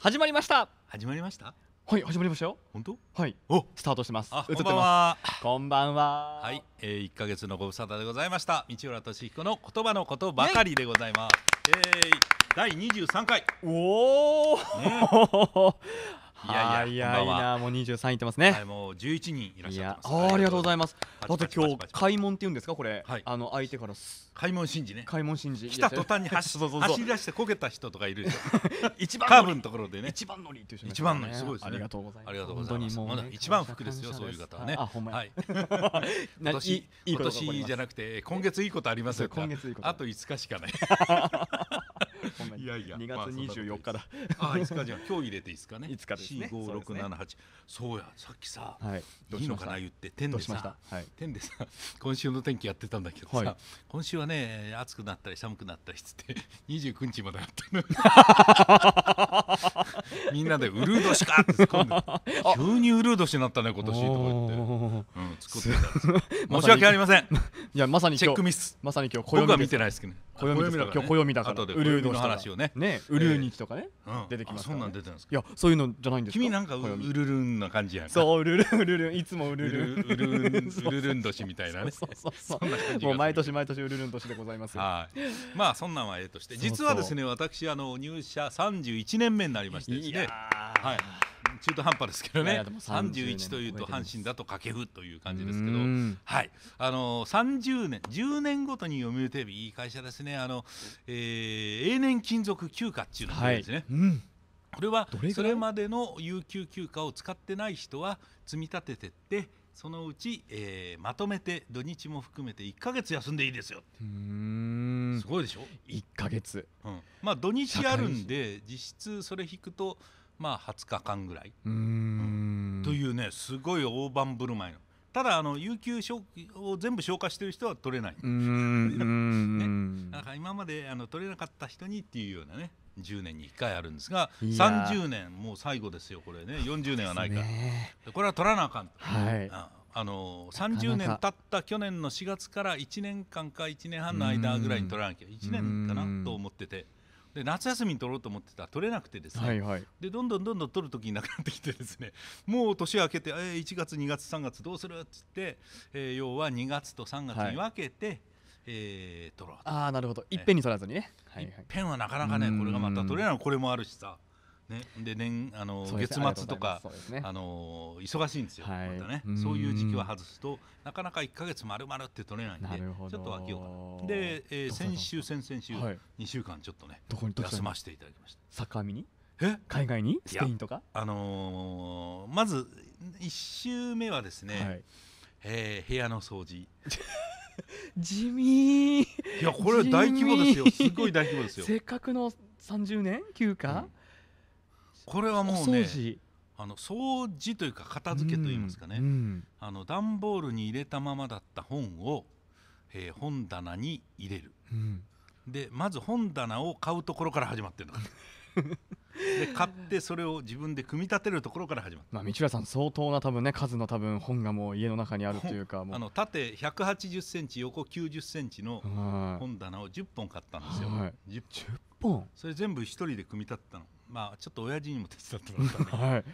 始まりました始まりましたはい始まりましたよ本当はいおスタートしてますあ映ってますこんばんははい、えー、1ヶ月のご無沙汰でございました道浦俊彦の言葉のことばかりでございます、えー、第23回おお、ね いやいや、いな、もう23いってますね。はい、もう11人いらっしゃってありがとうございます。だって今日開門って言うんですか、これ、あの相手からす。開門神事ね。開門神事。来た途端に走り出してこけた人とかいるでしょ。一番カーブのところでね。一番乗りっていう人。一番乗りすごいですね。ありがとうございます。ありがとうございます。一番服ですよ、そういう方はね。あ、ほんまや。今年今年じゃなくて今月いいことありますよ。今月いいこと。あと5日しかない。いやいや2月24日だ、まあ、あ5日じゃ今日入れてい5日ね5日ですね45678そうやさっきさ、はい、いいのかな言って天でさ、はい、天でさ今週の天気やってたんだけどさ、今週はね暑くなったり寒くなったりしつて29日まであったの みんなでウルード年かって急にうるう年になったね今年とか言って、申し訳ありませんいやまさにチェックミスまさに今日僕は見てないですけどね暦だから今日暦だからうるうの話をねねウルーニキとかね、出てきます、そんなん出てるんですいやそういうのじゃないんです君なんかウルルンな感じやんそうウルルンウルルンいつもウルルンウルルン ウルルン年みたいなねそうそうそうもう毎年毎年ウルルン年でございますはいまあそんなんはええとして実はですね私あの入社三十一年目になりましてですねはい中途半端ですけどね31というと阪神だと掛布という感じですけど、はい、あの30年10年ごとに読売テレビいい会社ですねあの、えー、永年勤続休暇っていうのがあるんですね。はいうんこれはそれまでの有給休暇を使ってない人は積み立ててってそのうち、えー、まとめて土日も含めて1か月休んでいいですよすごいでしょ1か月、うん、まあ土日あるんで実質それ引くとまあ20日間ぐらいというねすごい大盤振る舞いのただあの有給を全部消化してる人は取れないね、か今まであの取れなかった人にっていうようなね10年に1回あるんですが30年もう最後ですよこれね40年はないから、ね、これは取らなあかん、はい、ああの30年経った去年の4月から1年間か1年半の間ぐらいに取らなきゃ1年かなと思ってて。で夏休みに取ろうと思ってたら取れなくてですね、はいはい、でどんどんどんどん取る時になくなってきてですね もう年明けて、えー、1月2月3月どうするっつって、えー、要は2月と3月に分けて、はいえー、取ろうああなるほどいっぺんに取らずにね、はいはい、いっぺんはなかなかねこれがまた取れないこれもあるしさね、で年あの月末とかあの忙しいんですよ、またねそういう時期は外すとなかなか1か月まるまるって取れないんでちょっと飽きようかなで、えー、先週先々週、は2週間ちょっとねどこに休ませていただきましたサッカー見にえ海外にスペインとかあのまず1週目はですね、はえ部屋の掃除 地味いやこれは大規模ですよすごい大規模ですよ せっかくの30年休暇、これはもうねあの掃除というか片付けといいますかね、うんうん、あの段ボールに入れたままだった本を、えー、本棚に入れる、うん、でまず本棚を買うところから始まってるの で買ってそれを自分で組み立てるところから始まった、まあ、道浦さん相当な多分ね数の多分本がもう家の中にあるというかあの縦1 8 0ンチ横9 0ンチの本棚を10本買ったんですよ、はい、10本それ全部一人で組み立てたのまあちょっと親父にも手伝ってもらったん はい、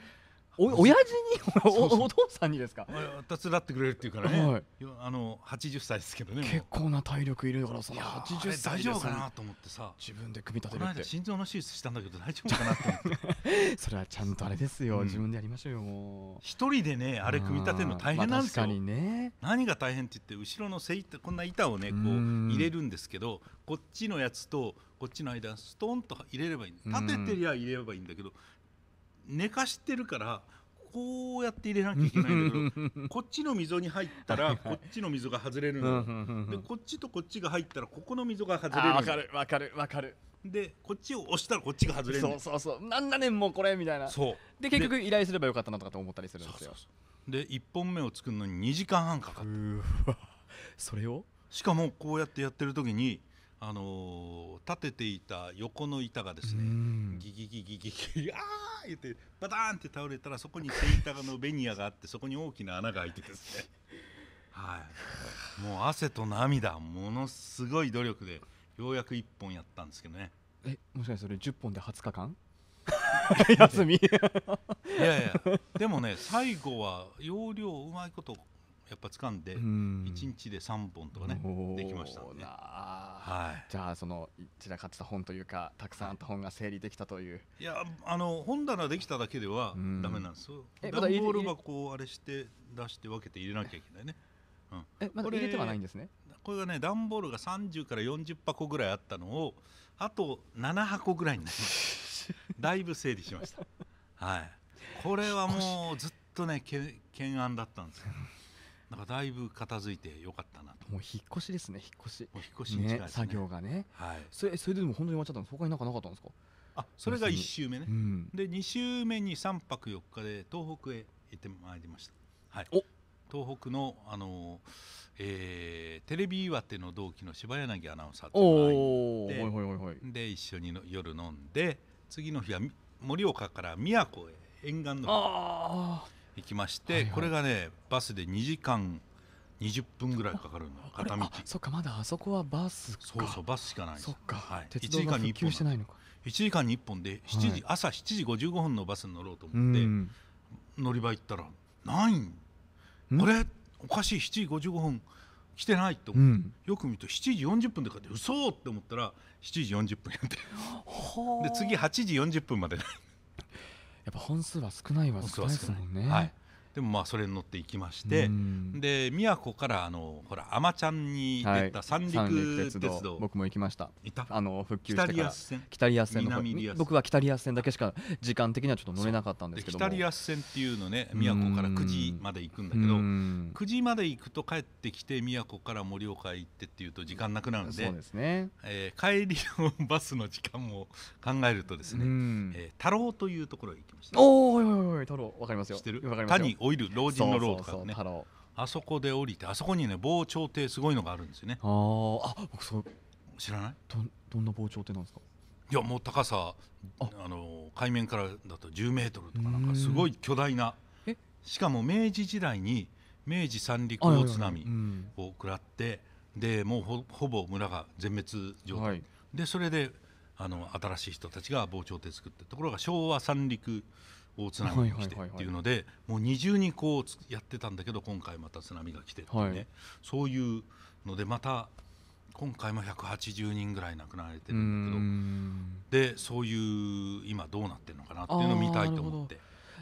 お親父に おおお父さんにですか手伝ってくれるっていうからね、はい、あの80歳ですけどね結構な体力いるからさの80歳大丈夫かなと思ってさ自分で組み立てるって心臓の手術したんだけど大丈夫かなと思って それはちゃんとあれですよ、うん、自分でやりましょうよもう一人でねあれ組み立てるの大変なんですよ、まあね、何が大変って言って後ろのせいこんな板をねこう入れるんですけどこっちのやつとこっちの間ストンと入れればいい立ててりゃ入れればいいんだけど、寝かしてるからこうやって入れなきゃいけないんだけどこっちの溝に入ったらこっちの溝が外れるのでこっちとこっちが入ったらここの溝が外れるわかるわかるわかるでこっちを押したらこっちが外れるそうそうそう何だねもうこれみたいなそうで結局依頼すればよかったなとかと思ったりするんですよで1本目を作るのに2時間半かかっそれをしかもこうやってやってる時にあの立てていた横の板がですねギギギギギギああ言ってバタンって倒れたらそこに手板のベニヤがあってそこに大きな穴が開いてですね はいもう汗と涙ものすごい努力でようやく1本やったんですけどねえもしかしてそれ10本で20日間休み いやいや でもね最後は容量うまいことやっぱ掴んで1日で3本とかねできましたね、はい、じゃあその散らかってた本というかたくさんあった本が整理できたという、はい、いやあの本棚できただけではだめなんですよ段ボール箱をあれして出して分けて入れなきゃいけないね、うん、えまだ入れてはないんですねこれがね段ボールが30から40箱ぐらいあったのをあと7箱ぐらいになりました だいぶ整理しましたはいこれはもうずっとね懸案だったんですよなんかだいぶ片付いてよかったなともう引っ越しですね引っ越しもう引っ越しに近いですね作業がね、はい、それそれでも本当に終わっちゃったの他になんかなかったんですかあそれが一週目ね、うん、で二週目に三泊四日で東北へ行ってまいりました、はい、お。東北の、あのえー、テレビ岩手の同期の柴柳アナウンサーっていうのがいで一緒にの夜飲んで次の日は盛岡から宮古へ沿岸のああ行きまして、はいはい、これがねバスで2時間20分ぐらいかかるの片道そっかまだあそこはバスそうそうバスしかないそっか、はい、鉄道がしてないのか1時間に1本で7時、はい、朝7時55分のバスに乗ろうと思って、乗り場行ったらないんあれおかしい7時55分来てないと思って、うん、よく見ると7時40分でかって嘘って思ったら7時40分やってで次8時40分までやっぱ本数は少ないは少ないですもんね。はいでもまあそれに乗って行きましてで宮古からあのほら天ちゃんに出た三陸鉄道はい、道僕も行きましたあの復旧してから北リアス線僕は北リアス線だけしか時間的にはちょっと乗れなかったんですけど北リアス線っていうのね宮古から9時まで行くんだけど9時まで行くと帰ってきて宮古から盛岡行ってっていうと時間なくなるんでそうですね、えー、帰りのバスの時間も考えるとですね、えー、太郎というところへ行きましたおおいおいおい太郎わかりますよ知ってる谷老いる老人の老とかねあそこで降りてあそこにね防潮堤すごいのがあるんですよねああ僕そう知らないどどんな防潮堤なんですかいやもう高さあの海面からだと10メートルとかなんかすごい巨大なしかも明治時代に明治三陸大津波を食らってでもうほぼ村が全滅状態、はい、でそれであの新しい人たちが防潮堤作ってところが昭和三陸津波が来てっていうのでもう二重にこうやってたんだけど今回また津波が来てってね、はい、そういうのでまた今回も180人ぐらい亡くなられてるんだけどでそういう今どうなってるのかなっていうのを見たいと思って。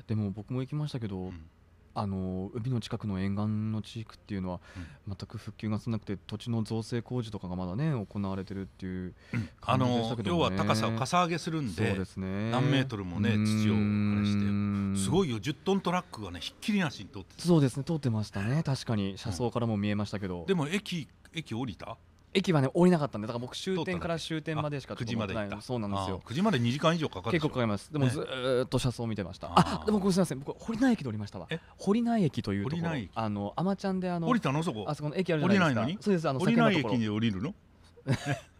でも僕も行きましたけど、うんあの海の近くの沿岸の地域っていうのは、全く復旧が進なくて土地の造成工事とかがまだね行われてるっていう感じでしたけど、ね、要は高さをかさ上げするんでそうです、ね、何メートルもね土をあれしてすごいよ10トントラックがねひっきりなしに通ってそうですね通ってましたね確かに車窓からも見えましたけど、うん、でも駅駅降りた駅はね降りなかったんでだから僕終点から終点までしか時までそうなんですよ9時まで2時間以上かかる結構かかりますでもずっと車窓を見てました、ね、あでもすみません僕堀内駅で降りましたわ堀内駅というところあのアマちゃんであの降りたのそこあそこの駅あるじゃないですか降りないのにそうですあの降りな駅に降りるの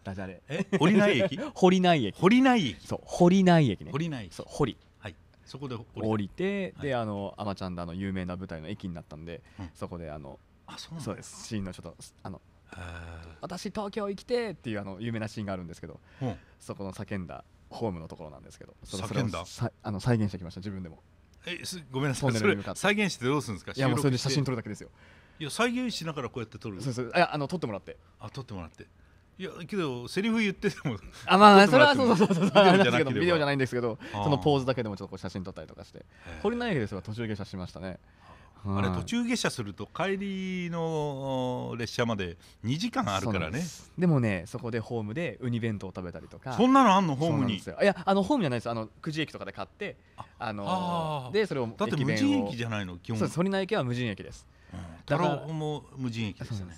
ダジャレ堀内駅 堀内駅堀内駅そう堀内駅ね堀内そう堀はいそこで降りて、であのアマちゃんだの有名な舞台の駅になったんで、そこであのあそうそうですシーンのちょっとあの私東京行きてっていうあの有名なシーンがあるんですけど、うん、そこの叫んだホームのところなんですけどそれをあの再現してきました自分でもえごめんなさいそれ再現してどうするんですかいやもうそれで写真撮るだけですよいや再現しながらこうやって撮るそうそういやあの撮ってもらってあ撮ってもらっていやけどセリフ言っててもあまあそれはそうそうそうビデオじゃないんですけどそのポーズだけでもちょっと写真撮ったりとかして堀内家ですが途中下車しましたねあれ途中下車すると帰りの列車まで2時間あるからねでもねそこでホームでウニ弁当を食べたりとかそんなのあんのホームにいやあのホームじゃないですあの久慈駅とかで買ってああのあでそれをだって無人駅じゃないの基本そう反りな駅は無人駅です、うん、太郎も無人駅ですよね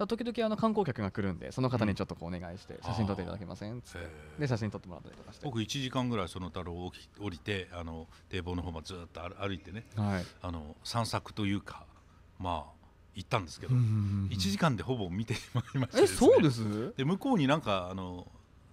うん、時々あの観光客が来るんでその方にちょっとお願いして写真撮っていただけませんっつで写真撮ってもらったりとかして僕1時間ぐらいその太郎を降りてあの堤防の方までずっと歩いてね、はい、あの散策というかまあ行ったんですけど、う1時間でほぼ見てまいりました、えそうですで向こうになんかあの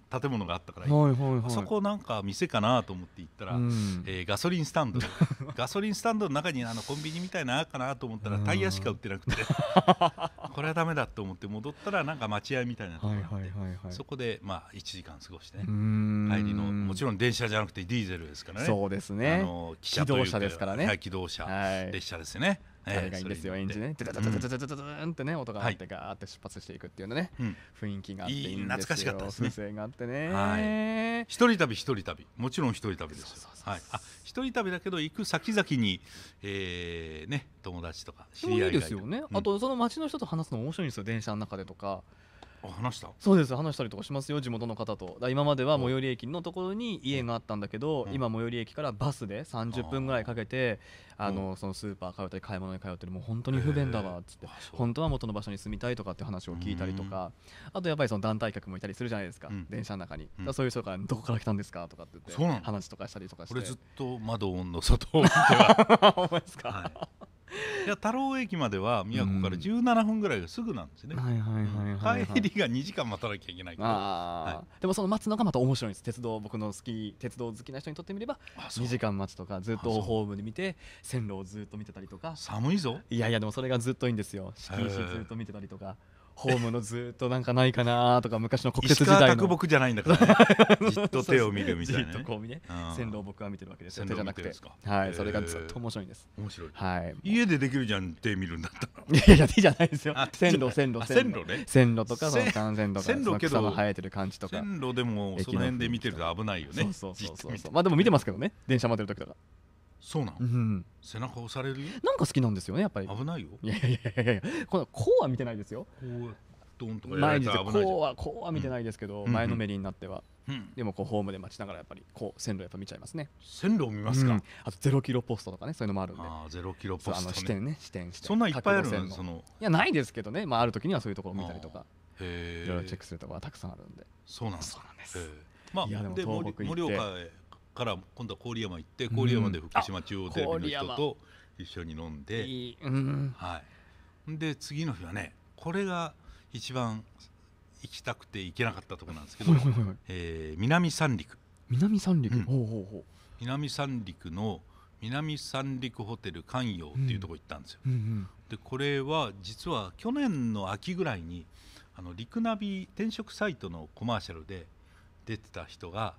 建物があったから、はいはいはい、そこなんか店かなと思って行ったら、うん、えー、ガソリンスタンド ガソリンスタンドの中にあのコンビニみたいなかなと思ったらタイヤしか売ってなくて これはだめだと思って戻ったらなんか待合みたいなのがあって、はいはい、そこでまあ1時間過ごしてね帰りのもちろん電車じゃなくてディーゼルですからねそうですねあの汽車というかですからね、はい、機動車、列車ですね。彼がいいんですよ、エンジンねドゥドゥドゥドゥドゥドゥンってね音が鳴ってガーって出発していくっていうね、はい、雰囲気があっていいんですよ風があってね、はい、一人旅一人旅もちろん一人旅ですよ一人旅だけど行く先々に、えーね、友達とか知り合いがいいですよね、うん、あとその街の人と話すの面白いんですよ電車の中でとか話したそうです話したりとかしますよ地元の方と今までは最寄り駅のところに家があったんだけど、うん、今最寄り駅からバスで30分ぐらいかけてあの、うん、そのスーパー通ったり買い物に通ってるもう本当に不便だわっつって本当は元の場所に住みたいとかって話を聞いたりとかあとやっぱりその団体客もいたりするじゃないですか、うん、電車の中に、そういう人からどこから来たんですかとかって言って話とかしたりとかしてずっと窓の外を見てはお前ですか、はいいや太郎駅までは宮古から17分ぐらいがすぐなんですね、帰りが2時間待たなきゃいけないけど、はい、でもその待つのがまた面白いんです鉄道僕の好き鉄道好きな人にとってみれば2時間待つとかずっとホームで見て線路をずっと見てたりとか寒いぞいやいやでもそれがずっといいんですよ敷石ずっと見てたりとか。ホームのずっとなんかないかなとか昔の国鉄時代の石木じゃないんだからね じっと手を見るみたいな、ね、こう見ね線路を僕は見てるわけですよ手じゃなくてはい、えー、それがずっと面白いんです面白い、はい、家でできるじゃん手見るんだったらいやいや手じゃないですよ線路線路線路ね線路とかその幹線とか線路けど生えてる感じとか線路でもその辺で見てると危ないよねそうそうそうそうまあでも見てますけどね電車待ってる時とかそうなの、うん、背中押されるなんか好きなんですよねやっぱり危ないよいやいやいやいやこのこうは見てないですよこうドンとか前にこうはこうは見てないですけど、うん、前のめりになっては、うん、でもこうホームで待ちながらやっぱりこう線路やっぱ見ちゃいますね線路を見ますか、うん、あとゼロキロポストとかねそういうのもあるんであゼロキロポスト、ね、あの視点ね視点視点そんないっぱいあるのそのいやないですけどねまあある時にはそういうところを見たりとかいろいろチェックするところはたくさんあるんでそうなんですそうなんですまあいやでも東北行って盛岡へから今度は郡山行って郡山で福島中央テレビの人と一緒に飲んで、はい、で次の日はねこれが一番行きたくて行けなかったところなんですけど、えー、南三陸南三陸、南三陸の南三陸ホテル寛陽っていうとこ行ったんですよ、でこれは実は去年の秋ぐらいにあの陸ナビ転職サイトのコマーシャルで出てた人が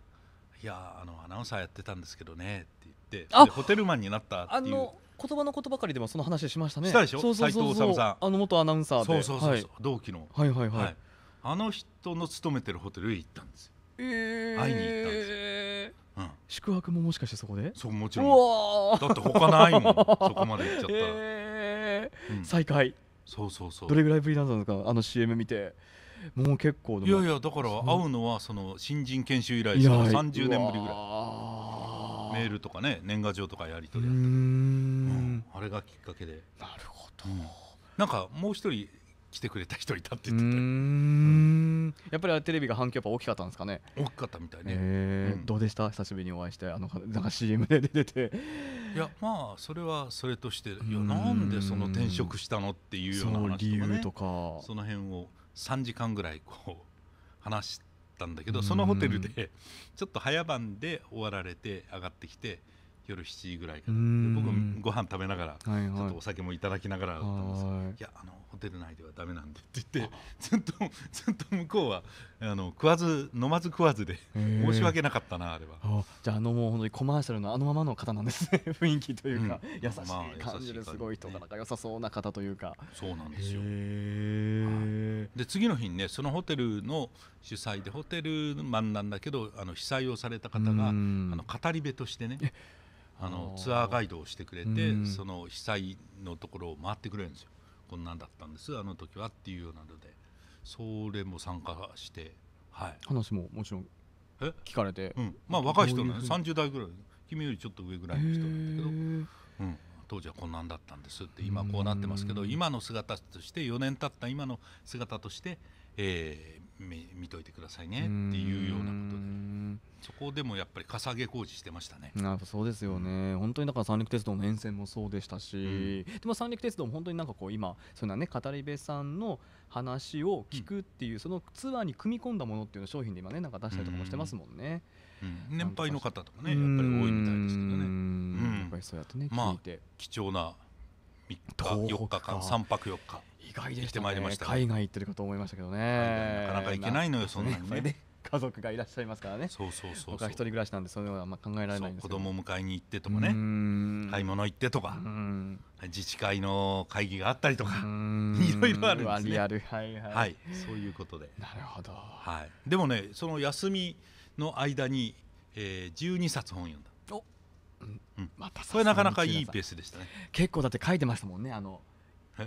いやあのアナウンサーやってたんですけどねって言ってホテルマンになったっていう言葉のことばかりでもその話しましたねしたでしょ斎藤治さんあの元アナウンサーそうそうそう、はい、同期のはいはいはい、はい、あの人の勤めてるホテルへ行ったんですよ、えー、会いに行ったんですよ、うん、宿泊ももしかしてそこでそうもちろんだって他ないもんそこまで行っちゃったら、え ーうん、再会そうそうそうどれぐらいぶりなんですかあの CM 見てもう結構いやいやだから会うのはその新人研修以来その30年ぶりぐらいメールとかね年賀状とかやり取りやったうん、あれがきっかけでなるほど、うん、なんかもう一人来てくれた人いたって言ってた、うん、やっぱりテレビが反響やっぱ大きかったんですかね大きかったみたいね、えー、どうでした久しぶりにお会いしてあのなんか CM で出てていやまあそれはそれとしていやなんでその転職したのっていうような話とか、ね、理由とかその辺を3時間ぐらいこう話したんだけどそのホテルでちょっと早番で終わられて上がってきて。夜7時ぐらいから僕ご飯食べながら、はいはい、ちょっとお酒もいただきながらだったんですはい、いやあのホテル内ではだめなんでって言って ずっと ずっと向こうはあの食わず飲まず食わずで申し訳なかったなあれはじゃあのもう本当にコマーシャルのあのままの方なんですね 雰囲気というか、うん、優しい感じですごい人が良さそうな方というかそうなんですよ、はい、で次の日にねそのホテルの主催でホテルマンなんだけどあの被災をされた方があの語り部としてねあのツアーガイドをしてくれてその被災のところを回ってくれるんですよこんなんだったんですあの時はっていうようなのでそれも参加して、はい、話ももちろん聞かれて、うん、まあ若い人ね30代ぐらい君よりちょっと上ぐらいの人なんだけど、うん、当時はこんなんだったんですって今こうなってますけど今の姿として4年経った今の姿として、えー、見見といてくださいねっていうようなことで。そこでもやっぱりかさげ工事してましたねなんかそうですよね、うん、本当にだから三陸鉄道の沿線もそうでしたし、うん、でも三陸鉄道も本当になんかこう今そんなね語り部さんの話を聞くっていう、うん、そのツアーに組み込んだものっていうの商品で今ねなんか出したりとかもしてますもんね、年配の方とかねやっぱり多いみたいですけどね、やっぱりそうやってね、まあ、貴重な3日4日間3泊4日意外でした、ね、海外行ってるかと思いましたけどねなかなか行けないのよそんなにね家族がいらっしゃいますからねそうそうそう僕は一人暮らしなんでそういうのはまあ考えられないんですけど子供迎えに行ってとかね買い物行ってとか自治会の会議があったりとか いろいろあるんですねはいはい、はい、そういうことでなるほど、はい、でもねその休みの間に、えー、12冊本読んだお、うん、またこれなかなかいいペースでしたね結構だって書いてましたもんねあの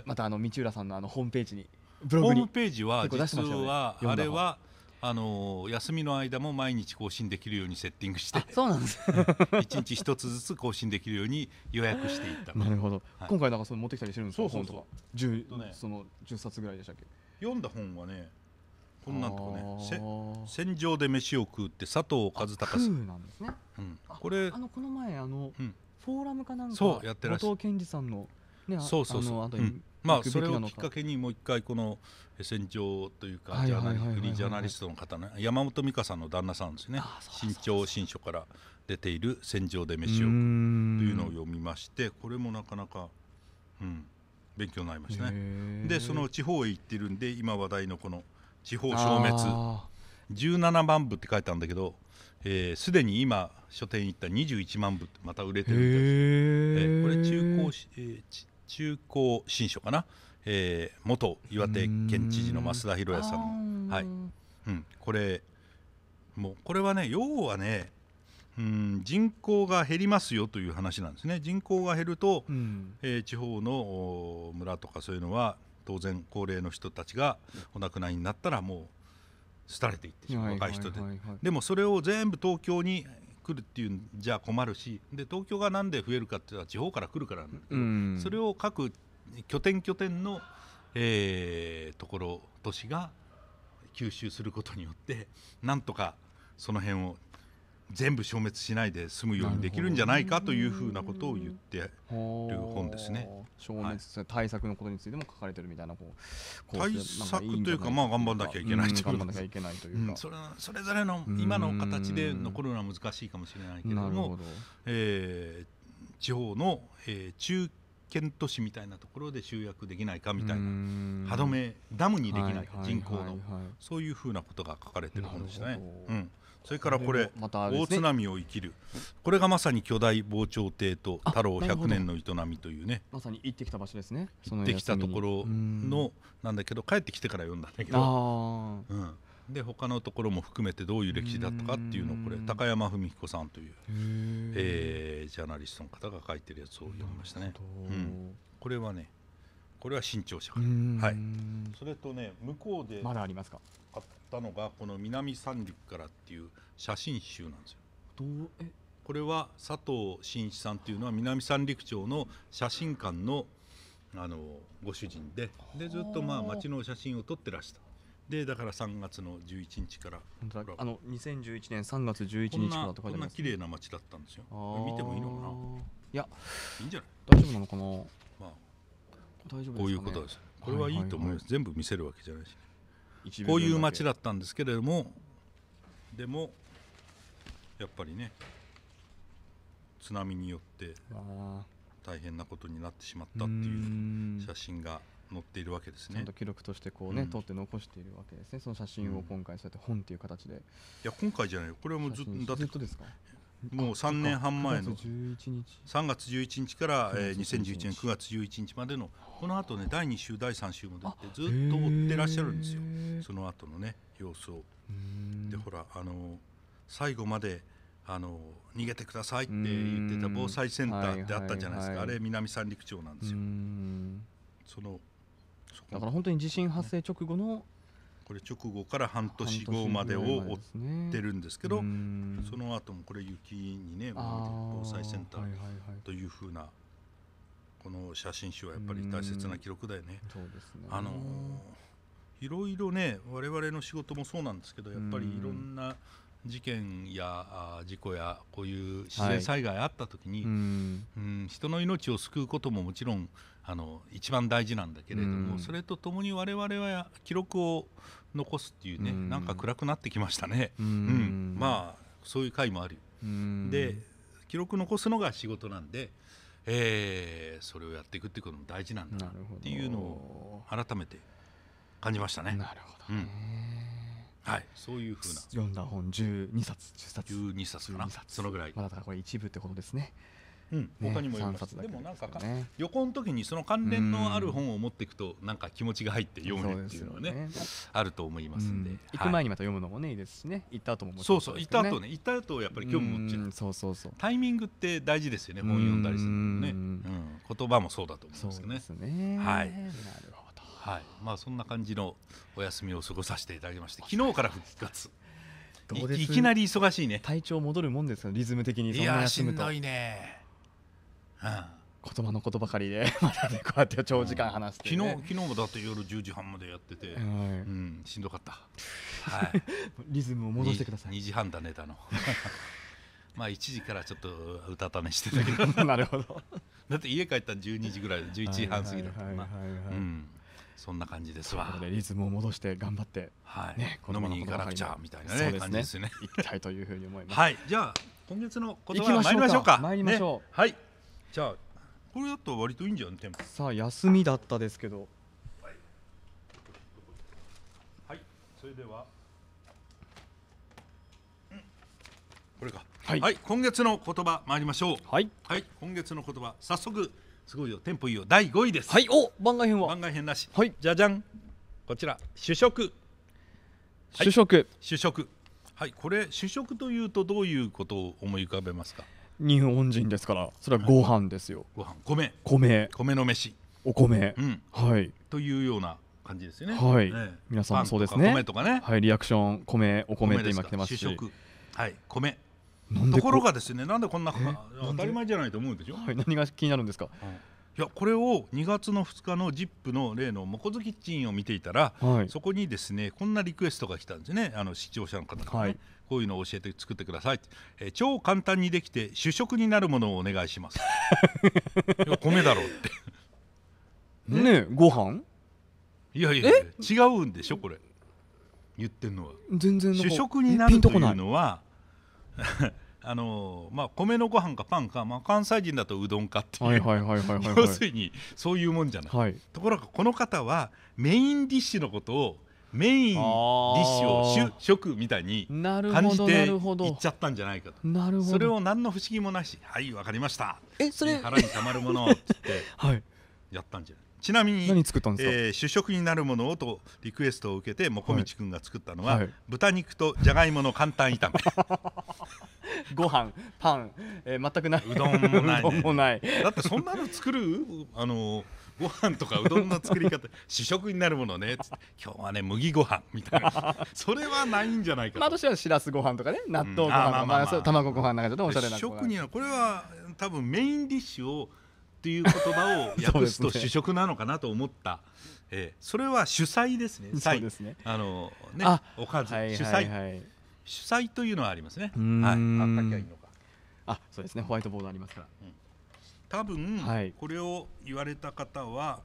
またあの道浦さんのあのホームページにブログにホームページは実はあれはあの休みの間も毎日更新できるようにセッティングしてそうなんです、う1日1つずつ更新できるように予約していった なるほど、はい、今回なんかその持ってきたりしてるんですかそうそうそうね、その10冊ぐらいでしたっけ読んだ本はねこんなんとかね「戦場で飯を食う」って佐藤和孝さんなんですね、うん、これあのこの前あの、うん、フォーラムかなんかそうやってらっしゃ後藤健二さんのね、そうそうそうあの、うん、まあそれをきっかけにもう一回この戦場というかフリージャーナリストの方ね山本美香さんの旦那さんですね新潮新書から出ている「戦場で飯を」というのを読みましてこれもなかなか、うん、勉強になりましたね。でその地方へ行ってるんで今話題のこの「地方消滅」17万部って書いたんだけどすで、えー、に今書店行った21万部ってまた売れてるみたいです、えー、これ中高、えー、中高新書かな、えー、元岩手県知事の増田博也さんの、はいうん、これもうこれはね要はねうん人口が減りますよという話なんですね人口が減ると、えー、地方の村とかそういうのは当然高齢の人たちがお亡くなりになったらもう廃れていってしまう、若い人で、でもそれを全部東京に、来るっていうんじゃ困るしで東京がなんで増えるかっていうのは地方から来るからなんだけど、うん、それを各拠点拠点の、えー、ところ都市が吸収することによってなんとかその辺を全部消滅しないで済むようにできるんじゃないかというふうなことを言ってる本ですね。消滅、はい、対策のことについても書かれてるみたいな対策というかまあ頑張らなきゃいけないというか、うん、なきゃいけないというか、うん、それそれぞれの今の形で残るのは難しいかもしれないけれどもど、えー、地方の、えー、中県都市みたいなところで集約できないかみたいな歯止めダムにできないか、人口の、そういうふうなことが書かれてる本ですね。うんそれからこれ大津波を生きるこれがまさに巨大防潮堤と太郎百年の営みというねまさに行ってきた場所ですね行ってきたところのなんだけど帰ってきてから読んだんだけど、うん、で他のところも含めてどういう歴史だったかっていうのをこれ高山文彦さんという、えー、ジャーナリストの方が書いてるやつを読みましたね。うん、これはねこれは新潮社から、はい、それとね向こうでまだありますかったのがこの「南三陸から」っていう写真集なんですよ。どうえこれは佐藤真一さんというのは南三陸町の写真館のあのご主人ででずっとまあ町の写真を撮ってらしたでだから3月の11日からあの2011年3月11日からってこんな綺麗な町だったんですよ見てもいいのかないやいいんじゃない大丈夫なのかな、まあ、大丈夫、ね、こういうことですこれはいいと思います、はいはいはい、全部見せるわけじゃないし、ねこういう街だったんですけれどもでもやっぱりね津波によって大変なことになってしまったっていう写真が載っているわけですね。ちゃんと記録としてこうね、うん、って残しているわけですね。その写真を今回そうやって本っていう形で。いや今回じゃないよ。これはもうずっとだってっとですか。もう3年半前の3月11日からえ2011年9月11日までのこのあとね第2週第3週までってずっと追ってらっしゃるんですよその後のね様子を。でほらあの最後まであの逃げてくださいって言ってた防災センターってあったじゃないですか、あれ南三陸町なんですよ。そのだから本当に地震発生直後のこれ直後から半年後までを追ってるんですけど、ね、その後もこれ雪にね防災センターというふうなこの写真集はやっぱり大切な記録だよね。そうですねあのいろいろね我々の仕事もそうなんですけどやっぱりいろんな事件や事故やこういう自然災害あった時に、はい、うん人の命を救うことももちろんあの一番大事なんだけれども、それとともに我々は記録を残すっていうね、うなんか暗くなってきましたね、うんまあそういう回もあるで記録残すのが仕事なんで、えー、それをやっていくっていうことも大事なんだなっていうのを改めて感じましたね。なるほど、うんはい、そういうふうな読んだ本12冊10冊12冊かな冊そのぐらい、まあ、だからこれ一部ってことですねうん、他にも読みます、ね、でもなんか旅行の時にその関連のある本を持っていくとなんか気持ちが入って読むっていうのはねあると思いますんで、行く前にまた読むのもねいいですしね行った後もそうそう行った後ね行った後やっぱり興味持っちゃうそうそうそうタイミングって大事ですよね本読んだりするのね、うん、言葉もそうだと思うんですよねはいなるほどはいまあ、そんな感じのお休みを過ごさせていただきまして昨日から復活いいきなり忙しいね体調戻るもんですよリズム的にそんな休むといやしんどいね、うん、言葉のことばかりで またねこうやって長時間話すて、ね、昨日昨日もだって夜10時半までやってて、うん、しんどかった、はい、リズムを戻してください 2, 2時半だねだの まあ1時からちょっとうたた寝してたけどなるほどだって家帰ったら12時ぐらい11時半過ぎだったかなそんな感じですわ。リズムを戻して頑張って、はい、ね、飲みに行かなくちゃみたいな、ねね、感じですね。行きたいというふうに思います。はい、じゃあ今月の言葉参りましょうか。参りましょう。ね、はい。じゃあこれだと割といいんじゃンポ。さあ休みだったですけど。はい。はい、それでは、うん、これか、はい。はい。今月の言葉参りましょう。はい。はい。今月の言葉早速。すごいよテンポいいよ第5位ですはいお番外編は番外編なしはいじゃじゃんこちら主食主食、はい、主食はいこれ主食というとどういうことを思い浮かべますか日本人ですからそれはご飯ですよ、ご飯米米米の飯お米、うん、はいというような感じですよねはい、皆さんもそうですね米とかねはいリアクション米お米って今来てますし主食はい米ところがですねなんでこんな当たり前じゃないと思うでしょ、はい、何が気になるんですか、はいいやこれを2月の2日の ZIP の例のモコズキッチンを見ていたら、はい、そこにですねこんなリクエストが来たんですねあの視聴者の方からね、はい、こういうのを教えて作ってください、えー、超簡単にできて主食になるものをお願いします いや米だろうって ねねご飯いやいや違うんでしょこれ言ってんのは全然主食になるというのは あのまあ、米のご飯かパンか、まあ、関西人だとうどんかっていう要するにそういうもんじゃない、はい、ところがこの方はメインディッシュのことをメインディッシュを主食みたいに感じていっちゃったんじゃないかとなるほどそれを何の不思議もなし「はいわかりました」えそれ腹にたまるもの」ってっ てやったんじゃないちなみに何作ったんですか、えー、主食になるものをとリクエストを受けてもこみちくんが作ったのは、はい、豚肉とじゃがいもの簡単炒め ご飯パン、えー、全くないうどんもない、ね,、もないだってそんなの作るあのご飯とかうどんの作り方 主食になるものね今日はね麦ご飯みたいな それはないんじゃないかまあ私はしらすご飯とかね納豆ご飯とか、うんまあまあまあ、卵ご飯なんかちょっとおしゃれな主食にはこれは多分メインディッシュをっていう言葉を訳すと 主食なのかなと思った。そ,、えそれは主菜ですね。そうですね。あのね、おかず、主菜、主菜というのはありますね。はい。あ、いいあ、そうですね。ホワイトボードありますから。多分、これを言われた方は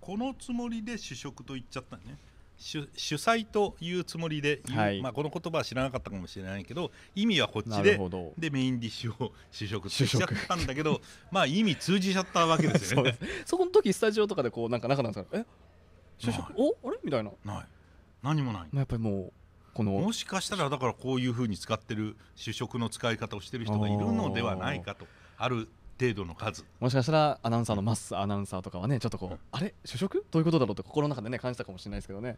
このつもりで主食と言っちゃったね。主主催というつもりではいまあ、この言葉は知らなかったかもしれないけど意味はこっちででメインディッシュを主食しちゃったんだけど まあ意味通じちゃったわけですようでねす。そこの時スタジオとかでこうなんか中田さんがえ主食おあれみたいな。ない何もないまあやっぱりもうこのもしかしたらだからこういうふうに使ってる主食の使い方をしてる人がいるのではないかとある程度の数もしかしたらアナウンサーのマスアナウンサーとかはねちょっとこう、うん、あれ主食どういうことだろうって心の中でね感じたかもしれないですけどね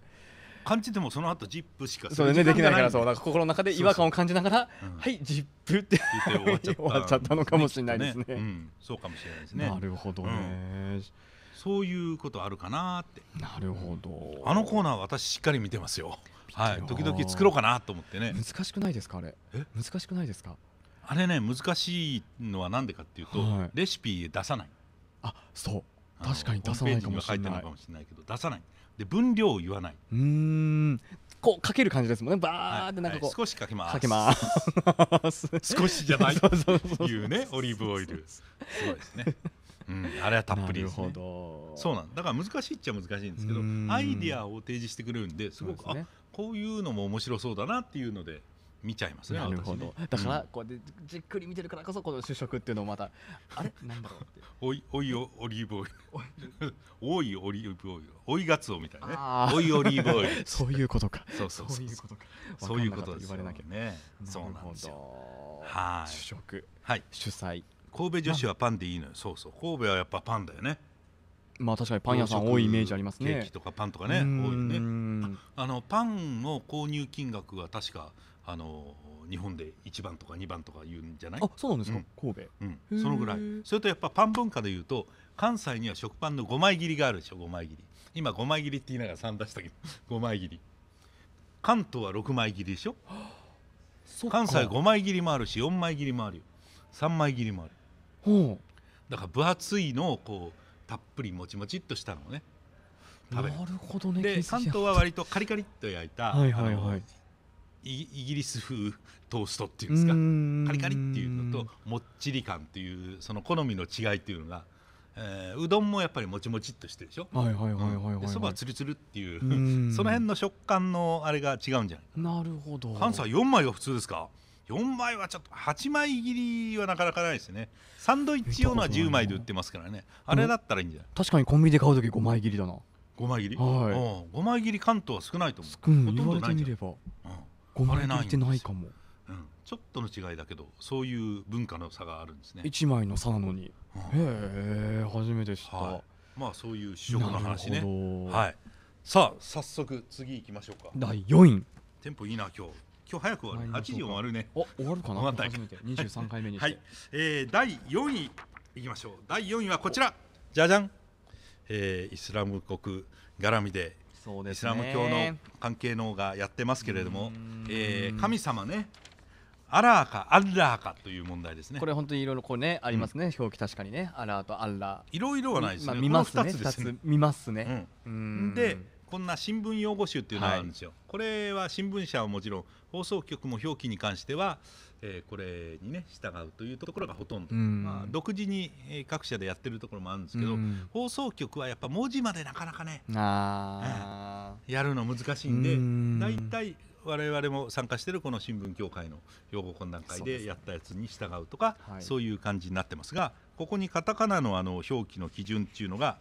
感じてもその後ジップしかそれねできないからそうか心の中で違和感を感じながらはいジップってって終わっちゃったのかもしれないですね、ねうん、そうかもしれないですねなるほどね、うん、そういうことあるかなってなるほどあのコーナー私しっかり見てますよはい時々作ろうかなと思ってね難しくないですかあれ難しくないですかあれね難しいのは何でかっていうと、はい、レシピ出さないあそう確かに出さないかもしれないけど出さないで分量を言わないうんこうかける感じですもんねバーってなんかこう、はいはい、少しかけますかけます 少しじゃないって いうねオリーブオイルそうですねうん、あれはたっぷりです、ね、そうなんだから難しいっちゃ難しいんですけどアイディアを提示してくれるんですごく、ね、あこういうのも面白そうだなっていうので見ちゃいますねなるほど、ね、だからこうやってじっくり見てるからこそこの主食っていうのをまたあれ なんだろうっておい おいオリーブオイルおいオリーブオイルおいガツオみたいなねおいオリーブオイルそういうことかそうそうそういうことかそういうこと言われなきゃねそうなんですよはい主食はい主菜神戸女子はパンでいいのよそうそう神戸はやっぱパンだよねまあ確かにパン屋さん多いイメージありますねケーキとかパンとかね多いねあのパンの購入金額は確かあの日本で1番とか2番とか言うんじゃないあそうなんですか、うん、神戸、うん、そのぐらいそれとやっぱパン文化でいうと関西には食パンの5枚切りがあるでしょ5枚切り今5枚切りって言いながら3出したけど5 枚切り関東は6枚切りでしょ関西5枚切りもあるし4枚切りもあるよ3枚切りもあるほうだから分厚いのをこうたっぷりもちもちっとしたのをね食べるなるほどねで関東は割とカリカリっと焼いた、はいはいはい、イギリス風トーストっていうんですかカリカリっていうのともっちり感っていうその好みの違いっていうのが、えー、うどんもやっぱりもちもちっとしてるでしょそばはつるつるっていうその辺の食感のあれが違うんじゃないなるほど関西4枚は普通ですか4枚はちょっと8枚切りはなかなかないですねサンドイッチ用のは10枚で売ってますからねあれだったらいいんじゃない確かにコンビニで買う時5枚切りだな5枚切り、はい、5枚切り関東は少ないと思うほとんどないうん生まれてないかも、うん、ちょっとの違いだけどそういう文化の差があるんですね一枚の差なのに、へえ初めて知った、はい、まあそういう主食の話ねはいさあ早速次行きましょうか第4位テンポいいな今日今日早く終わる8時終わるねお終わるかな初めて23回目にしてはい、えー、第4位いきましょう第4位はこちらじゃじゃん、えー、イスラム国絡みでそうです、ね、イスラム教の関係のがやってますけれども、えー、神様ねアラーかアッラーかという問題ですねこれ本当にいろいろこうねありますね、うん、表記確かにねアラーとアッラーいろいろはないですね、まあ、見ますね2つ見ますね、うん、でこんな新聞用語集っていうのがあるんですよ、はい、これは新聞社はもちろん放送局も表記に関してはえー、これにね従うというところがほとんど、んまあ、独自に各社でやってるところもあるんですけど、放送局はやっぱ文字までなかなかね、えー、やるの難しいんで大体我々も参加してるこの新聞協会の用語懇談会でやったやつに従うとかそう、ね,、そういう感じになってますがここにカタカナのあの表記の基準っていうのが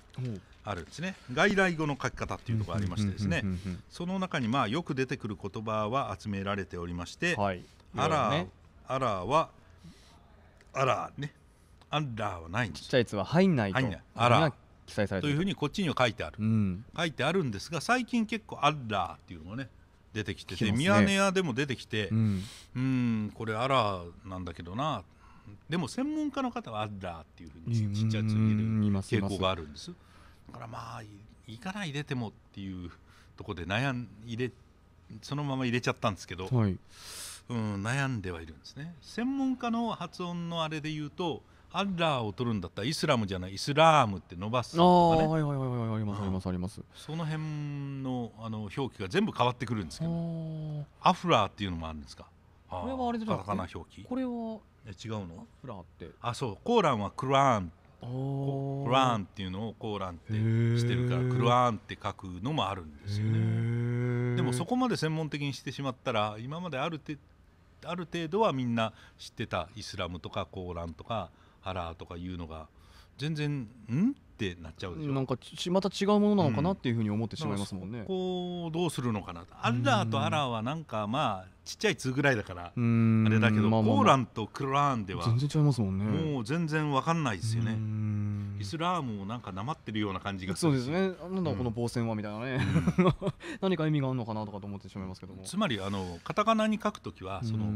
あるんですね外来語の書き方っていうところがありましてですねその中にまあよく出てくる言葉は集められておりまして、はい、あら、ね、アラーはアラーねアラーはないんですちっちゃいやつは入んないと入んないアラー記載されというふうにこっちには書いてある、うん、書いてあるんですが最近結構アラーっていうのがね出てきてて、ね、ミヤネ屋でも出てきてうんこれアラーなんだけどなでも専門家の方はアラーっていうふうにちっちゃいやつを入れる傾向があるんですだからまあ行かない入れてもっていうところで悩んでそのまま入れちゃったんですけど、はい、うん、悩んではいるんですね専門家の発音のあれで言うとアッラーを取るんだったらイスラムじゃないイスラームって伸ばすとかねははいはいはいありますありますありますその辺のあの表記が全部変わってくるんですけどアフラーっていうのもあるんですかこれはあれじゃなカナ表記これは違うのアフラーってあそうコーランはクラーンクラーンっていうのをコーランってしてるからクラーンって書くのもあるんですよねでもそこまで専門的にしてしまったら今まである程ある程度はみんな知ってたイスラムとかコーランとかハラーとかいうのが全然んってなっちゃうでしょなんかちまた違うものなのかなっていうふうに思ってしまいますもんね、うん、こうどうするのかなアッラーとアラーはなんかまあちっちゃい「2」ぐらいだからあれだけど、まコーランとクラーンでは全然違いますもんねもう全然わかんないですよねイスラームもなんかなまってるような感じがそうですねなんだこの防戦はみたいなね、うん、何か意味があるのかなとかと思ってしまいますけどもつまりあのカタカナに書くときはその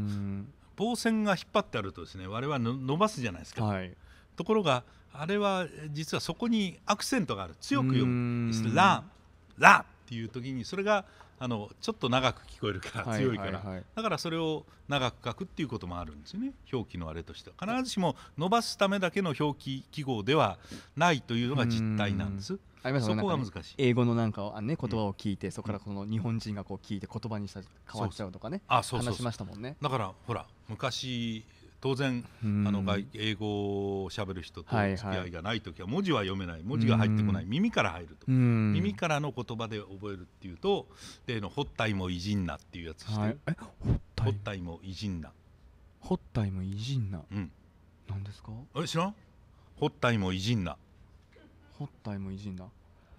防線が引っ張ってあるとですね我々伸ばすじゃないですか、はい、ところがあれは実はそこにアクセントがある強く読む「ラン」「ラン」っていう時にそれがあのちょっと長く聞こえるから強いから、だからそれを長く書くっていうこともあるんですよね表記のあれとしては必ずしも伸ばすためだけの表記記号ではないというのが実態なんです。そこが難しい、英語のなんかを、ね、言葉を聞いて、うん、そこからこの日本人がこう聞いて言葉にした変わっちゃうとかねそうそう話しましたもんねだからほら昔当然あの外英語をしゃべる人と付き合いがない時は文字は読めない文字が入ってこない耳から入ると耳からの言葉で覚えるっていうと例の「ほったいも偉人な」っていうやつしてはい「ほったいも偉人な」「ほったいも偉人な」うん何ですかあれ知らん?「ほったいも偉人な」「ほったいも偉人な」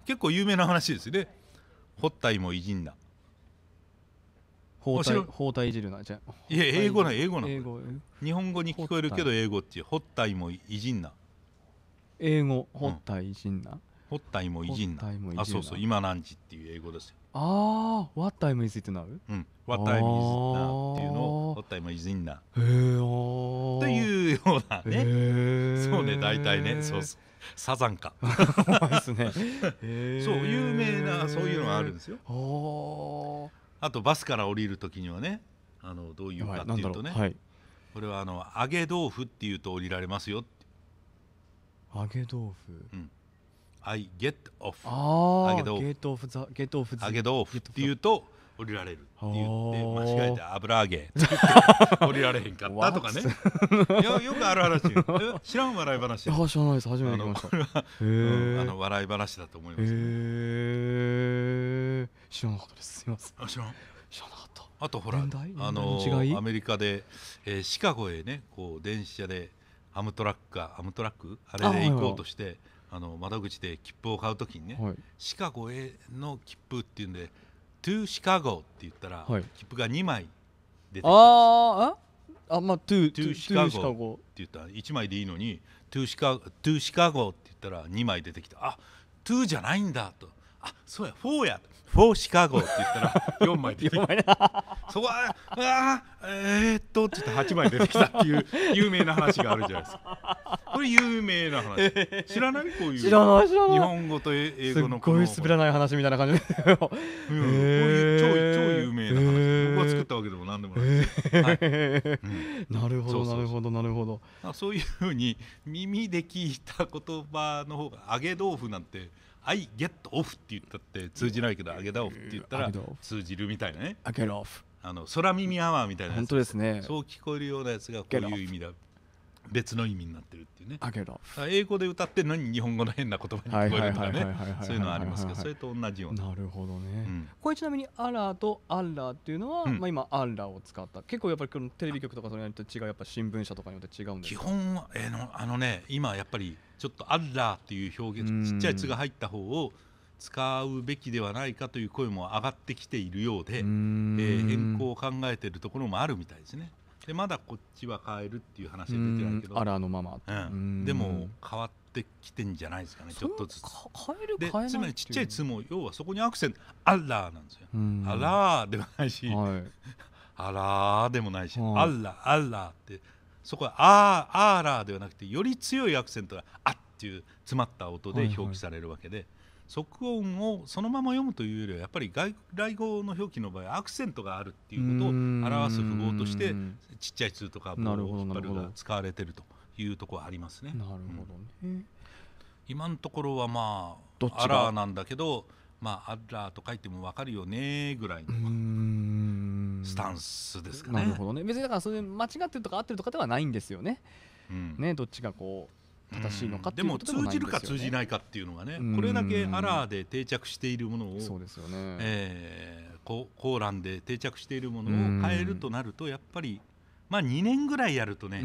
結構有名な話ですよね「ほったいも偉人な」包帯包帯いじるなじゃいや英語な英語な英語日本語に聞こえるけど英語っていう包帯もいじんな英語包帯いじんな、ホッタイもいじんな。あ、そうそう、今何時っていう英語ですよ。ああ、What time is it now? うん、What time is it now? っていうのを、What time へえ。っていうようなね。そうね、大体ね、そうそう。サザンカ。そう、有名な、そういうのがあるんですよ。ああ。あとバスから降りるときにはねあのどういうかっていうとね、はい、これはあの揚げ豆腐っていうと降りられますよ揚げ豆腐、うん、I get off 揚げ豆腐揚げ豆腐っていうと降りられるって言って間違えて油揚げっって降りられへんかったとかねいやよくある話知らん笑い話あ知らないです初めて聞きましたこれは、うん、あの笑い話だと思いますへ知らなかったですすみません知らん知らなかったあとほらあのアメリカで、えー、シカゴへねこう電車でアムトラックかアムトラックあれで行こうとしてあの窓口で切符を買うときにね、はい、シカゴへの切符っていうんでトゥ c h i c って言ったら、はい切符が2枚出てきたああああまあ to to シカゴって言ったら1枚でいいのにトゥ Chicago, to って言ったら2枚出てきたあ to じゃないんだとあそうやーやとフォーシカゴって言ったら 四枚出てきたそこは「ああえー、っと」ちょっと8枚出てきたっていう 有名な話があるじゃないですかこれ有名な話知らないこういう知らない知らない日本語と英語のすごい滑らない話みたいな感じで、うこういう超超有名な話僕が作ったわけでもなんでもないなるほどなるほどなるほどそういうふうに耳で聞いた言葉の方が揚げ豆腐なんて I g ゲットオフ」って言ったって通じないけど、あげだオフって言ったら通じるみたいなね。あオフ。あの空耳アワーみたいな本当ですねそう聞こえるようなやつがこういう意味だ別の意味になってるっていうね英語で歌ってるのに日本語の変な言葉に聞こえるとかねそういうのはありますけどそれと同じようななるほどね、うん、これちなみに「アラー」と「アラー」っていうのは、うん、まあ、今「アラー」を使った結構やっぱりこのテレビ局とかそれによって違うやっぱ新聞社とかによって違うんです基本は、えーの、あのね今やっぱりちょっと「アラー」っていう表現ちっちゃい「つ」が入った方を使うべきではないかという声も上がってきているようで、えー、変更を考えているところもあるみたいですね。でまだこっちは変えるっていう話出てないけどあらのまま、うん、でも変わってきてんじゃないですかねちょっとずつ変える変えないつまりちっちゃい「つ」も要はそこにアクセント「あら」なんですよ「あら」でもないし「はい、あら」でもないし「あらあら」ってそこは「あーあーら」ではなくてより強いアクセントが「あ」っていう詰まった音で表記されるわけで。はいはい即音をそのまま読むというよりはやっぱり外来語の表記の場合アクセントがあるっていうことを表す符号としてちっちゃい「通」とか「ボール」をが使われてるというところありますね。なるほどね、うん、今のところはまあアラーなんだけどまあアラーと書いても分かるよねぐらいのスタンスですかね。なるほどね別にだからそれ間違ってるとか合ってるとかではないんですよね。うん、ねどっちがこう正しいのかでも通じるか通じないかっていうのがねこれだけアラーで定着しているものをそうですよね、えー、コーランで定着しているものを変えるとなるとやっぱりまあ、2年ぐらいやるとね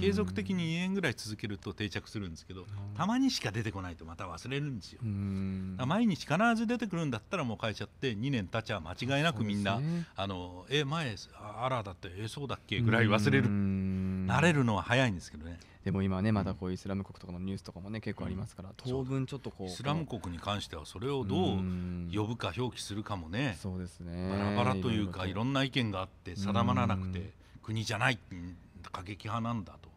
継続的に2年ぐらい続けると定着するんですけどたまにしか出てこないとまた忘れるんですよ毎日必ず出てくるんだったらもう変えちゃって2年経ちゃ間違いなくみんな、あのえ前あらだってえそうだっけぐらい忘れる慣れるのは早いんですけどねでも今ねまだこういうイスラム国とかのニュースとかもね結構ありますから、当分ちょっとこうイスラム国に関してはそれをどう呼ぶか表記するかもねそうですねバラバラというかいろんな意見があって定まらなくて国じゃない過激派なんだと、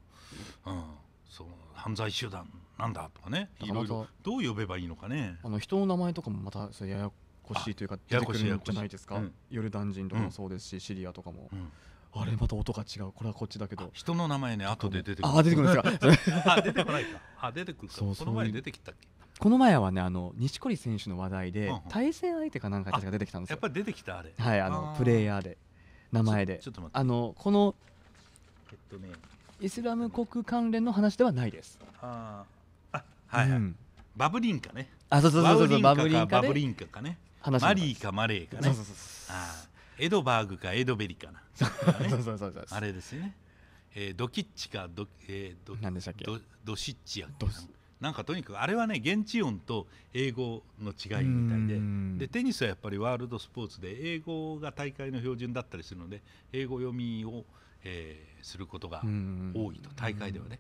うん、そう犯罪集団なんだとかねいろいろどう呼べばいいのかねあの人の名前とかもまたそれややこしいというか出てくるんじゃないですか、ヨルダン人とかもそうですし、シリアとかも。うんあれまた音が違うこれはこっちだけど人の名前ね後で出てくるあ出てくるんですか あ出てこないかあ出てくるそうそこの前出てきたっけこの前はねあの錦織選手の話題で、対戦相手かなんかが出てきたんですよやっぱり出てきたあれはいあのプレイヤーで名前でちょっと待ってあのこのえっとねイスラム国関連の話ではないですああはい、バブリンカねあそうそうそうそうバブリンカバブリンカかねマリーかマレーかねそうそうそうああエドバーグかエドベリかな、そうそうそうそうあれですね、えー、ドキッチかド,、えー、ド何でしたっけドドシッチやっなんかとにかくあれはね現地音と英語の違いみたいででテニスはやっぱりワールドスポーツで英語が大会の標準だったりするので英語読みを、えー、することが多いと大会ではね。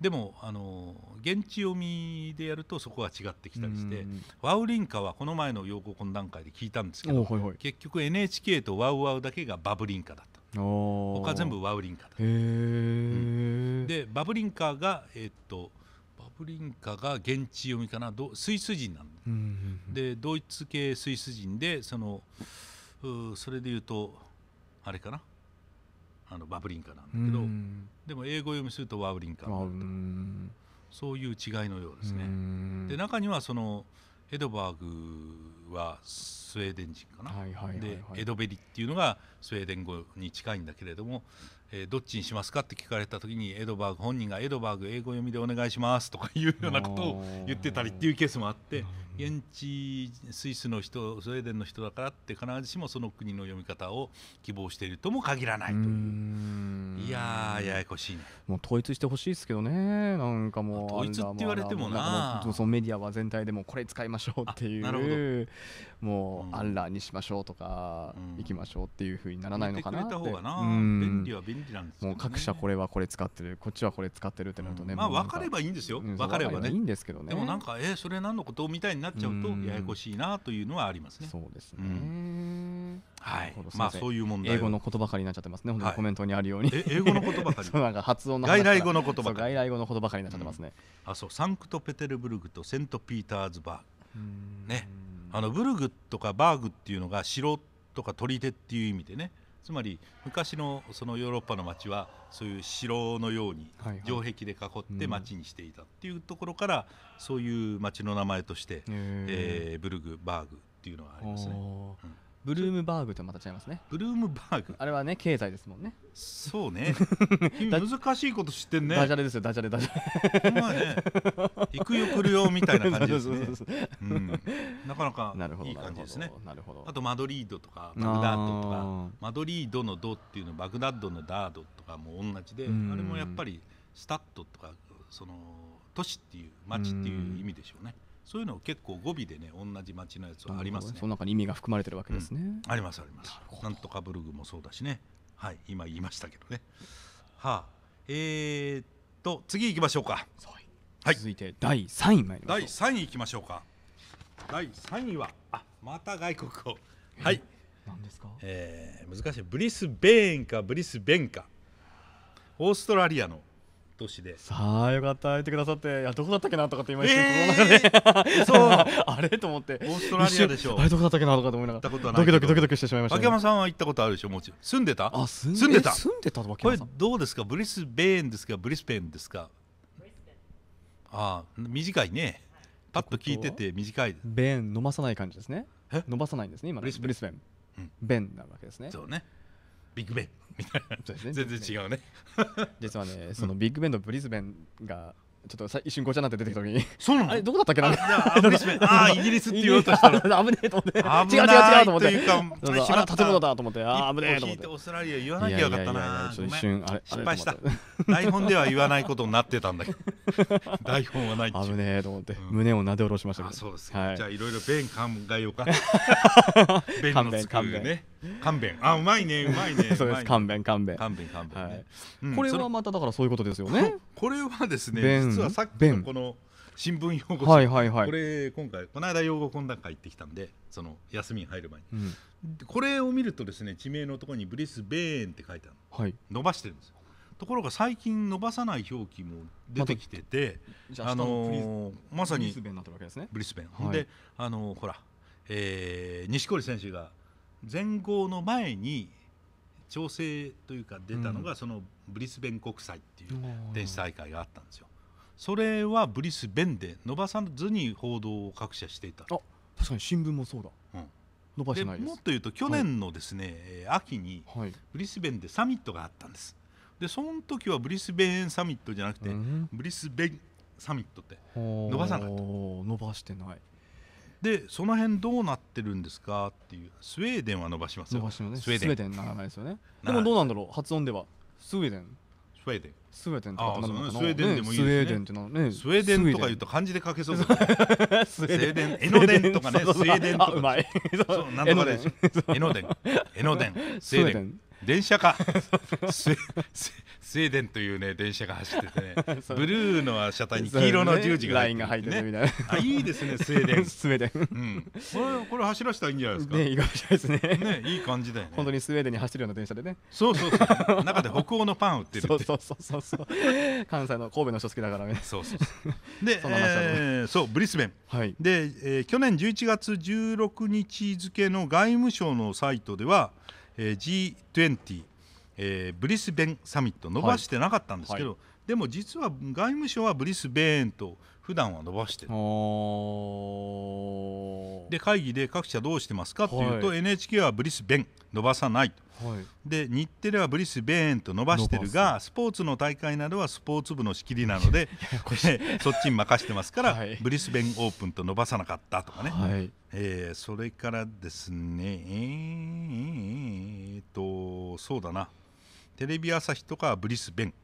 でもあの現地読みでやるとそこは違ってきたりして、うん、ワウリンカはこの前の陽光懇談会で聞いたんですけど、はいはい、結局 NHK とワウワウだけがバブリンカだった他全部ワウリンカだった、うん、でバブリンカがえー、っとバブリンカが現地読みかなスイス人なんでうん、でドイツ系スイス人でそのそれでいうとあれかなあのバブリンカなんだけどでも英語読みするとワブリンカにそういう違いのようですね。で中にはそのエドバーグはスウェーデン人かな、はいはいはいはい、でエドベリっていうのがスウェーデン語に近いんだけれども、えー、どっちにしますかって聞かれた時にエドバーグ本人がエドバーグ英語読みでお願いしますとかいうようなことを言ってたりっていうケースもあって現地スイスの人スウェーデンの人だからって必ずしもその国の読み方を希望しているとも限らないといういやややこしいねもう統一してほしいですけどねなんかもう統一って言われてもなもそのメディアは全体でもこれ使いましょうっていう なるほどもう、うん、アンラーにしましょうとか、うん、行きましょうっていうふうにならないのかなってでもう各社これはこれ使ってるこっちはこれ使ってるってなるとね、うん、まあ分かればいいんですよ分かればねいいんですけどねでもなんかえー、それ何のことみたいにななっちゃうとややこしいなというのはありますね。そうですね、はい、まあそういう問題。英語のことばかりになっちゃってますね。本当にコメントにあるように、英語のことばかり。そうなんか発音の外来語のこと外来語のことばかりになっちゃってますね。あ、そうサンクトペテルブルグとセントピーターズバーね。あのブルグとかバーグっていうのが城とか砦っていう意味でね。つまり昔のそのヨーロッパの町はそういう城のように城壁で囲って町にしていたっていうところから、そういう町の名前として、えブルグバーグっていうのがありますね。ブルームバーグとまた違いますねブルームバーグあれはね経済ですもんねそうね 難しいこと知ってんねダジャレですよダジャレダジャレまあね行くよ来るよみたいな感じですねなかなかいい感じですねなるほどあとマドリードとかバグダッドとかマドリードのドっていうのバグダッドのダードとかも同じであれもやっぱりスタッドとかその都市っていう街っていう意味でしょうねうそういうのを結構語尾でね同じ町のやつはありますね、ね、その中に意味が含まれてるわけですね、うん、ありますありますなんとかブルグもそうだしねはい今言いましたけどねはあえー、っと次行きましょうか、はい、続いて第3位まいりましょう第3位行きましょうか第3位はあまた外国語はい、んですか、えー、難しいブリスベーンかブリスベンかオーストラリアの都市でさあよかった会えてくださっていやどこだったっけなとかって今一瞬心の中で、そう あれと思ってオーストラリアでしょあれどこだったっけなとかと思いながらドキドキドキドキしてしまいました、秋山さんは行ったことあるでしょもちろん住んでたあ住んでた住んでたこれどうですかブリスベーンですかブリスペンですかああ短いねパッと聞いてて短いベーン伸ばさない感じですね伸ばさないんですね今ブリスベンベンなわけですねそうねビッグベンみたいな、ね、全然違うね 実はねそのビッグベンとブリスベンがちょっと一瞬ごちゃなって出てきたきにそうなのあれどこだったっけなああ イギリスって言おうとしたら危ねえと思って違う違う違うと思ってあい建物だと思ってああ危ねえと思ってオーストラリア言わなきゃよかったな一瞬あれ失敗した台本では言わないことになってたんだけど台本はない危ねえと思って胸をなで下ろしましたけどそうですじゃあいろいろ弁考えようか弁のつくね勘弁あうまいねうまいね そうです勘弁勘弁勘弁勘弁、はいうん、これはまただからそういうことですよね これはですね実はさっきのこの新聞用語、はいはいはい、これ今回この間用語懇談会行ってきたんでその休みに入る前に、うん、これを見るとですね地名のところにブリスベーンって書いてある、はい、伸ばしてるんですよところが最近伸ばさない表記も出てきてて、まあのー、まさにブリスベン、ね、で、はい、あのー、ほら、えー、錦織選手が全豪の前に調整というか出たのが、そのブリスベン国際っていう電子大会があったんですよ。それはブリスベンで伸ばさずに報道を各社していたあ確かに新聞もそうだ、うん、伸ばしてないもっと言うと去年のですね、はい、秋にブリスベンでサミットがあったんですでその時はブリスベンサミットじゃなくて、うん、ブリスベンサミットって伸ばさなかった伸ばしてないでその辺どうなってるんですかっていうスウェーデンは伸ばしますよ、ね、スウェーデンらないですよねでもどうなんだろう発音ではスウェーデンスウェーデンスウェーデンとかなのスウェーデンでもいいですねスウェーデンとか言うと漢字で書けそうスウェーデンエノデンとかねスウェーデンとかうまいエノデンエノデンスウェーデン電車かスススウェーデンというね電車が走っててねブルーの車体に黄色の十字が入ってて、みたね、ね、あいいですねスウェーデン スウェーデン、うん、これこれ走らせたらいいんじゃないですかねいいかもいですねねいい感じだよね本当にスウェーデンに走るような電車でねそうそうそう中で北欧のパン売ってるそうそうそうそう関西の神戸の書籍だからねそうそうそうでその話、えー、そうブリスベン、はい、で、えー、去年11月16日付の外務省のサイトではえー、G20、えー、ブリスベンサミット伸ばしてなかったんですけど、はい、でも実は外務省はブリスベーンと普段は伸ばしてるで会議で各社どうしてますかというと、はい、NHK はブリスベン伸ばさないと、はい、で日テレはブリスベーンと伸ばしてるがスポーツの大会などはスポーツ部の仕切りなので そっちに任してますから、はい、ブリスベンオープンと伸ばさなかったとかね、はい、えー、それからですねえー、とそうだなテレビ朝日とかブリスベン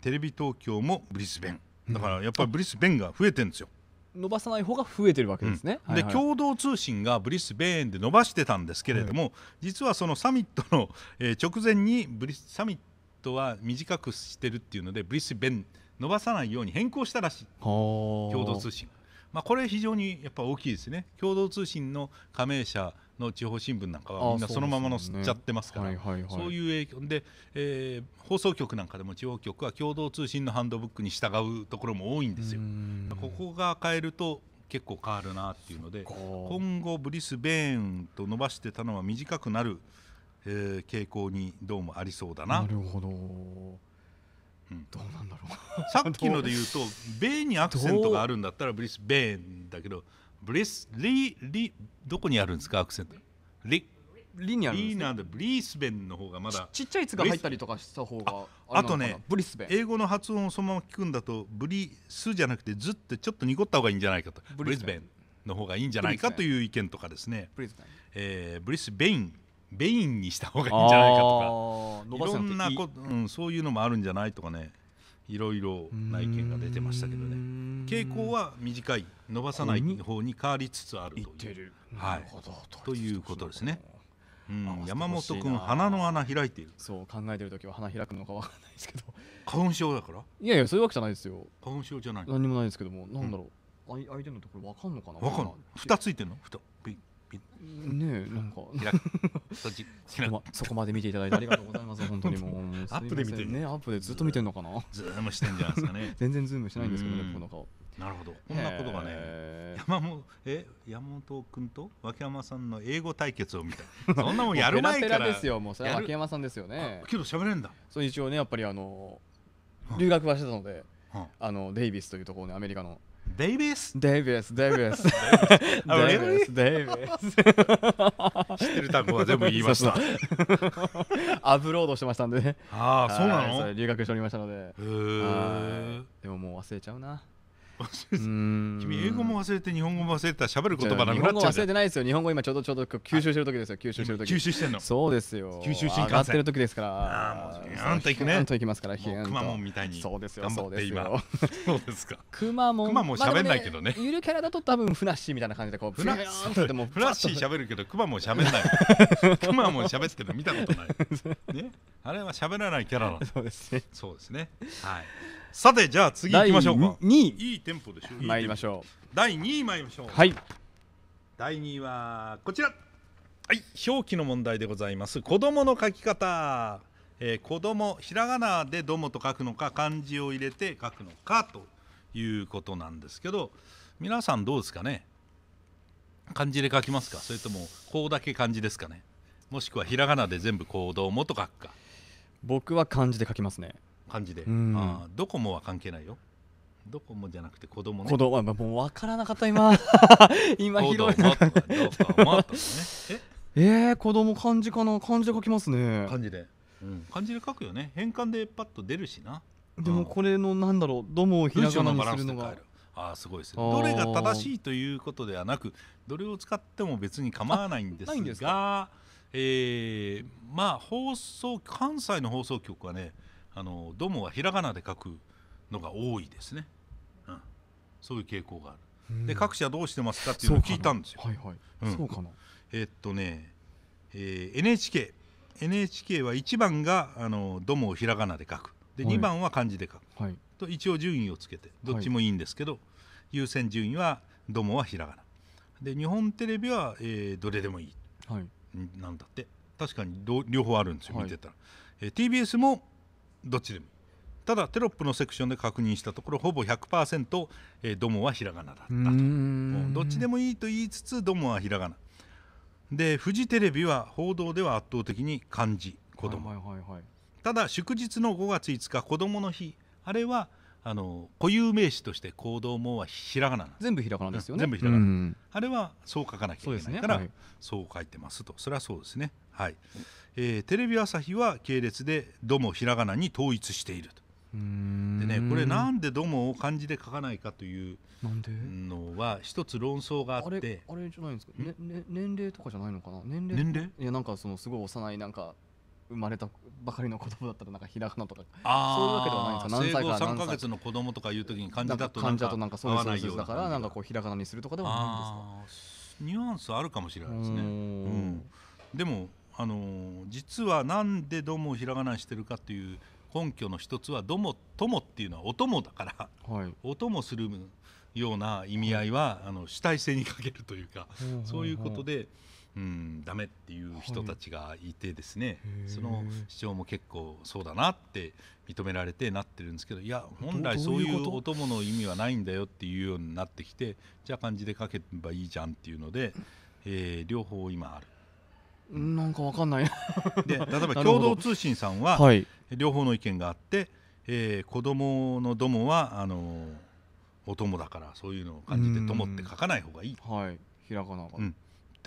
テレビ東京もブリスベンだからやっぱりブリスベンが増えてるんですよ。伸ばさない方が増えてるわけですね、うん、で、はいはい、共同通信がブリスベーンで伸ばしてたんですけれども、はい、実はそのサミットの、えー、直前にブリスサミットは短くしてるっていうのでブリスベン伸ばさないように変更したらしい共同通信、まあ、これ非常にやっぱ大きいですね共同通信の加盟者の地方新聞なんかはみんなそのまま載っちゃってますからそういう影響で、えー、放送局なんかでも地方局は共同通信のハンドブックに従うところも多いんですよ。ここが変えると結構変わるなっていうので今後ブリスベーンと伸ばしてたのは短くなる、えー、傾向にどうもありそうだな。なるほどうん、どうなんだろうさっきので言うと「ベーン」にアクセントがあるんだったらブリス・ベーンだけどブリスリリどこにあるんですかアクセントリリにあるんです、かリーなんでブリスベンの方がまだちっちゃい「つ」が入ったりとかした方があとねブリスベン英語の発音をそのまま聞くんだとブリスじゃなくて「ず」ってちょっと濁った方がいいんじゃないかとブリスベンの方がいいんじゃないかという意見とかですねブリスベン、えー、ブリスベインベインにした方がいいんじゃないかとかいろんなこ、うん、そういうのもあるんじゃないとかねいろいろな意見が出てましたけどね傾向は短い伸ばさない方に変わりつつあるという、はい、ということですね。うん、山本君鼻の穴開いているそう考えてる時は鼻開くのかわからないですけど花粉症だからいやいやそういうわけじゃないですよ花粉症じゃない何もないですけどもなんだろう、うん、相手のところわかんのかな分かんない蓋ついてんの蓋ピねえなんか そこまで見ていただいてありがとうございます本当にもう アップで見てねアップでずっと見てるのかなズームしてんじゃないですかね 全然ズームしてないんですけどねこの顔なるほどこんなことがね山本え山本君と脇山さんの英語対決を見たそんなもんやる前からですよもうそれは脇山さんですよねけど喋れんだそう一応ねやっぱりあの留学はしてたので、はあ、あのデイビスというところねアメリカの Davis? Davis, Davis. Davis, Davis. 知ってる単語は全部言いました。アップロードしてましたんでね。ああ、そうなの留学しておりましたので。へえ。でももう忘れちゃうな。君英語も忘れて日本語も忘れた喋る言葉なくなっちゃう日本語忘れてないですよ日本語今ちょうどちょうど吸収してる時ですよ吸収してる時吸収してんのそうですよ吸収新幹線ってる時ですからあんと行くねあんと行きますからくまモンみたいにそうですよ頑張って今そうですかくまモンくまモン喋んないけどねゆるキャラだと多分フラッシーみたいな感じでこうフラッシー喋るけどくまモン喋んない くまモン喋ってるの見たことないねあれは喋らないキャラな そうですねそうですねはいさてじゃあ次行きましょうか2位いいテンポでしょ参りましょう第2位参りましょうはい第2位はこちらはい表記の問題でございます子供の書き方えー、子供ひらがなで「ども」と書くのか漢字を入れて書くのかということなんですけど皆さんどうですかね漢字で書きますかそれともこうだけ漢字ですかねもしくはひらがなで全部「行動も」と書くか僕は漢字で書きますね感じで、うん、あドコモは関係ないよドコモじゃなくて子供ね子供はもう分からなかった今 今ひどいなドえ えー、子供漢字かな漢字で書きますね漢字で、うん、漢字で書くよね変換でパッと出るしなでもこれのなんだろう「ども」をひらがなにするのがあすごいですねどれが正しいということではなくどれを使っても別に構わないんですがえー、まあ放送関西の放送局はねあのどもはひらがなで書くのが多いですね、うん、そういう傾向がある、で各社どうしてますかっていうのを聞いたんですよ。はいはいうん、そうかなえー、っとね、えー、NHK NHK は1番があのどもをひらがなで書くで、はい、2番は漢字で書く、はい、と一応順位をつけてどっちもいいんですけど、はい、優先順位はどもはひらがなで日本テレビは、えー、どれでもいい、はい、なんだって確かに両方あるんですよ、見てたら、えー、TBS もどっちでもいいただテロップのセクションで確認したところほぼ100%、えー、ドモはひらがなだったとどっちでもいいと言いつつドモはひらがなでフジテレビは報道では圧倒的に漢字子供、はいはいはいはい、ただ祝日の5月5日子供の日あれは「あの固有名詞として行動もはひらがな全部ひらがなですよね、全部ひらがな、うん、あれはそう書かなきゃいけないからそう、ねはい、そう書いてますとそれはそうですねはい、えー、テレビ朝日は系列で「ども」ひらがなに統一しているとでねこれなんで「ども」を漢字で書かないかというのは一つ論争があってあれじゃないんですか、ねね、年齢とかじゃないのかな年齢年齢いやなんかそのすごい幼いなんか生まれたばかりの子供だったらなんかひらがなとかあそういうわけではないんですよ何か何歳3ヶ月の子供とかいう時に患者だとなんかなんかそういすだからなんかこうひらがなにするとかではないんですかニュアンスあるかもしれないですね、うん、でもあの実はなんでどうもひらがなしてるかっていう根拠の一つはどもともっていうのはお供だから、はい、お供するような意味合いは、はい、あの主体性に欠けるというか、そういうことで。うん、ダメっていう人たちがいてですね、はい、その主張も結構そうだなって認められてなってるんですけどいや本来そういうお供の意味はないんだよっていうようになってきてじゃあ漢字で書けばいいじゃんっていうので、えー、両方今ある。なんかわかんないで例えば 共同通信さんは、両方の意見があって、えー、子供の「どもは」あのお供だからそういうのを感じて「友」って書かない方がいい。はいひうん、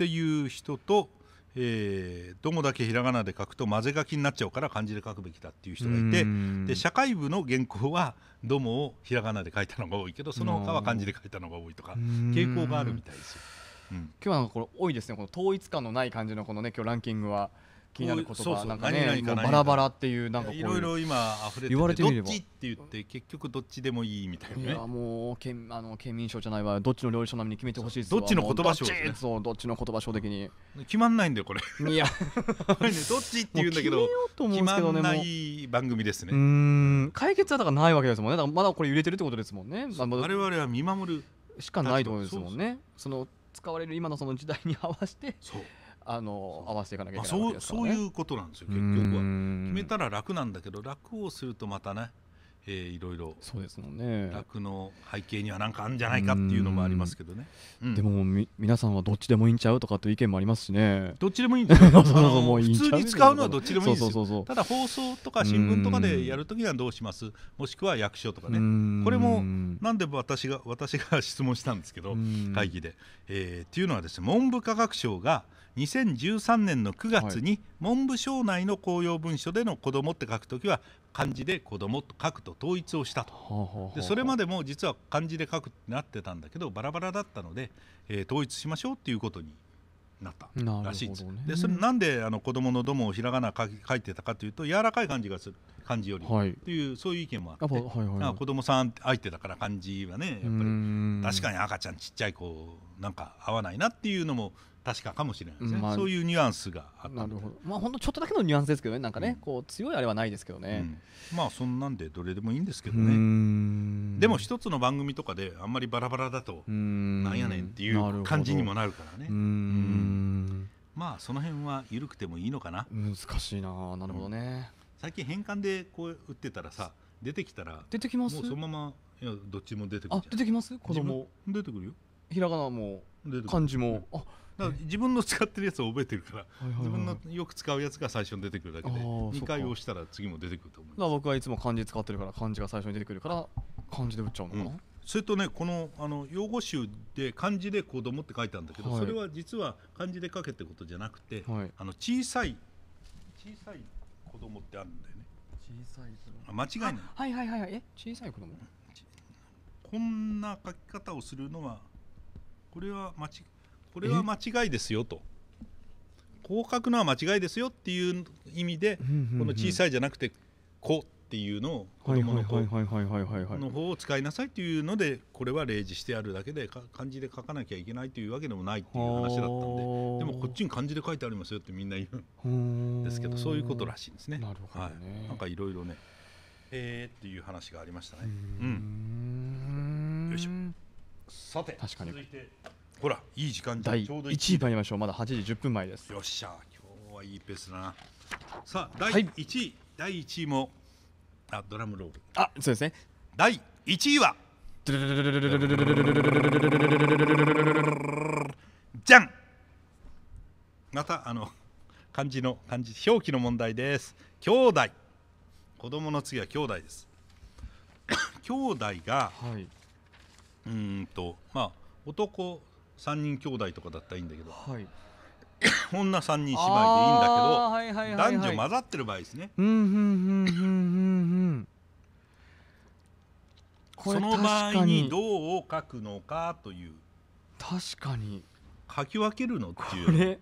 っていう人と、えー、どもだけひらがなで書くと混ぜ書きになっちゃうから漢字で書くべきだっていう人がいてで社会部の原稿はどもをひらがなで書いたのが多いけどその他は漢字で書いたのが多いとか傾向があるみたいですよ。うん、今日はこれ多いですねこの統一感のない感じのこのね今日ランキングは。気になる言葉なんかねバラバラっていうなんかいろいろ今溢れて言れてどっちって言って結局どっちでもいいみたいなねもうけんあの県民賞じゃないわどっちの料理賞並みに決めてほしいですどっちの言葉賞そうどっちの言葉賞的に決まんないんだよこれいや どっちって言うんだけど決まんない番組ですねうん解決はだからないわけですもんねだからまだこれ揺れてるってことですもんねまあ、我々は見守るしかないと思うんですもんねその使われる今のその時代に合わせてそうあの合わせていかなきゃいけない、まあ、そうそういうことなんですよ結局は決めたら楽なんだけど楽をするとまたねえー、いろいろそうですもんね楽の背景には何かあるんじゃないかっていうのもありますけどね、うん、でもみ皆さんはどっちでもいいんちゃうとかという意見もありますしねどっちでもいいんですよ 普通に使うのはどっちでもいいですよただ放送とか新聞とかでやるときはどうしますもしくは役所とかねこれもなんで私が私が質問したんですけど会議で、えー、っていうのはですね文部科学省が「2013年の9月に文部省内の公用文書での子どもって書くときは漢字で子どもと書くと統一をしたとでそれまでも実は漢字で書くってなってたんだけどバラバラだったので、えー、統一しましょうっていうことになったらしいです。ね、でそれなんであの子供のどもをひらがな書いてたかというと柔らかい感じがする漢字よりっはい、いう、そういう意見もあって、はいはいはい、子供さん相手だから漢字はねやっぱり確かに赤ちゃんちっちゃい子なんか合わないなっていうのも確かかもしれないですね、まあ、そういうニュアンスがあったなるほどまあほんのちょっとだけのニュアンスですけどねなんかね、うん、こう強いあれはないですけどね、うん、まあそんなんでどれでもいいんですけどねでも一つの番組とかであんまりバラバラだとなんやねんっていう感じにもなるからねうんまあその辺は緩くてもいいのかな難しいななるほどね、うん、最近変換でこう打ってたらさ出てきたら出てきますもうそのままいやどっちも出てくるあ出てきます子供出てくるよひらがなも漢字も、あだ自分の使ってるやつを覚えてるから、はいはいはい、自分のよく使うやつが最初に出てくるだけで2回押したら次も出てくると思います僕はいつも漢字使ってるから漢字が最初に出てくるから漢字で打っちゃうのかな、うん、それとねこのあの用語集で漢字で子供って書いてあるんだけど、はい、それは実は漢字で書けってことじゃなくて、はい、あの小さい小さい子供ってあるんだよね小さい子間違いないはいはいはいはいえ小さい子供こんな書き方をするのはこれは間違これは間違いですよとこう書くのは間違いですよっていう意味で、この小さいじゃなくて「子」っていうのを子供の子の方を使いなさいっていうのでこれは例示してあるだけで漢字で書かなきゃいけないというわけでもないっていう話だったんででもこっちに漢字で書いてありますよってみんな言うんですけどそういうことらしいんですね。なるほど、ね、はい、なんかいろいろねえー、っていう話がありましたね。うん、よいしょさて続いてほらいい時間第1位参りましょうまだ8時10分前ですよっしゃ今日はいいペースだなさあ第1位、はい、第1位もあドラムロールあそうですね第1位はじゃんまたあの漢字の漢字表記の問題です兄弟子供の次は兄弟です兄弟が、はい、うんとまあ男3人兄弟とかだったらいいんだけど、はい、女3人姉妹でいいんだけど、はいはいはいはい、男女混ざってる場合ですね。その場合にどう書くのかという確かに書き分けるのっていうこれ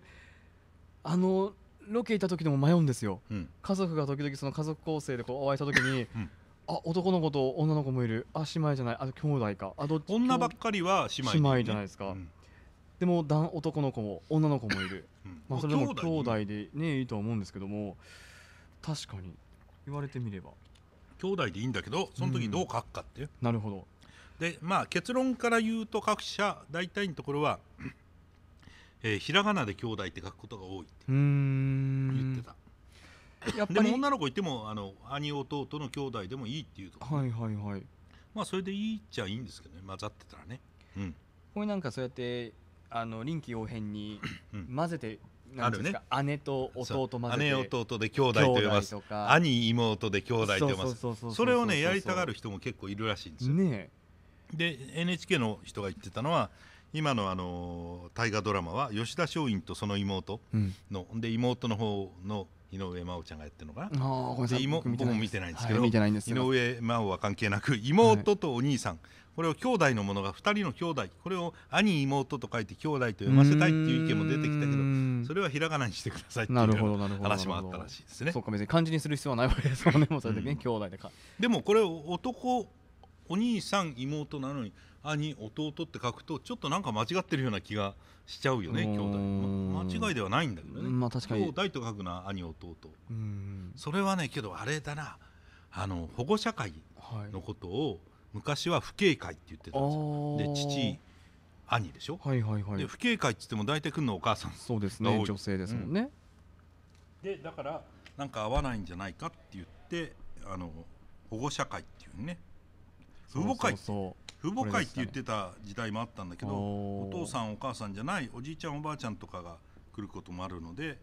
あのロケ行った時でも迷うんですよ、うん、家族が時々その家族構成でこうお会いした時に、うん、あ男の子と女の子もいるあ姉妹じゃないあ兄弟かあど女ばっかりは姉妹、ね,、じゃないですか、うんでも男の子も女の子もいる、うん、まあ、それでも兄弟でねいいと思うんですけども確かに言われてみれば兄弟でいいんだけどその時どう書くかって、うん、なるほどでまあ結論から言うと各社大体のところは、えー、ひらがなで兄弟って書くことが多いって言ってたやっぱり女の子いてもあの兄弟の兄弟でもいいっていうとはいはいはいまあそれでいいっちゃいいんですけどね混ざってたらねうんこれなんかそうやってあの臨機応変に混ぜて、なんですかね姉と弟混ぜて姉弟で兄弟と呼ばす兄妹で兄弟と呼ばすそれをねやりたがる人も結構いるらしいんですよ。ね、で NHK の人が言ってたのは今のあの大河ドラマは吉田松陰とその妹の、うん、で妹の方の井上真央ちゃんがやってるのかなあ僕も見てないんですけど、はい、井上真央は関係なく妹とお兄さん、はいこれを兄弟のものが2人の兄弟これを兄妹と書いて兄弟と読ませたいっていう意見も出てきたけどそれはひらがなにしてくださいっていう話もあったらしいですねそうか別に漢字にする必要はないわけですからねもうそれだけ、ね、兄弟でかでもこれ男お兄さん妹なのに兄弟って書くとちょっとなんか間違ってるような気がしちゃうよね兄弟、ま、間違いではないんだけどね、まあ、確かに兄弟と書くな兄弟それはねけどあれだなあの保護者会のことを、はい昔は不警戒って言ってたんですよで父兄でしょ、はいはいはい、で不警戒って言っても大体来るのお母さんそうですね女性ですもんね、うん、でだからなんか合わないんじゃないかって言ってあの保護者会っていうね父母会父母会って言ってた時代もあったんだけど、ね、お父さんお母さんじゃないおじいちゃんおばあちゃんとかが来ることもあるので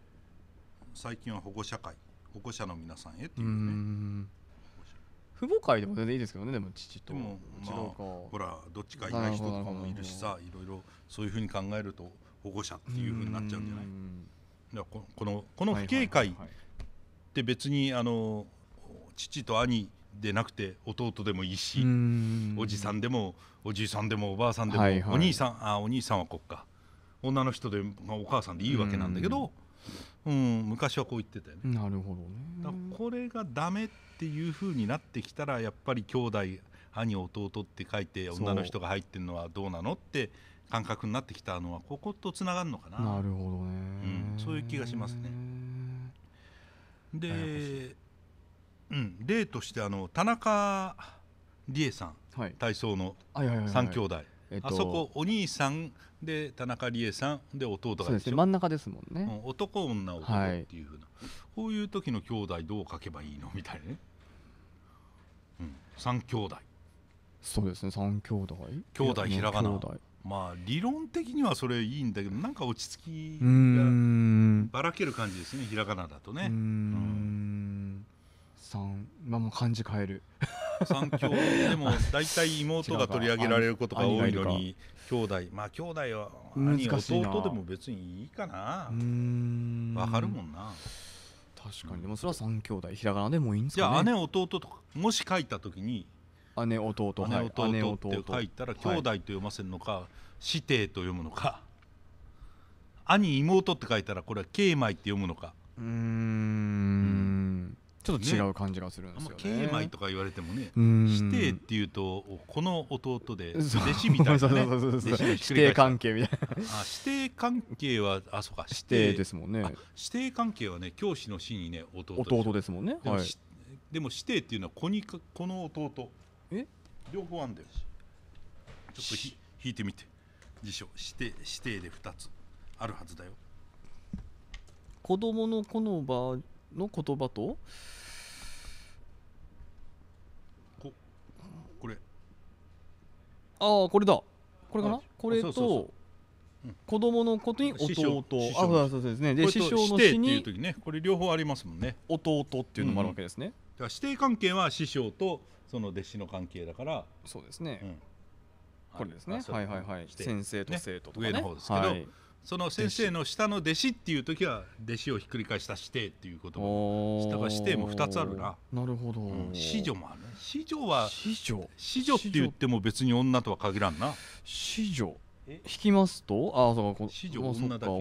最近は保護者会保護者の皆さんへっていうね父母会でも全然いいですけどねでも父とも、まあ、ほらどっちかいない人とかもいるしさいろいろそういうふうに考えると保護者っていうふうになっちゃうんじゃないだこのこの不敬会って別にあの父と兄でなくて弟でもいいしおじさんでもおじいさんでもおばあさんでも、お兄さんあお兄さんはこっか女の人で、まお母さんでいいわけなんだけど。うん、昔はこう言ってたよねなるほどねこれがダメっていうふうになってきたらやっぱり兄弟兄弟って書いて女の人が入ってるのはどうなのって感覚になってきたのはこことつながるのかななるほどね、うん、そういう気がしますねで、うん、例としてあの田中理恵さん、はい、体操の3兄弟、はいはいはいはいえっと、あそこお兄さんで田中理恵さんで弟がそうですね真ん中ですもんね、うん、男女男っていうふうな、はい、こういう時の兄弟どう書けばいいのみたいなね、うん、3兄弟そうですね3兄弟兄弟ひらがなまあ理論的にはそれいいんだけどなんか落ち着きがばらける感じですねひらがなだとねうん、うん、3まあもう漢字変える三強でも大体妹が取り上げられることが多いのに兄弟まあ兄弟は兄弟でも別にいいかなわかるもんな確かにでもそれは三兄弟ひらがなでもいいんですか、ね、じゃあ姉弟とかもし書いた時に姉弟姉弟姉弟って書いたら兄弟と読ませるのか、はい、師弟と読むのか兄妹って書いたらこれは慶米って読むのかうんちょっと違う感じがするんですよね。ねまあ、とか言われてもね、指定っていうとこの弟で 弟子みたいな、ね、師 弟関係みたいな。あ師弟関係はあそうか師弟ですもんね。師弟関係はね教師の師にね弟弟ですもんね。でも,、はい、でも師弟っていうのは子にこの弟え両方あんだよ。ちょっとひ引いてみて辞書師弟指定で二つあるはずだよ。子供の子の場合。の言葉とここれああこれだこれかなこれと子供のことに弟あそうそうそうですねで師匠の死にねこれ両方ありますもんね弟っていうのもあるわけですね、うん、師弟関係は師匠とその弟子の関係だからそうですね、うん、これですねはいはいはい先生と生徒とかね、ね、上の方ですけど、はいその先生の下の弟子っていう時は弟子をひっくり返した師弟っていう言葉下が師弟も2つあるななるほど、う子女もある子女は子女子女って言っても別に女とは限らんな子女引きますとああそうか子女女だけ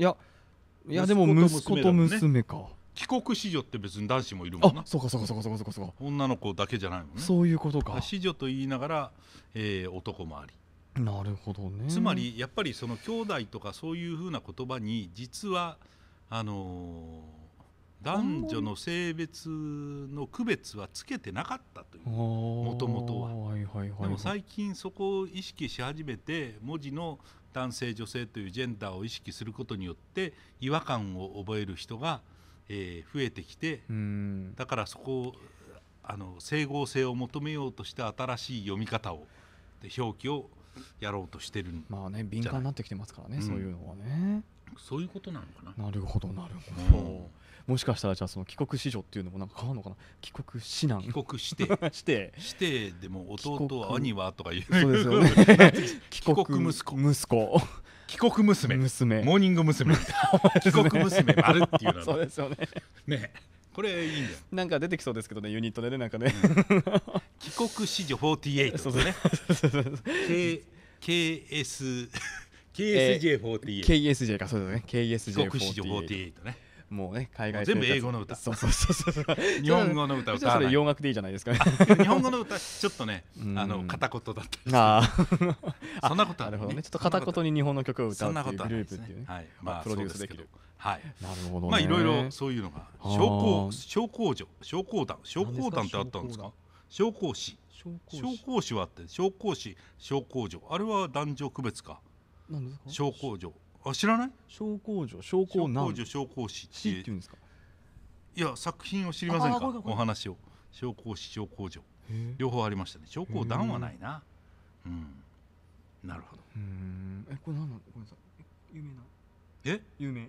いやいやでも息子と娘か、帰国子女って別に男子もいるもんなそうかそうかそうかそうかそうか女の子だけじゃないもんねそういうことか子女と言いながら、えー、男もありなるほどねつまりやっぱりその兄弟とかそういうふうな言葉に実はあのー、男女の性別の区別はつけてなかったというもともとははいはいはいはい、でも最近そこを意識し始めて文字の男性女性というジェンダーを意識することによって違和感を覚える人が、えー、増えてきてだからそこをあの整合性を求めようとして新しい読み方を表記をやろうとしてるまあね敏感になってきてますからね、うん、そういうのはねそういうことなのかななるほどなるほど、もしかしたらじゃあその帰国子女っていうのもなんか変わるのかな帰国指南帰国して してしてでも弟は兄はとか言うそうですよね 帰国息子息子帰国娘娘モーニング娘帰国娘丸っていうのそうですよねねこれいいんだよなんか出てきそうですけどねユニットでねなんかね、うん、帰国子女48ですね KS KSJ48 KSJ かそうですね KSJ48 帰国子女48ねもうね海外全部英語の歌そうそうそうそう日本語の歌歌それ洋楽でいいじゃないですか、日本語の歌ちょっとねあの片言だったあ そんなことある、ね、ほどねちょっと片言に日本の曲を歌うっていうグループっていうはいまあプロデュースできるはい、なるほど、まあいろいろそういうのが商工商工場、商工団商工団ってあったんですか商工士商工士はあって商工士商工所あれは男女区別か商工場。あ知らない小工場小工なん工場小工師っていうんですかいや作品を知りませんかお話を小工師小工場両方ありましたね小工団はないなうんなるほどえこれ何なのごめんなさい有名なえ有名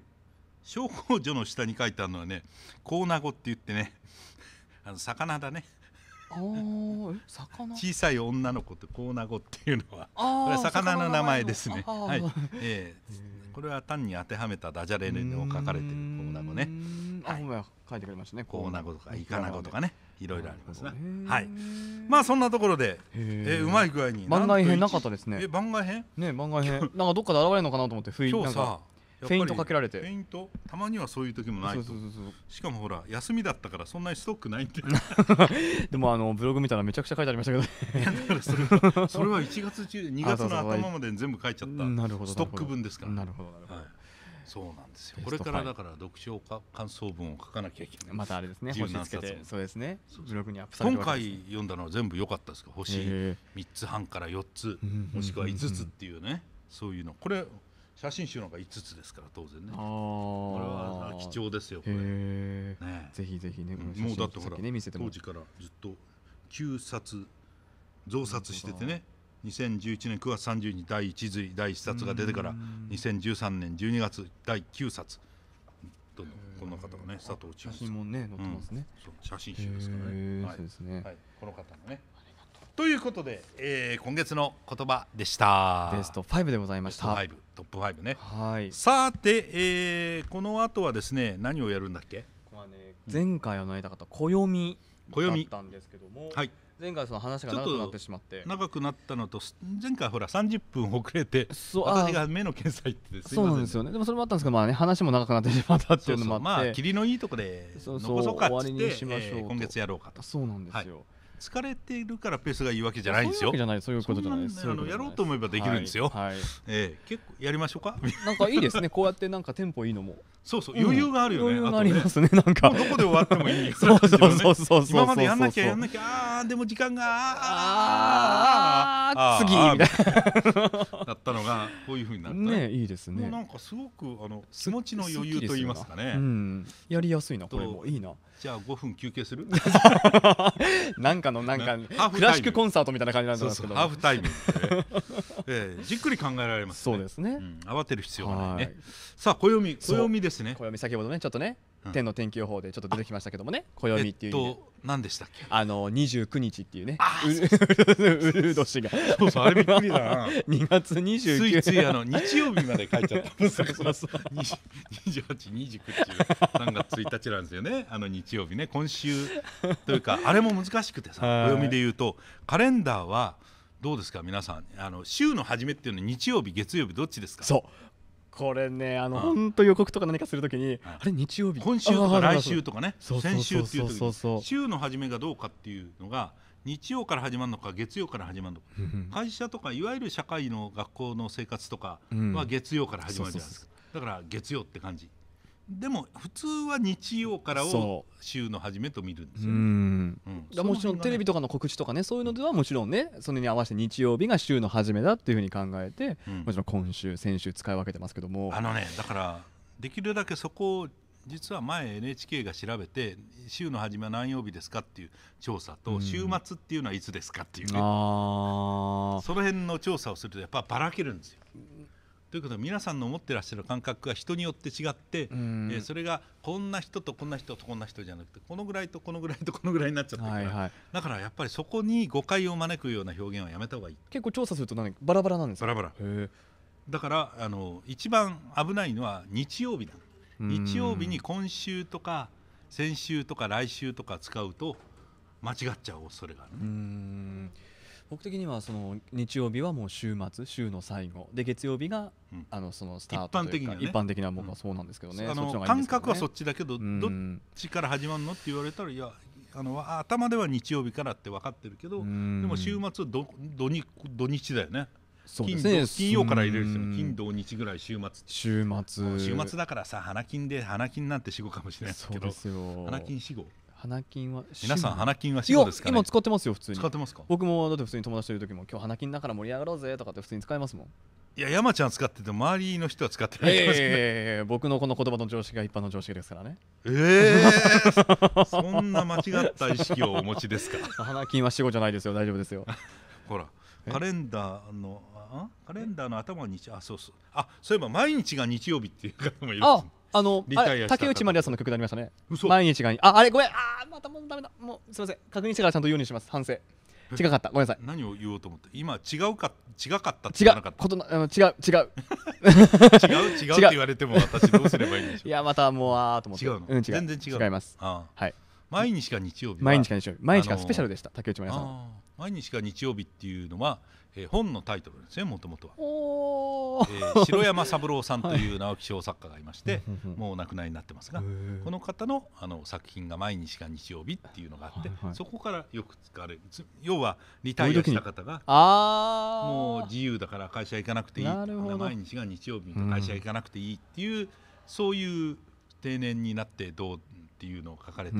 小工場の下に書いてあるのはねコーナゴって言ってねあの魚だねお魚小さい女の子とコーナゴっていうのはこれは魚の名前ですね。はい、えー、これは単に当てはめたダジャレで書かれてるコーナゴね。はい、あ、書いてくれましたね。コーナゴとかイカナゴとかね、いろいろありますね。はい。まあそんなところで、えー、うまい具合に番外編なかったですね。え番外編？ね番外編。なんかどっかで現れるのかなと思って不意今日さ、フェイントかけられてフェイントたまにはそういう時もないとしかもほら休みだったからそんなにストックないって でもあのブログ見たらめちゃくちゃ書いてありましたけどそれはそれは1月中2 月の頭まで全部書いちゃったなるほどストック分ですからなるほどなるほど、はいそうなんですよ。これからだから読書か感想文を書かなきゃいけない。またあれですね。星つけて、そうですね。ブログにアップされ今回読んだのは全部良かったですか。星三つ半から四つ、もしくは五つっていうね、そういうの。これ写真集なんか5つですから当然ねこれは貴重ですよこれ、ね、ぜひぜひねもうだってほら、ね、当時からずっと9冊増刷しててね2011年9月30日第1髄第1冊が出てから2013年12月第9冊どんのこの方がね佐藤千写真もね載ってますね、うん、写真集ですからね、はい、そうですね、はい、この方のねということで、えー、今月の言葉でしたベスト5でございましたトップ5ねはいさて、えー、この後はですね何をやるんだっけ、まあね、前回はのやりたかった暦だったんですけども、はい、前回その話が長くなってしまって長くなったのと前回ほら30分遅れてそう私が目の検査行ってそうなんですよねでもそれもあったんですけどまあね話も長くなってしまったっていうのもあってまあ霧のいいとこで残そうかっつって今月やろうかとそうなんですよ、はい疲れているからペースがいいわけじゃないんですよ。そういうじゃない、そういうことじゃないです。あのやろうと思えばできるんですよ。はい。ええ、結構やりましょうか。なんかいいですね。こうやってなんかテンポいいのも。そうそう、余裕があるよね。余裕がありますね。なんか。どこで終わってもいい。そうそうそうそう。今までやんなきゃやんなきゃ、ああでも時間がああ次みただったのがこういうふうになった。ねいいですね。なんかすごくあの気持ちの余裕と言いますかね。うん。やりやすいなこれもいいな。じゃあ5分休憩する なんかのなんか、ね、クラシックコンサートみたいな感じなんですけどハーフタイム、えー、じっくり考えられます、ね、そうですね、うん、慌てる必要がないね、い、さあ暦暦ですね暦先ほどねちょっとね、うん、天の天気予報でちょっと出てきましたけどもね暦っていう、えっと、何でしたっけあの29日っていうねうがそうそうあれびっくりだな2月29日ついついあの日曜日まで書いちゃったそうそうそう2829っ月1日なんですよねあの日曜日ね今週というかあれも難しくてさお読みで言うとカレンダーはどうですか皆さんあの週の初めっていうのは日曜日月曜日どっちですかそうこれねあの本当予告とか何かするときにあれ日曜日今週とか来週とかね先週っていうと、週の始めがどうかっていうのが日曜から始まるのか月曜から始まるのか、会社とかいわゆる社会の学校の生活とかは月曜から始まるじゃないですか、だから月曜って感じでも普通は日曜からを週の初めと見るんですよ、ね、うん、もちろんテレビとかの告知とかねそういうのではもちろんねそれに合わせて日曜日が週の初めだっていうふうに考えて、うん、もちろん今週先週使い分けてますけどもあのねだからできるだけそこを実は前 NHK が調べて週の初めは何曜日ですかっていう調査と、週末っていうのはいつですかっていうね、その辺の調査をするとやっぱばらけるんですよ。ということは皆さんの持ってらっしゃる感覚が人によって違って、えー、それがこんな人とこんな人とこんな人じゃなくてこのぐらいとこのぐらいとこのぐらいになっちゃってるから、はいはい、だからやっぱりそこに誤解を招くような表現はやめたほうがいい結構調査すると何バラバラなんですかバラバラだからあの一番危ないのは日曜日だ日曜日に今週とか先週とか来週とか使うと間違っちゃう恐れがある、ね。僕的にはその日曜日はもう週末週の最後で月曜日が、うん、あのそのスタート一般的な、ね、一般的な僕はそうなんですけどね感覚はそっちだけど、うん、どっちから始まるのって言われたらいやあの頭では日曜日からって分かってるけど、でも週末ど土日土日だよね金ね、金曜から入れるんで金土日ぐらい週末週末週末だからさ花金で花金なんて死後かもしれないですけど花金死後花金は皆さん花金は白ですか、ね、今使ってますよ普通に使ってますか僕もだって普通に友達といる時も今日花金だから盛り上がろうぜとかって普通に使いますもんいや山ちゃん使ってて周りの人は使ってないですけえー、僕のこの言葉の常識が一般の常識ですからねええー、そんな間違った意識をお持ちですか花金は死後じゃないですよ大丈夫ですよほらカレンダーのカレンダーの頭にあそうそうあそういえば毎日が日曜日っていう方もいるんですあの竹内まりやさんの曲になりましたね毎日がああれごめんあまたもうダメだもうすいません確認してからちゃんと言うようにします反省違かったごめんなさい何を言おうと思って今違うか違かったって言わなかった 違う違う 違う違う違うって言われても私どうすればいいんでしょう いやまたもうあーと思って違うの、うん、違う全然違う違いますはい毎日が日曜日毎日が日曜日毎日がスペシャルでした竹内まりやさん毎日が日曜日っていうのはえー、本のタイトルですねもともとは、えー、城山三郎さんという直木賞作家がいまして、は い、もうお亡くなりになってますがこの方のあの作品が「毎日が日曜日」っていうのがあって、はいはい、そこからよく使われる要はリタイアした方がもう自由だから会社行かなくていい毎日が日曜日会社行かなくていいっていう、うん、そういう定年になってどうっていうのを書かれた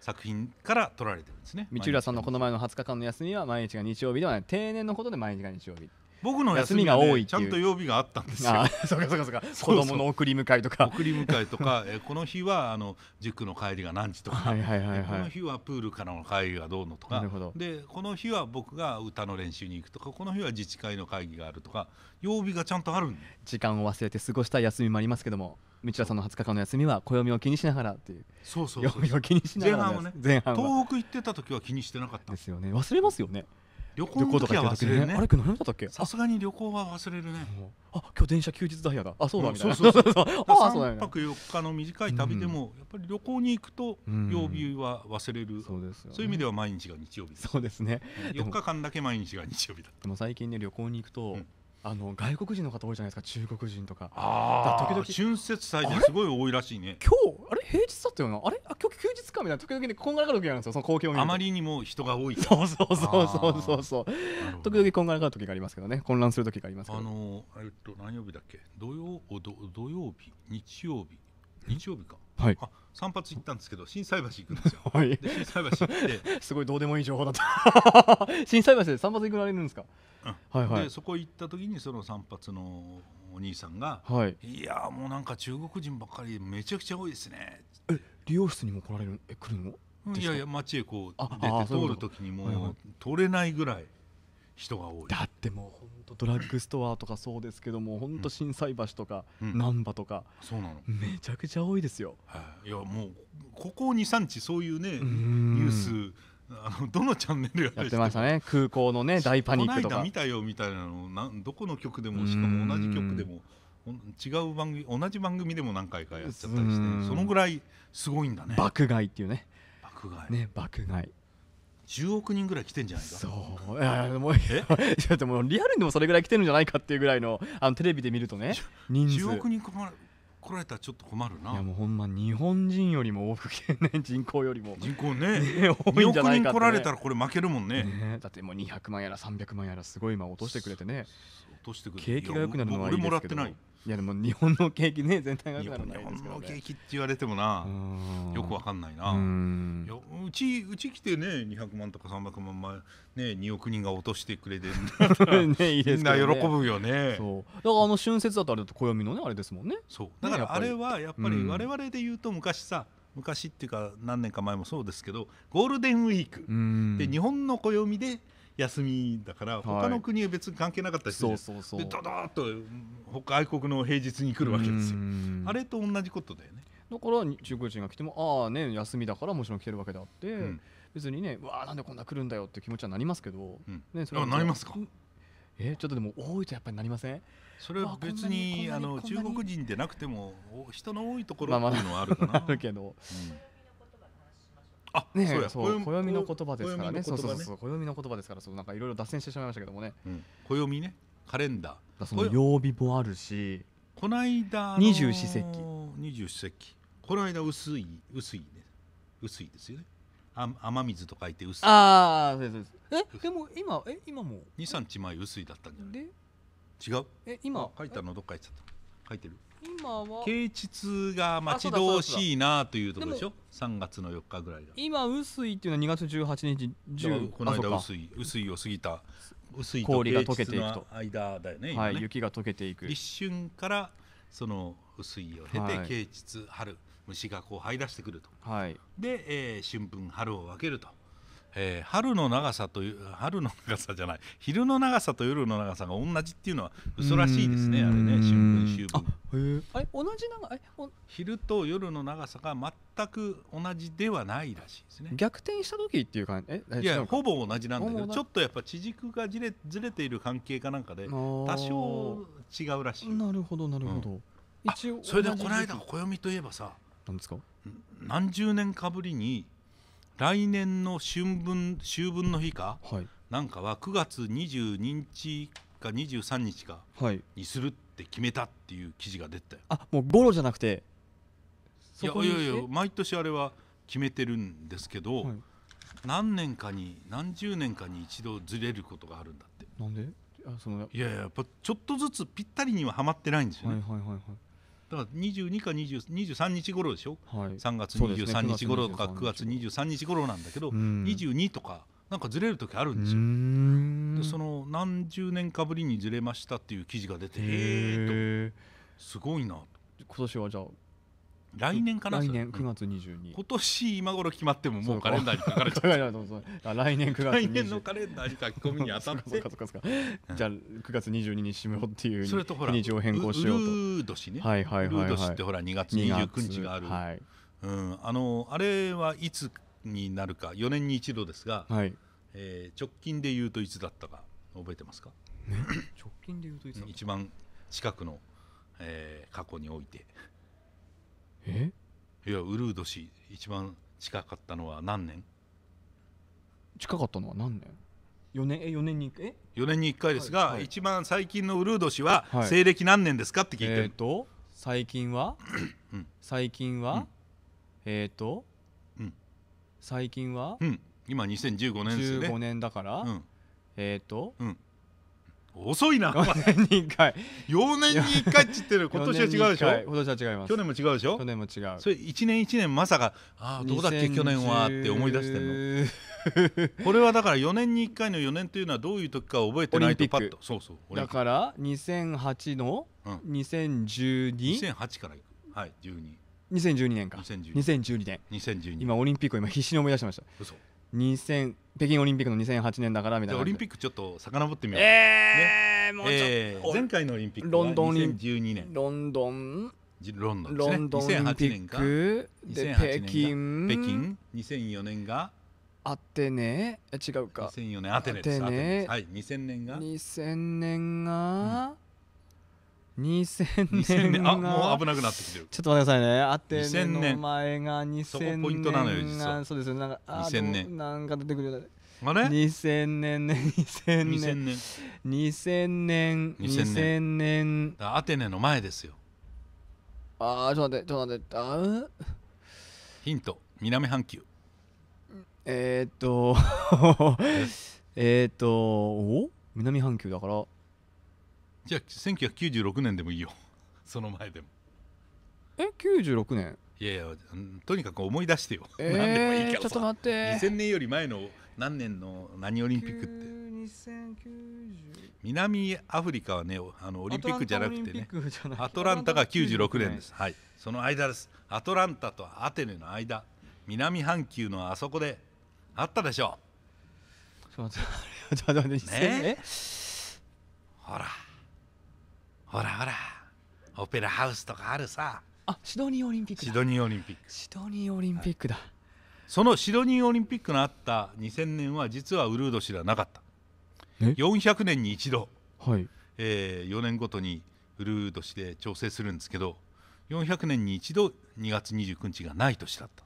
作品から取られてるんですね道浦さんのこの前の20日間の休みは毎日が日曜日ではない定年のことで毎日が日曜日僕の休みが、多いちゃんと曜日があったんですよ。そうかそうかそうか。子供の送り迎えとか。送り迎えとか、えこの日はあの塾の帰りが何時とか、はいはいはいはい、この日はプールからの帰りがどうのとか、でこの日は僕が歌の練習に行くとか、この日は自治会の会議があるとか、曜日がちゃんとあるん時間を忘れて過ごした休みもありますけども。道田さんの20日間の休みは暦を気にしながらっていうそうそうそうを気にしながら前半はね前半東北行ってた時は気にしてなかったですよね忘れますよね旅行の時は忘れるねあれ今日何だったっけさすがに旅行は忘れるねあ今日電車休日ダイヤだあそうだみたいなそうそうそう3 泊4日の短い旅でもやっぱり旅行に行くと曜日は忘れるそうですそういう意味では毎日が日曜日そうですね4日間だけ毎日が日曜日だでも最近ね旅行に行くとあの外国人の方多いじゃないですか中国人とかああ時々春節祭ですごい多いらしいね今日あれ平日だったよなあれあ今日休日かみたいな時々ねこんがらがる時があるんですよその光景をあまりにも人が多いそうそうそうそうそうそう時々こんがらがる時がありますけどね混乱する時がありますけどあのえっと何曜日だっけ土曜土土曜日日曜日日曜日か、はい、あ散髪行ったんですけど心斎橋行くんですよ、はい、心斎橋行って すごいどうでもいい情報だった 心斎橋で散髪行くられるんですかはいはい、でそこ行った時にその散髪のお兄さんが「はい、いやもうなんか中国人ばっかりめちゃくちゃ多いですね」え理容室にも来られるえ来るのいやいや街へこう出て通る時にもう取れないぐらい人が多いだってもう本当ドラッグストアとかそうですけども本当心斎橋とか難波とかそうなのめちゃくちゃ多いですよ、はい、いやもうここ23日そういうねニュースあのどのチャンネルやってましたね空港のね大パニックとか見たよみたいなのなんどこの曲でもしかも同じ曲でも違う番組同じ番組でも何回かやっちゃったりしてそのぐらいすごいんだね爆買いっていうね爆買いね爆買い10億人ぐらい来てんじゃないかそういやもうやで もリアルにもそれぐらい来てるんじゃないかっていうぐらいのあのテレビで見るとね人数10億人来られたらちょっと困るないやもうほんま日本人よりも多く県内 人口よりも人口ね ね多いんじゃないかって、ね、2億人来られたらこれ負けるもんね、ね、だってもう200万やら300万やらすごい今落としてくれてね落としてくれて景気が良くなるのはいいですけど俺もらってないいやでも日本の景気ね全体が日本の景気って言われてもなよくわかんないないやうちうち来てね200万とか300万前ね2億人が落としてくれてる ねいいですね、みんな喜ぶよねそうだからあの春節だとあれと暦のねあれですもんねそうだからあれはやっぱり我々で言うと昔さ、昔っていうか何年か前もそうですけどゴールデンウィークで日本の暦で休みだから他の国は別に関係なかったし、はい、そうそうそうでダダーッと外国の平日に来るわけですよあれと同じことだよねだから中国人が来てもああね休みだからもちろん来てるわけであって、うん、別にねわあなんでこんな来るんだよって気持ちはなりますけど、うん、ね、それはなりますかえちょっとでも多いとやっぱりなりませんそれは別にあの中国人でなくても人の多いところっていうのはあるかな、まあ、まああるけど、うんあねそうやう暦の言葉ですからね。そうそうそう暦の言葉ですからそうなんかいろいろ脱線してしまいましたけどもね。暦ねカレンダー。その曜日もあるし。この間二十四節気。二十四節気。この間薄い薄いね薄いですよね。あ雨水と書いて薄い。ああそうですえでも今え今も二三日前薄いだったんじゃない。違う。え今書いたのどっか行っちゃった。書いてる。今は啓蟄が待ち遠しいなというところでしょ3月の4日ぐらいが今薄いっていうのは2月18日10この間薄い薄いを過ぎた薄い氷が溶けていくと間だよね、ね、はい、雪が溶けていく立春からその薄いを経て啓蟄、はい、春虫がこう這い出してくると、はい、で、えー、春分春を分けるとえー、春の長さという春の長さじゃない昼の長さと夜の長さが同じっていうのは嘘らしいですねあれね春分秋分あれ同じ長い昼と夜の長さが全く同じではないらしいですね逆転した時っていう感じえいやほぼ同じなんだけどちょっとやっぱ地軸がずれずれている関係かなんかで多少違うらしいなるほどなるほど、うん、一応それでこの間暦といえばさ何ですか何十年かぶりに来年の春分秋分の日か、はい、なんかは9月22日か23日かにするって決めたっていう記事が出てたよ、はい、あもうゴロじゃなくていやいやいや毎年あれは決めてるんですけど、はい、何年かに何十年かに一度ずれることがあるんだってなんでそのいやいややっぱちょっとずつぴったりにははまってないんですよね、はいはいはいはい、だから22か23日頃でしょ、はい、3月23日頃か9月23日頃なんだけど、うん、22とかなんかずれる時あるんですよでその何十年かぶりにずれましたっていう記事が出てへえとすごいな今年はじゃあ来年かな来年9月22日今年今頃決まってももうカレンダーに書かれちゃう 来年9月来年のカレンダーに書き込みに当たってじゃあ9月22日しむよっていうそれとほら日を変更しようとルー年ねはいはいはい、はル年ってほら2月29日がある、はい、うん、あのあれはいつになるか4年に一度ですが、はいえー、直近で言うといつだったか覚えてますか、直近で言うといつ一番近くの、えー、過去においてえいやウルード氏一番近かったのは何年近かったのは何年4年え4年にえ4年に1回ですが、はいはい、一番最近のウルード氏は西暦何年ですかって聞いてる、はい、えっ、ー、と最近は、うん、最近は、うん、えっ、ー、と、うん、最近は、今2015年ですよね15年だから、えっ、ー、と、遅いな4年に1回4年に1回って言ってる今年は違うでしょ今年は違います去年も違うでしょ去年も違うそれ1年1年まさかああどうだっけ去年はって思い出してるの これはだから4年に1回の4年というのはどういう時か覚えてないとパッとそうそうだから2008の20122008、からいくはい12 2012年か2012年2012年今オリンピックを今必死に思い出しました嘘2000北京オリンピックの2008年だからみたいなオリンピックちょっと遡ってみようええもうちょっと、えー、前回のオリンピックは2012年ロンドンロンドン、ロンドンオリンピックで北京北京2004年がアテネ違うか2004年アテネですアテネはい2000年が2000年が2000年あもう危なくなってきてるちょっと待ってくださいねあって年前が2000年そこポイントなのよ実はそうですよなんかあ2000年なんか出てくるよあれ2000年ね2000年2000年2000年アテネの前ですよああちょっと待ってちょっと待ってヒント南半球えー、っと えっとお南半球だからじゃあ1996年でもいいよ その前でもえ96年いやいやとにかく思い出してよ、えー、何でもいいけどちょっと待って2000年より前の何年の何オリンピックって南アフリカはねあのオリンピックじゃなくてねアトランタが96年ですはいその間ですアトランタとアテネの間南半球のあそこであったでしょうちょっと待って ちっと待って、ね、ほらほらほらオペラハウスとかあるさあシドニーオリンピックシドニーオリンピックシドニーオリンピックだ、はい、そのシドニーオリンピックのあった2000年は実はウルード氏ではなかった400年に一度、はいえー、4年ごとにウルード氏で調整するんですけど400年に一度2月29日がない年だった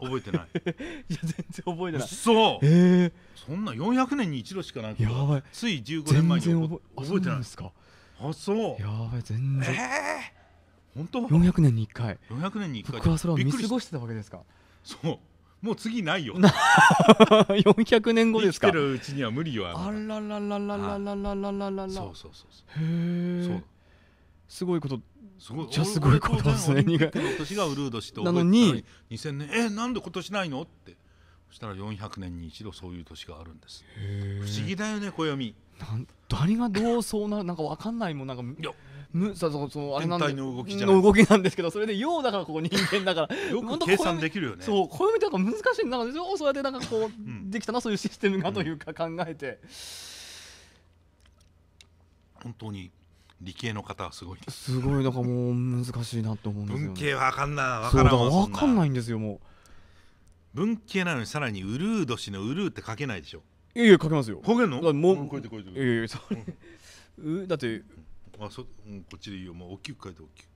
覚えてない いや全然覚えてないそう、えー、そんな400年に一度しかないやばいつい15年前に覚えてないですかあそうやばい全然えー、本当400年に1回400年に1回僕はそれを見過ごしてたわけですかそうもう次ないよ400年後ですか生きてるうちには無理よあらららららららららららそうそうそうそうへえすごいことすごいめゃすごいことですね苦い年がウルード氏となのに2 0年えなんで今年ないのってそしたら四百年に一度そういう年があるんです不思議だよね暦なん誰がどうそうなるなんかわかんないもんなんかいや。むさそそのあれなんだ。の動きゃの動きなんですけどそれで「よう」だからここ人間だからよく計算できるよねそう暦ってなんか難しいなんかそうやってなんかこう、できたなそういうシステムがというか考えて、うん、本当に理系の方はすごいですすごいだからもう難しいなと思うんですよ、ね、文系わかんないからんわ分かんないんですよもう文系なのにさらにウルー年のウルーって書けないでしょいやいや書けますよ書けんのもう書いて書いていやいやそう。うだってあそ、うん、こっちでいいよもう大きく書いて大きく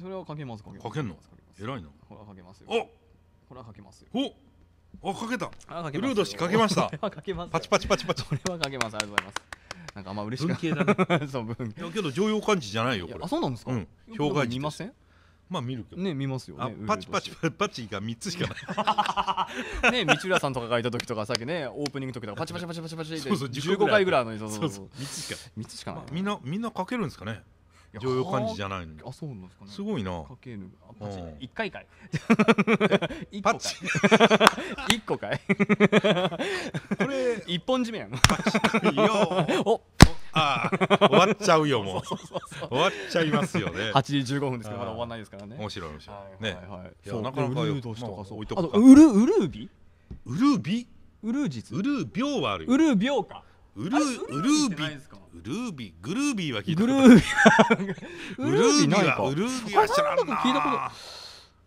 それは書けます書け書けんのえらいの。ほら、書けますよおほら、書けますよおあ、かけたあかけまルード氏かけました あかけますパチパチパチパチこれはかけますありがとうございますなんかあんま嬉しい文系だね そう文系けど常用漢字じゃないよこれあそうなんですか、うん表外字見ませんまあ見るけど、ね見ますよあパチパチパチパチが三つしかない ね道浦さんとか書いた時とかさっきねオープニングの時とかパチパチパチパチパチそうそう十五回ぐらいのにそうそうそう3つしか三つしかないみんなみんなかけるんですかね常用漢字じゃないのあそうなんですかねすごいなかけぬあパチ一回かい 一個かい一個かい これ一本締めやんおああ終わっちゃうよもう終わっちゃいますよね8時15分ですけどまだ終わらないですからね面白い面白いねいそうなかなかウルード氏とかそまるう、いとあとウルウルービウルビウルージウルー秒はあるよウルー秒かウルウルービーウルービーグルービーは聞いたことービーウルービーはウルービーは知らんな聞いたこと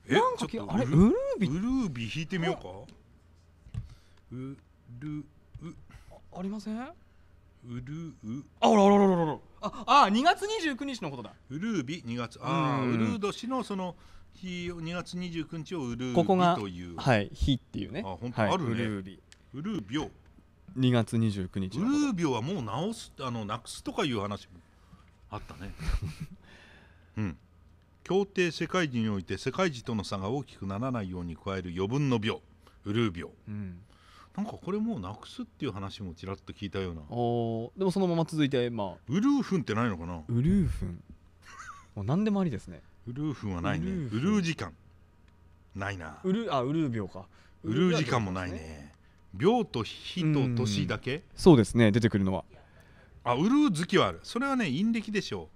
えなんかいたことある。ウルービーウルービー弾いてみようかウルウありませんウルウあらららららああ2月29日のことだウルービー2月ああウルー年のその日を2月29日をウルービーというここがはい日っていうねあ本当あるねウルービーウルービョ2月29日ウルービオはもう直すあのなくすとかいう話もあったね うん協定世界時において世界時との差が大きくならないように加える余分の病ウルービオうん、なんかこれもうなくすっていう話もちらっと聞いたようなおでもそのまま続いて、まあ、ウルーフンってないのかなウルーフンもう何でもありですねウルーフンはないねウルールー時間ないなウルあウルー秒かウルー時間もないね秒と日と年だけそうですね出てくるのはあウルー月はあるそれはね陰暦でしょ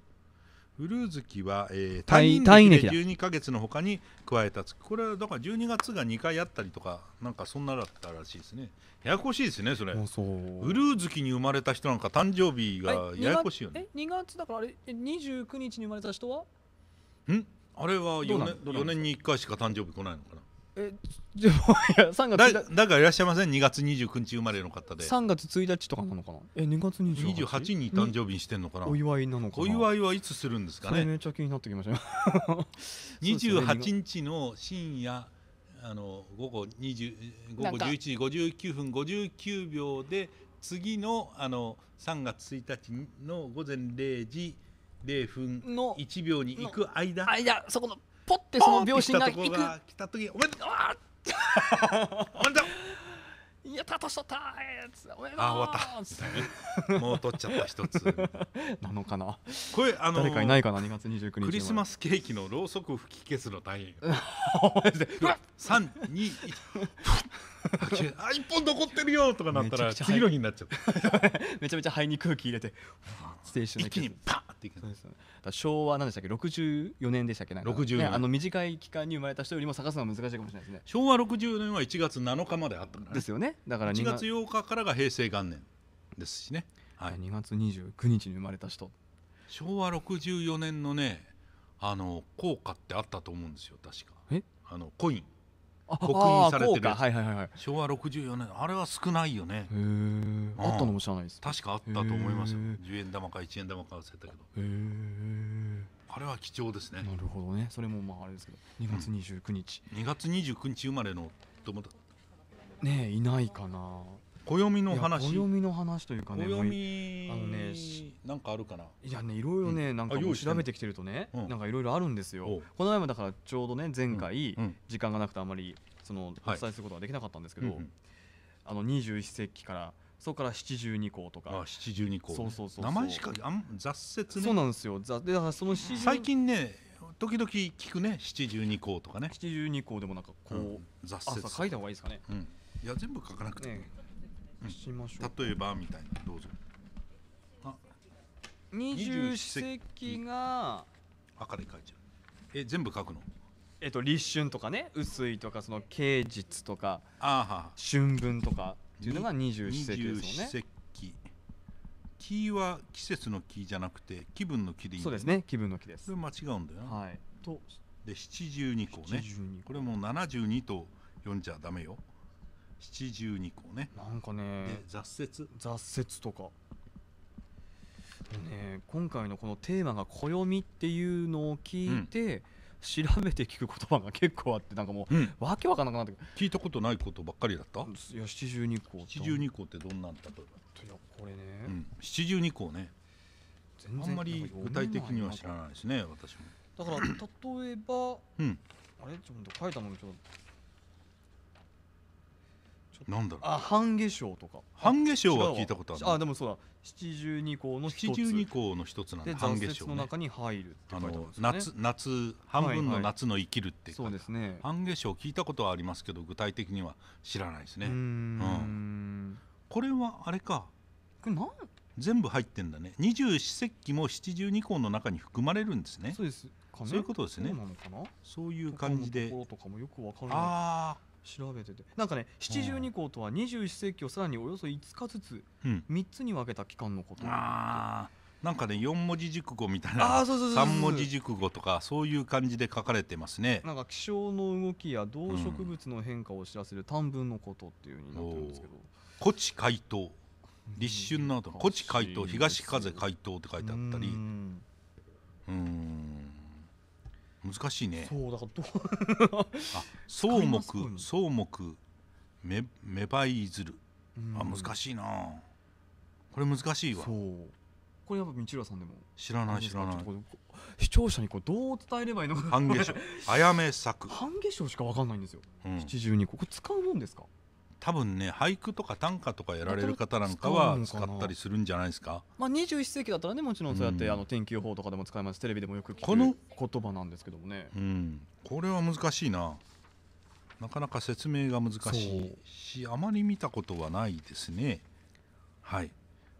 うウルー月は、えー、単位暦で12か月のほかに加えた月これはだから12月が2回あったりとかなんかそんなだったらしいですねややこしいですねそれそうウルー月に生まれた人なんか誕生日がややこしいよねえ 2, 月だからあれ29日に生まれた人はんあれは4年 ,4 年に1回しか誕生日来ないのかなえじゃいや月だだからいらっしゃいません2月29日生まれの方で3月1日とかなのかなえ2月28 28に誕生日にしてんのかなお祝いなのかなお祝いはいつするんですかそれめねっちゃ気になってきました28 日の深夜あの午後20午後11時59分59秒で次のあの3月1日の午前0時0分の1秒に行く間間そこのポッてその秒針がいく来た時おめでとうおめでとういやたとしとったー、おめでとう あ終わったもう取っちゃった一つなのかなこれあの誰かいないかな2月29日クリスマスケーキのろうそく吹き消すの大変 三二一 あ一本残ってるよとかなったら次の日になっちゃうめちゃめちゃ肺に空気入れて一気にパーっていくんですよね昭和なんでしたっけ64年でしたっけなんか64年あの短い期間に生まれた人よりも探すのは難しいかもしれないですね昭和64年は1月7日まであったからねですよねだから2 1月8日からが平成元年ですしね、はい、2月29日に生まれた人昭和64年のねあの効果ってあったと思うんですよ確かえあのコイン刻印されてるはいはいはい昭和64年あれは少ないよね、うんあったのも知らないです確かあったと思いますよ10円玉か1円玉か忘れたけどあれは貴重ですねなるほどねそれもまああれですけど2月29日、うん、2月29日生まれの友達ねいないかな暦の話暦の話というかね暦あのねなんかあるかないやねいろいろね、うん、なんか調べてきてるとね、うん、なんかいろいろあるんですよこの前もだからちょうどね前回、時間がなくてあんまりそのお伝えすることができなかったんですけど、はいうんうん、あの21世紀からそこから七十二項とか。七十二項。そうそうそう名前しか、あん、雑説、ね。そうなんですよ。ざ、で、だから、その七最近ね、時々聞くね、七十二項とかね。七十二項でも、なんか、こう、うん、雑説。書いた方がいいですかね。うん、いや、全部書かなくてねしましょう、例えばみたいなどうぞ二十四節気が赤で書いちゃうえ全部書くのえっと立春とかね薄いとかその啓日とかあ春分とかっていうのが二十四節気ですよね節気気は季節の気じゃなくて気分の気でいいそうですね気分の気ですそれ間違うんだよな、はい、とで七十二個ねこれも七十二と読んじゃダメよ七十二校ねなんかね雑説雑説とかね今回のこのテーマが暦っていうのを聞いて、うん調べて聞く言葉が結構あってなんかもう、うん、わけわかんなくなって聞いたことないことばっかりだったいや七十二項七十二項ってどんなんだといやこれね、うん、七十二項ねあんまり具体的には知らないですね私もだから例えば、うん、あれちょっと書いたのにちょっとなんだろうあ半夏生とか半夏生は聞いたことあるあでもそうだ七十二項の七十二項の一つなんだ半夏生、の中に入るあ、の夏夏半分の夏の生きるってそうですね半夏生聞いたことはありますけど具体的には知らないですねうんこれはあれかこれなん全部入ってんだね二十四節気も七十二項の中に含まれるんですねそうですそういうことですねそういう感じでああ調べててなんかね七十二校とは二十一世紀をさらにおよそ5日ずつ3つに分けた期間のこと、うん、あなんかね4文字熟語みたいな3文字熟語とかそういう感じで書かれてますねなんか気象の動きや動植物の変化を知らせる短文のことっていうふうになってるんですけど「古地回答」「立春の後の古地回答」「東風回答」って書いてあったりうん難しいねそうだからどうあ 草木草木めめばいずる、あ難しいなこれ難しいわそうこれやっぱ道浦さんでも知らない知らない視聴者にこうどう伝えればいいのか半化粧あやめ作半化粧しか分かんないんですよ、七十二ここ使うもんですか多分ね俳句とか短歌とかやられる方なんかは使ったりするんじゃないですか。まあ21世紀だったらねもちろんそうやって、うん、あの天気予報とかでも使いますテレビでもよく聞く言葉なんですけどもね。うん、これは難しいな。なかなか説明が難しいしあまり見たことはないですね。はい。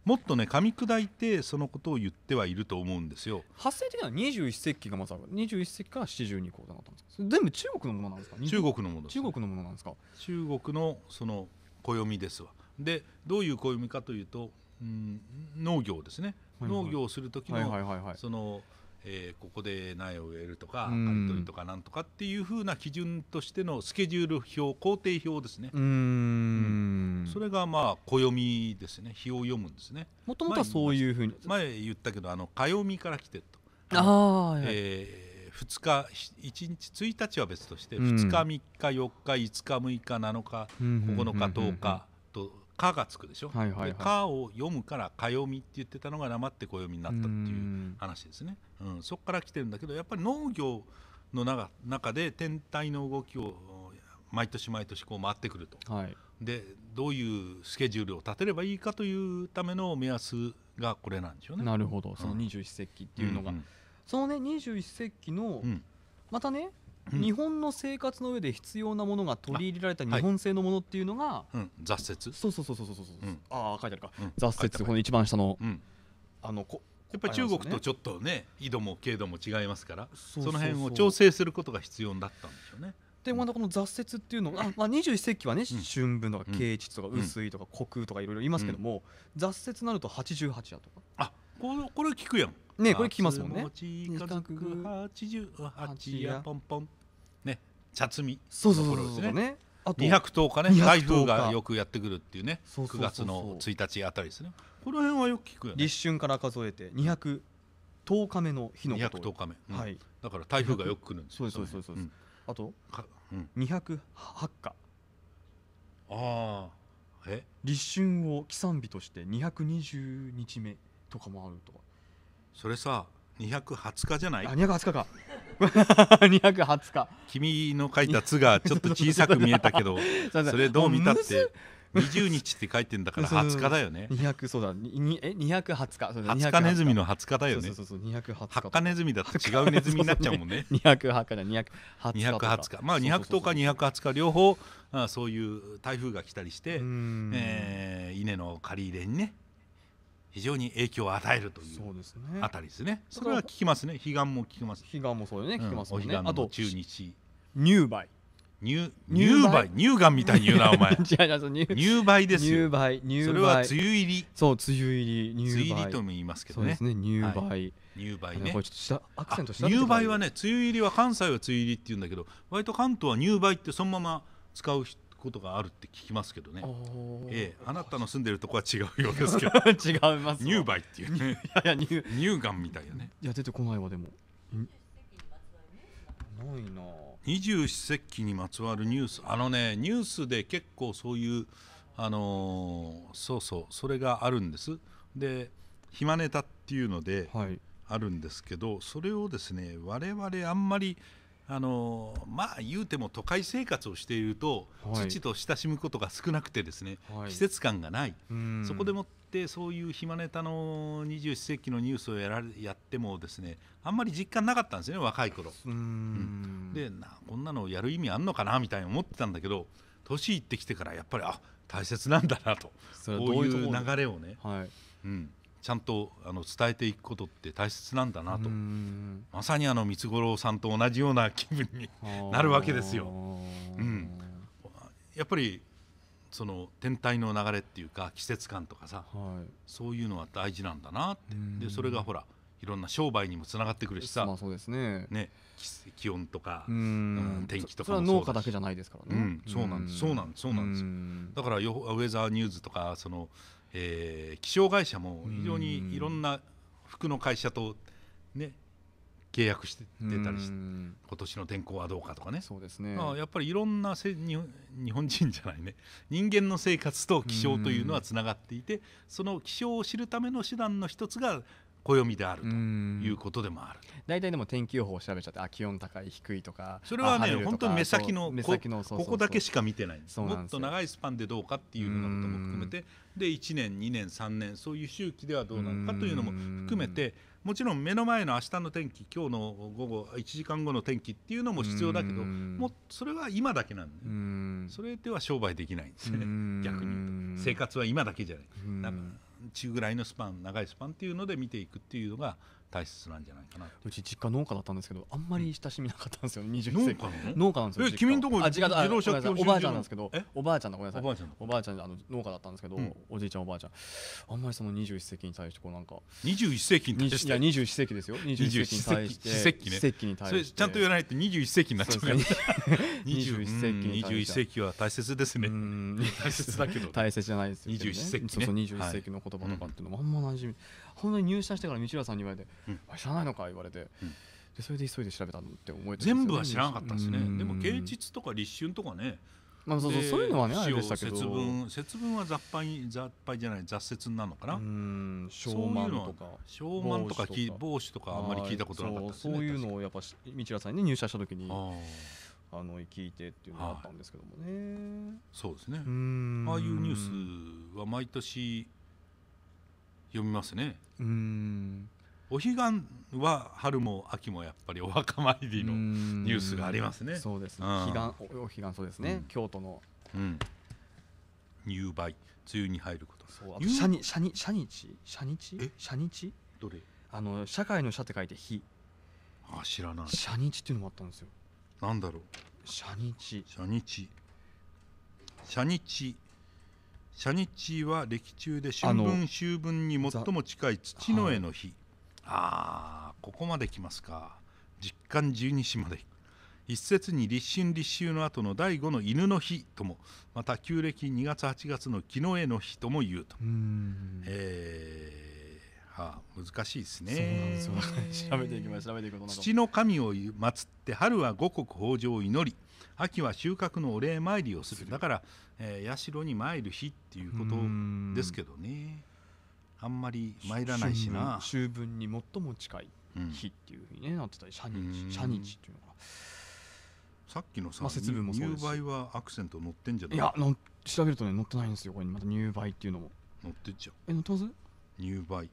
もっとね噛み砕いてそのことを言ってはいると思うんですよ発生的には21世紀がまずある21世紀から72以降だったんです全部中国のものなんですか中国のもの、ね、中国のものなんですか中国のその暦ですわでどういう暦かというと、うん、農業ですね、はいはい、農業をする時の、はいはいはいはい、その、えー、ここで苗を植えるとか刈り取りとかなんとかっていうふうな基準としてのスケジュール表工程表ですねうん、それがまあ暦ですね日を読むんですねもともとはそういうふうに前言ったけどあの火曜日から来てるとあ、はい、えー、2日1日1日は別として2日3日4日5日6日7日9日10日とかがつくでしょ、はいはいはい、かを読むからかよみって言ってたのが黙って暦になったっていう話ですね、うん、そこから来てるんだけどやっぱり農業の中中で天体の動きを毎年毎年こう回ってくると、はい、でどういうスケジュールを立てればいいかというための目安がこれなんでしょうね。なるほどその二十四節っていうのが、うんうん、そのね二十四節の、うん、またね日本の生活の上で必要なものが取り入れられた日本製のものっていうのが、はいうん、雑説そうそうそうそうそうそう、うん、ああ書いてあるか、雑説この一番下の、あのこやっぱり中国とちょっとね緯度も経度も違いますからその辺を調整することが必要だったんでしょうね。でまたこの雑説っていうのが、まあ、21世紀はね、春分とか啓蟄とか薄いとか虚空とかいろいろ言いますけども、雑説になると88だとかあこれこれ聞くやんねこれ聞きますもんね。茶摘みそうそうそうそうねあと200頭かね台風がよくやってくるっていうねそうそう9月の1日あたりですねこの辺はよく聞くよね立春から数えて210日目の日のこと210日目、うん、はい、だから台風がよく来るんですよそうそうそうそう、うん、あとか、うん、208日ああえ立春を起算日として220日目とかもあるとそれさ220日じゃないあ220日か220日 君の書いた「つ」がちょっと小さく見えたけど それどう見たって20日って書いてんだから20日だよね200そうだにえ220日そう20日ネズミの20日だよねそうそうそう2 0日8日ネズミだと違うネズミになっちゃうもんね208日だ220日220日まあ210日220日両方あそういう台風が来たりして、えー、稲の刈り入れにね非常に影響を与えるというあたりですね。それは聞きますね。悲願も聞きます。悲願もそうよね。聞きますもんね。あと中日入梅入入梅乳がんみたいに言うなお前。入 梅ですよ。入梅入梅。それは梅雨入り。そう梅雨入り梅雨入りとも言いますけどね。そうですね。入梅入梅ね。これちょっとしたアクセントした。入梅はね梅雨入りは関西は梅雨入りって言うんだけど、割と関東は入梅ってそのまま使う人ことがあるって聞きますけどね、ええ、あなたの住んでるとこは違うようですけど 違いますニューバイっていうね いやいや乳がんみたいなねいや出てこないわでもないな二十四節気にまつわるニュースあのねニュースで結構そういうあのー、そうそうそれがあるんですで暇ネタっていうのであるんですけど、はい、それをですね我々あんまりあのまあ言うても都会生活をしていると、はい、土と親しむことが少なくてですね、はい、季節感がないそこでもってそういう暇ネタの二十四節気のニュースをやらやってもですねあんまり実感なかったんですよね若い頃うん、でなこんなのやる意味あんのかなみたいに思ってたんだけど年いってきてからやっぱりあ大切なんだなとそういう流れをね、はいうん、ちゃんとあの伝えていくことって大切なんだなとまさにあの三五郎さんと同じような気分になるわけですよ。うん、やっぱりその天体の流れっていうか季節感とかさ、はい、そういうのは大事なんだなってでそれがほらいろんな商売にもつながってくるしさ、まあ、そうですねね気温とか、うん、天気とかも農家だけじゃないですからね、うん、そうなんですそうなんですそうなんですだからウェザーニューズとかそのえー、気象会社も非常にいろんな服の会社と、ね、契約してたりして今年の天候はどうかとかねそうですね、まあ、やっぱりいろんなせ日本人じゃないね人間の生活と気象というのはつながっていてその気象を知るための手段の一つが暦であるということでもある大体でも天気予報を調べちゃってあ気温高い低いとかそれはね本当に目先の目先のここだけしか見てないもっと長いスパンでどうかっていうようなことも含めてで1年2年3年そういう周期ではどうなのかというのも含めてもちろん目の前の明日の天気今日の午後1時間後の天気っていうのも必要だけどもうそれは今だけなんでそれでは商売できないんですね逆に言うと生活は今だけじゃない。中ぐらいのスパン長いスパンっていうので見ていくっていうのが大切なんじゃないかなうち実家農家だったんですけどあんまり親しみなかったんですよ、ね、20世紀農家なんですよえ君のところ自動車おばあちゃんなんですけどおばあちゃんだごめんなさいおばあちゃんおばあちゃんあの農家だったんですけど、うん、おじいちゃんおばあちゃんあんまりその21世紀に対してこうなんか21世紀に対していや21世紀ですよ21世紀に対して世紀、ね,、世紀に対してちゃんと言わないと21世紀になっちゃうから21 世紀に対して世紀は大切ですね大切だけど大切じゃないですよ、ね、21世紀、ね、そう21世紀の言葉とかっていうのもあんま馴染み、うん本当に入社してから道浦さんに言われて「うん、知らないのか?」言われて。でそれで急いで調べたのって思えて、ね、全部は知らなかったですね、でも芸術とか立春とかねまあ、そうそうそういうのはねあれでしたけど節分節分は雑敗雑敗じゃない雑節なのかなうんとか小満とか帽子とかあんまり聞いたことなかった、ね、そうそういうのをやっぱ道浦さんに入社した時にあの聞いてっていうのがあったんですけどもねそうですねああいうニュースは毎年読みますねうんお彼岸は春も秋もやっぱりお墓参りのニュースがありますね。そうですね。彼岸お彼岸そうですね。うん、京都の、うん、入梅梅雨に入ること。そうあと社に社に社日社日社日どれ？あの社会の社って書いて日。あ知らない。社日っていうのもあったんですよ。なんだろう。社日。社日。社日社日は歴中で春分秋分に最も近い土の絵の日、ああここまで来ますか実感十二支まで一説に立春立秋の後の第五の犬の日ともまた旧暦2月8月の木の絵の日とも言うとうえー、はあ、難しいですね 調べていきます。調べていく土の神を祀って春は五穀豊穣を祈り秋は収穫のお礼参りをするだから、えー、社に参る日っていうことですけどねあんまり参らないしな秋分に最も近い日っていうふうに、ね、なってたり社日社日っていうのが。さっきのさ、まあ、も入梅はアクセント乗ってんじゃないいやの調べるとね乗ってないんですよこれまた入梅っていうのも乗ってっちゃうえ乗ってます入梅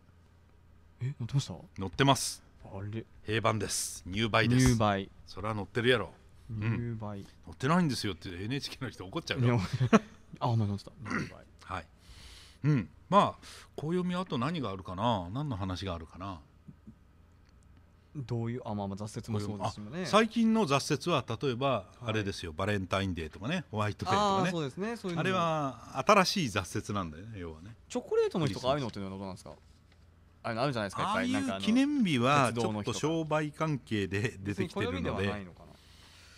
え乗ってました乗ってますあれ平板です入梅です入梅それは乗ってるやろ入梅、うん、乗ってないんですよって NHK の人怒っちゃうよ あお前乗ってた入梅はいうんまあ暦あと何があるかな何の話があるかなどういうあまあまあ挫折もそうですよね最近の雑説は例えばあれですよ、はい、バレンタインデーとかねホワイトデーとかねそうですねそういうあれは新しい雑説なんだよね要はねチョコレートの日とかああいうのってどうなんですかあるじゃないですかああいう記念日はちょっと商売関係で出てきてるのでの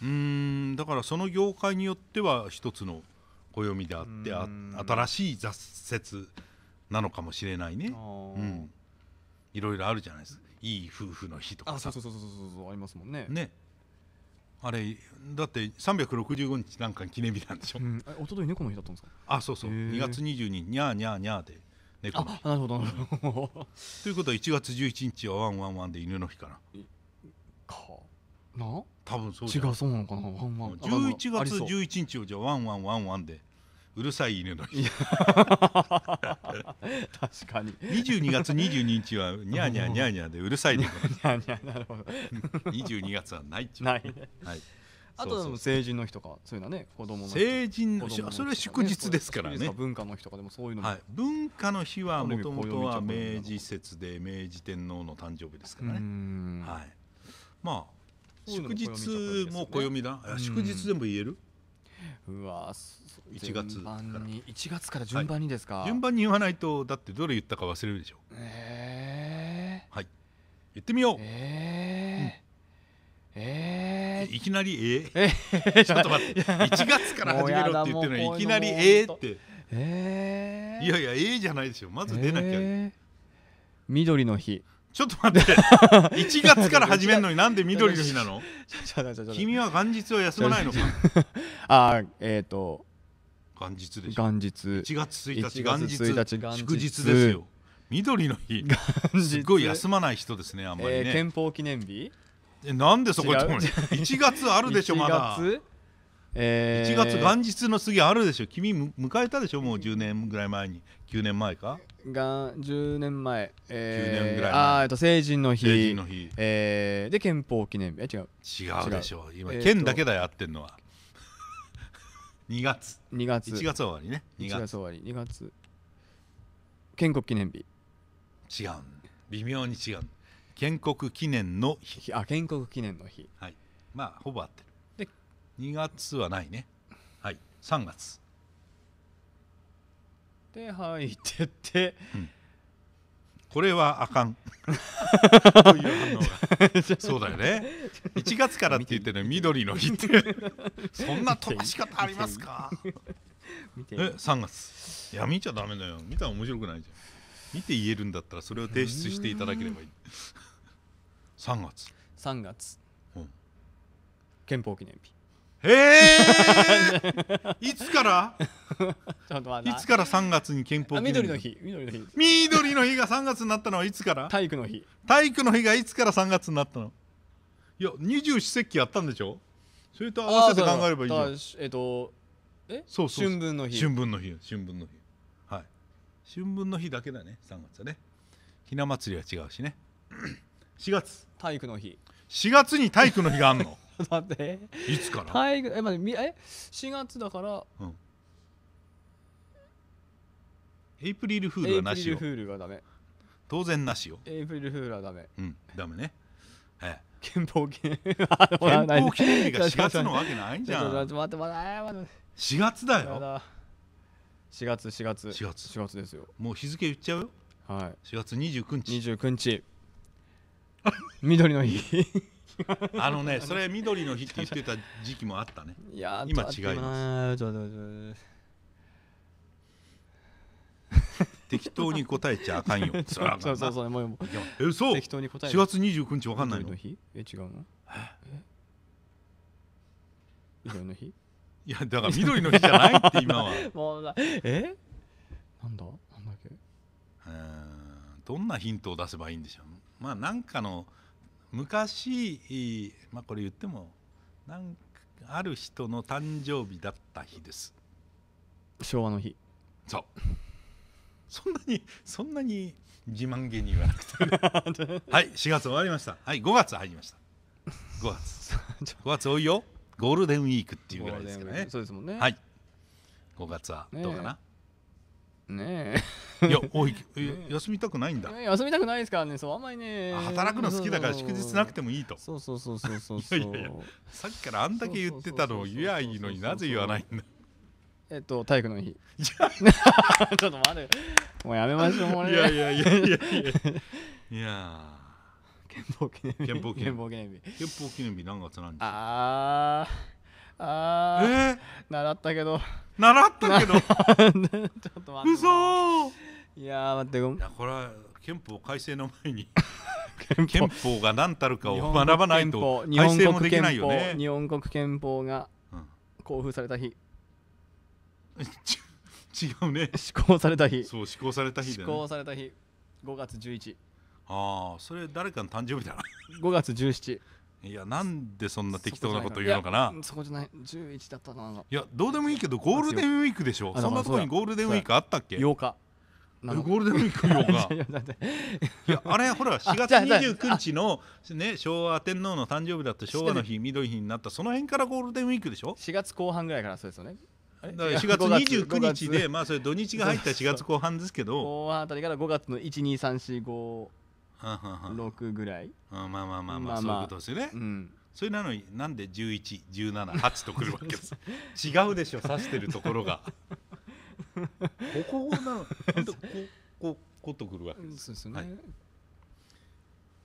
うんだからその業界によっては一つの暦であってあ新しい挫折なのかもしれないね、うん、いろいろあるじゃないですいい夫婦の日とかそうそうそうそうそうありますもんねねあれだって365日なんか記念日なんでしょ、うん、おととい猫の日だったんですかあそうそう2月22日にゃーにゃーにゃーで猫の日なるほどなるほどということは1月11日はワンワンワンで犬の日かなかな多分そう違うそうなのかなワンワン11月11日をじゃあワンワンワンワンでうるさい犬の日 確かに22月22日はニャーニャーニャーニャーでうるさい犬の日22月はないっちゅうはいあと成人の日とかそういうのはね子供の成人の日、それは祝日ですからね文化の日とかでもそういうの、はい、文化の日はもともとは明治節で明治天皇の誕生日ですからねはいまあ祝日も暦だ、うん、祝日でも言えるうわ1月から1月から順番にですか、はい、順番に言わないとだってどれ言ったか忘れるでしょうえー、はい言ってみようえー、うん、えー、いきなりえー、えー、ちょっと待って1月から始めろって言ってるのにいきなりえーってえー、いやいやええー、じゃないですよまず出なきゃ、えー、緑の日ちょっと待って1 月から始めるのになんで緑の日なの君は元日は休まないのか あえっ、ー、と元日です。元日1月1日元日日祝日ですよ緑の日 すごい休まない人ですねあんまりね、えー、憲法記念日えなんでそこ行っ1月あるでしょまだえー、1月元日の次あるでしょ君迎えたでしょもう10年ぐらい前に9年前かが10年前、えー、9年ぐらい前あえっと成人の日成人の日、えー、で憲法記念日え違う違うでしょう今、えー、県だけだよやってんのは2 月2月1月終わりね2月 ,1 月終わり2月建国記念日違う微妙に違う建国記念の日あ建国記念の日はいまあほぼ合ってる2月はないねはい3月で入ってって、これはあかんという反応がそうだよね1月からって言ってるの緑の日ってそんな飛ばし方ありますかえ3月いや見ちゃダメだよ見たら面白くないじゃん見て言えるんだったらそれを提出していただければいい3月3月、うん憲法記念日へえ いつからちょっと待いつから3月に憲法記念日緑の日緑の日緑の日が3月になったのはいつから体育の日体育の日がいつから3月になったのいや二十四節気あったんでしょそれと合わせて考えればいいじゃんえっとえそうそう春分の日春分の日春分の日はい春分の日だけだね3月はねひな祭りは違うしね4 月体育の日4月に体育の日があんのょっと待っていつからえ,、まえ4月だから、エイプリルフールエはイプなリしルよフールはダメ当然なしよエイプリルフールはダメうんダメねえ憲法記念あ憲法記念が4 月のわけないじゃん待って待って待って4月だよだ4月4月4月4月ですよもう日付言っちゃうよはい4月29日29日緑の日 あのねそれ緑の日って言ってた時期もあったねいや今違いますちょっと待って適当に答えちゃあかんよ そうそうそうもうもうえそう適当に答え4月29日わかんないの日え違うの緑の日いやだから緑の日じゃないって今は もうえなんだなんだっけどんなヒントを出せばいいんでしょうまあなんかの昔、まあ、これ言ってもなんある人の誕生日だった日です昭和の日そうそんなにそんなに自慢げに言わなくて、はい4月終わりましたはい5月入りました5月5 月多いよゴールデンウィークっていうぐらいですからねそうですもんねはい5月はどうかな、ねねえいやおい休みたくないんだ、ね、休みたくないですからねそうあんまりね働くの好きだから祝日なくてもいいとそうそうそうそうそうそういやいやいやさっきからあんだけ言ってたのを言えいいのになぜ言わないんだえっと、体育の日。ちょっと待って。もうやめましょう、もうね。いやいやいやいやいや。いや 憲法記念日。憲法記念日。憲法記念日何月なんですかああ。ああ、えー、習ったけど習ったけど ちょっと待って嘘いや待ってごめんこれは憲法改正の前に憲法が何たるかを学ばないと改正もできないよね日本国憲法が公布された日、うん、違うね施行された日そう施行された日、ね、施行された日5月11ああそれ誰かの誕生日だな5月17いやなんでそんな適当なこと言うのかなそこじゃない11だったないやどうでもいいけどゴールデンウィークでしょそんなとこにゴールデンウィークあったっけ8日ゴールデンウィーク8日 いやあれほら4月29 日の、ね、昭和天皇の誕生日だった昭和の日緑日になったその辺からゴールデンウィークでしょ4月後半ぐらいからそうですよねだから4月29日でまあそれ土日が入った4月後半ですけど 後半あたりから5月の12345 6ぐらい、まあまあまあまあ、まあ、そういうことですよね、うん、それなのになんで1117とくるわけです違うでしょ指してるところがここなのここことくるわけですそうですね、はい、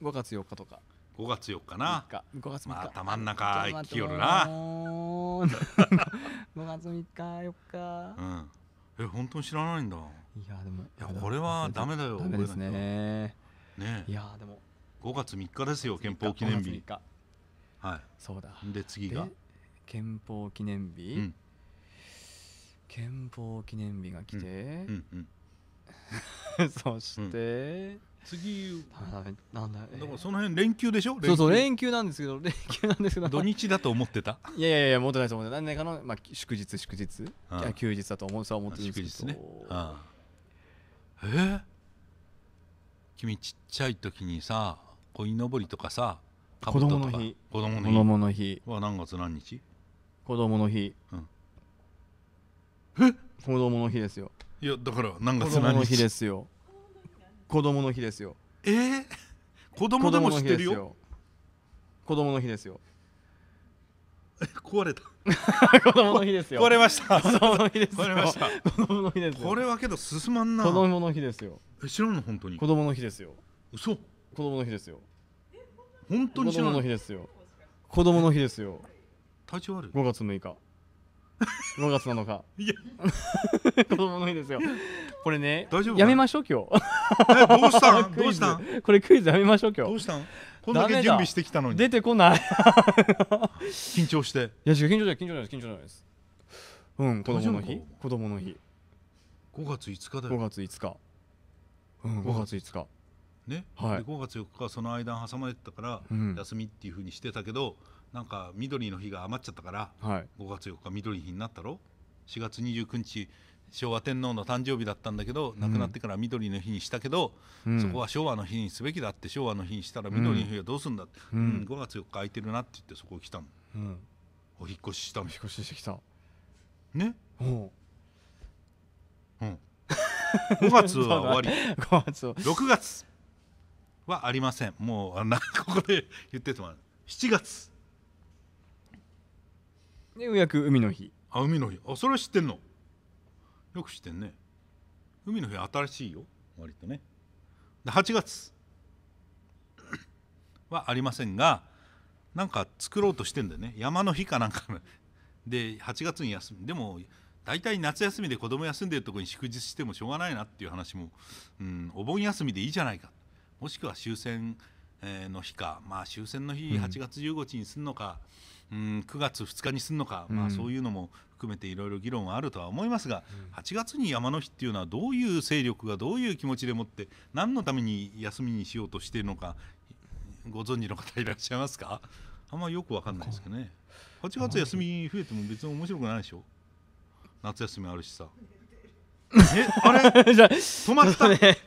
5月4日とか5月4日な5月3日まん中行きよるな5月3日4日、うん、え本当に知らないんだいやでもいやこれはダメだよダメですねねいやでも5月3日ですよ憲法記念日はいそうだで次が憲法記念日、うん、憲法記念日が来て、うんうんうん、そして、次なんだ、えー、だからその辺連休でしょそうそう連休なんですけど連休なんですけど土日だと思ってた いやいやいや思っとないと思って何年かの、まあ、祝日祝日休日だと思うそう思ってるんですけど祝日ねああえー君ちっちゃい時にさ鯉のぼりとかさかとか子供の日子供の日子供の日は何月何日子供の日、うん、え子供の日ですよいやだから何月何日子供の日ですよ子供の日ですよえー、子供でも知ってるよ子供の日ですよ壊れた子供の日ですよ壊れました子供の日です壊れました子供の日ですこれはけど進まんな子供の日ですよえ知らんの本当に子供の日ですよ嘘子供の日ですよ本当に知らん子供の日ですよ子供の日ですよ体調悪い五月六日5月7日 い子供の日ですよこれね大丈夫やめましょう今日どうした どうしたこれクイズやめましょう今日どうしたんこんだけ準備してきたのに出てこない緊張していや緊張じゃない緊張じゃない緊張じゃないですうん子供の日子供の日5月5日だよ5月5日うん5月5日ね、はい、5月4日その間挟まれてたから休みっていうふうにしてたけど、うん、なんか緑の日が余っちゃったから、はい、5月4日緑日になったろ4月29日昭和天皇の誕生日だったんだけど亡くなってから緑の日にしたけど、うん、そこは昭和の日にすべきだって昭和の日にしたら緑の日はどうするんだって、うん、5月4日空いてるなって言ってそこ来たの、うん、お引越ししたの引越ししてきたねううん5月は終わり5 月6月はありませんもうあなここで言っててもらう7月ようやく海の日あ海の日あそれは知ってんのよく知ってんね海の日新しいよ割とねで8月 はありませんがなんか作ろうとしてんだよね山の日かなんか で8月に休みでも大体夏休みで子供休んでるとこに祝日してもしょうがないなっていう話も、うん、お盆休みでいいじゃないかもしくは終戦の日か、まあ、終戦の日8月15日にするのか、うん、9月2日にするのか、まあ、そういうのも含めていろいろ議論はあるとは思いますが、うん、8月に山の日っていうのはどういう勢力がどういう気持ちでもって何のために休みにしようとしているのかご存知の方いらっしゃいますかあんまよくわかんないですけどね8月休み増えても別に面白くないでしょ夏休みあるしさえあれ 止まった、ね、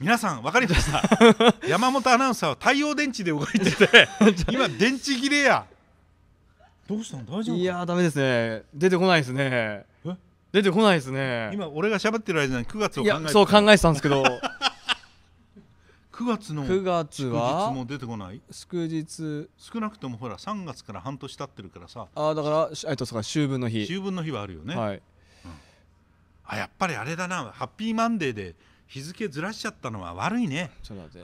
皆さん分かりました山本アナウンサーは太陽電池で動いてて 今電池切れやどうしたの大丈夫いやダメですね出てこないですね出てこないですね今俺が喋ってる間に9月を考えてそう考えてたんですけど9月の9月は祝日も出てこない祝日少なくともほら3月から半年経ってるからさあだからえっとそか秋分の日秋分の日はあるよね、はいうん、あやっぱりあれだなハッピーマンデーで日付ずらしちゃったのは悪いね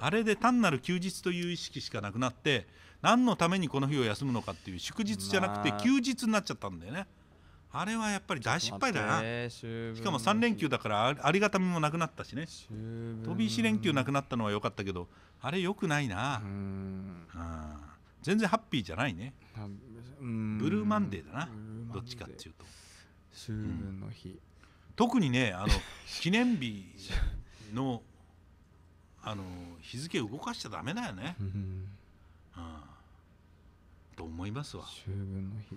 あれで単なる休日という意識しかなくなって何のためにこの日を休むのかっていう祝日じゃなくて休日になっちゃったんだよね。あれはやっぱり大失敗だなしかも3連休だからありがたみもなくなったしね飛び石連休なくなったのは良かったけどあれ良くないな全然ハッピーじゃないねブルーマンデーだなどっちかっていうと秋分の日、うん、特にねあの 記念日のあの日付動かしちゃだめだよね、うん、うんと思いますわ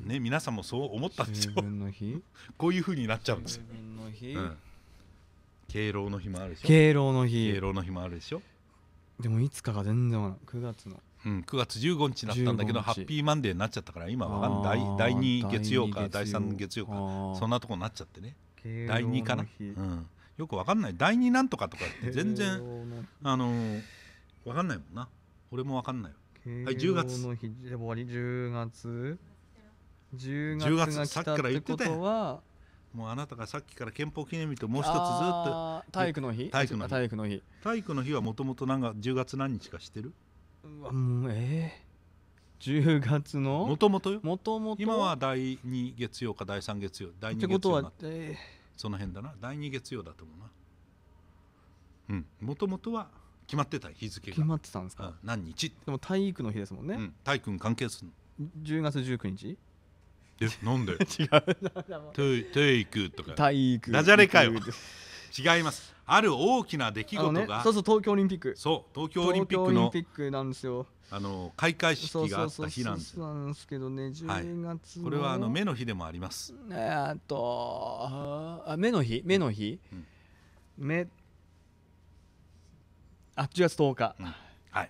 ね皆さんもそう思ったんでしょ こういうふうになっちゃうんですよ、うん、敬老の日もあるし敬老の日敬老の日もあるでしょでもいつかが全然わからない9月のうん、9月15日だったんだけどハッピーマンデーになっちゃったから今わかんない第2月曜か第3月曜かそんなとこになっちゃってね第2かな、うん、よくわかんない第2なんとかとかって全然あのわかんないもんな俺もわかんないよはい、1月。の日で終わり、10月。10月が来たってことは、もうあなたがさっきから憲法記念日ともう一つずっと体育の日体育の日体育の日体育の日はもともと10月何日かしてるうわうええー10月のもともとよもともと今は第2月曜か第3月曜第2月曜ってその辺だな第2月曜だと思うなうんもともとは決まってた日付が決まってたんですか、うん何日でも体育の日ですもんうね、ん体君関係するの10月19日えなんで 違う体体育とか体育ダジャレかよ違いますある大きな出来事ねが、そうそう東京オリンピックそう東京オリンピック東京オリンピックなんですよあの開会そう式があった日なんですそうそううそうなんですけどねは10月のこれはあの目の日でもありますえーっとあ目の日目の日、うん目あ10月10日、うん、はい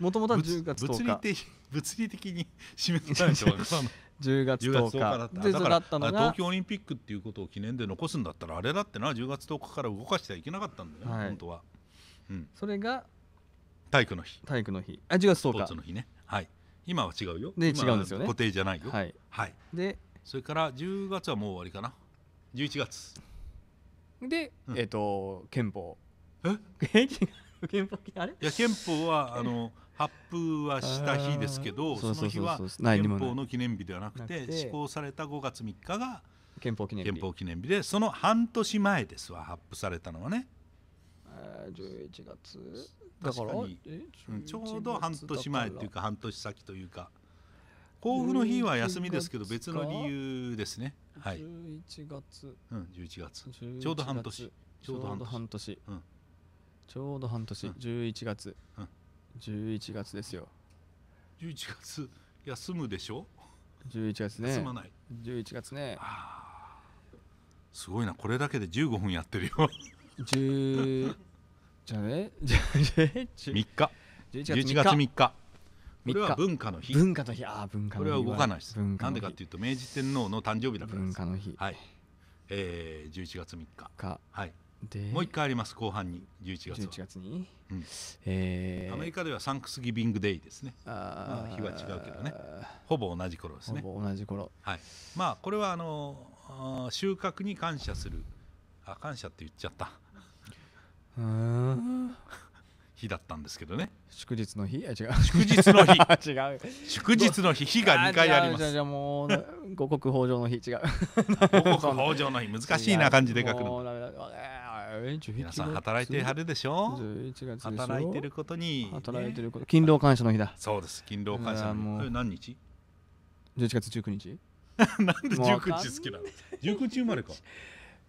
もともとは10月10日物理的に締めたいと思います10月10日だっただ東京オリンピックっていうことを記念で残すんだったらあれだってな10月10日から動かしてはいけなかったんだよ、はい、本当は、うん、それが体育の日体育の日あ10月10日スポーツの日ねはい今は違うよで違うんですよね固定じゃないよはい、はい、でそれから10月はもう終わりかな11月で、うん、えっ、ー、と憲法え 憲 法あれいや憲法はあの発布はした日ですけどその日は憲法の記念日ではなくて施行された5月3日が憲法記念日憲法記念日でその半年前ですわ発布されたのはね11月確かにちょうど半年前というか半年先というか甲府の日は休みですけど別の理由ですねはい11月うん11月ちょうど半年ちょうど半年、うんちょうど半年、うん、11月、うん、11月ですよ11月休むでしょ11月ね休まない11月ねすごいなこれだけで15分やってるよ10じゃね3 日11月3日これは文化の日文化の日ああ文化の日これは動かないですなんでかっていうと明治天皇の誕生日だからです文化の日はい、えー、11月3日はいもう一回あります後半に11月11月に、うんえー、アメリカではサンクスギビングデイですねあ、まあ、日は違うけどねほぼ同じ頃ですねほぼ同じ頃はいまあこれはあのー、収穫に感謝するあ感謝って言っちゃったうん 日だったんですけどね祝日の日あ違う祝日の日 違う祝日の日日が2回ありますじゃもう五穀豊穣の日違う五穀豊穣の日難しいな感じ で書くの皆さん働いてはるでしょ働いてることに、働いてること勤労感謝の日だそうです勤労感謝の日何日 ?11 月19日 なんで19日好きなの ?19 日生まれか。い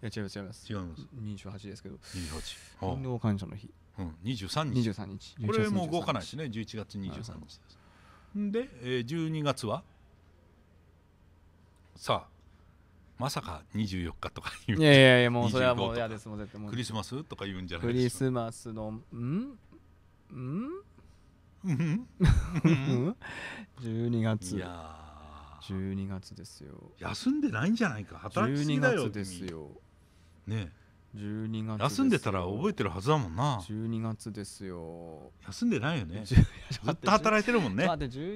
や違います違います。違います。28ですけど。28。勤労感謝の日。うん、23日。23日。これも動かないしね、11月23日です。で、えー、12月はさあ、まさか24日とか言ういやいやいやもうそれはもう嫌ですもう絶対もうクリスマスとか言うんじゃないクリですかスマスのんんうんうん12いやー12月ですよ休んでないんじゃないか働きすぎ12月ですよ君ね12月休んでたら覚えてるはずだもんな12月ですよ休んでないよねずっと働いてるもんね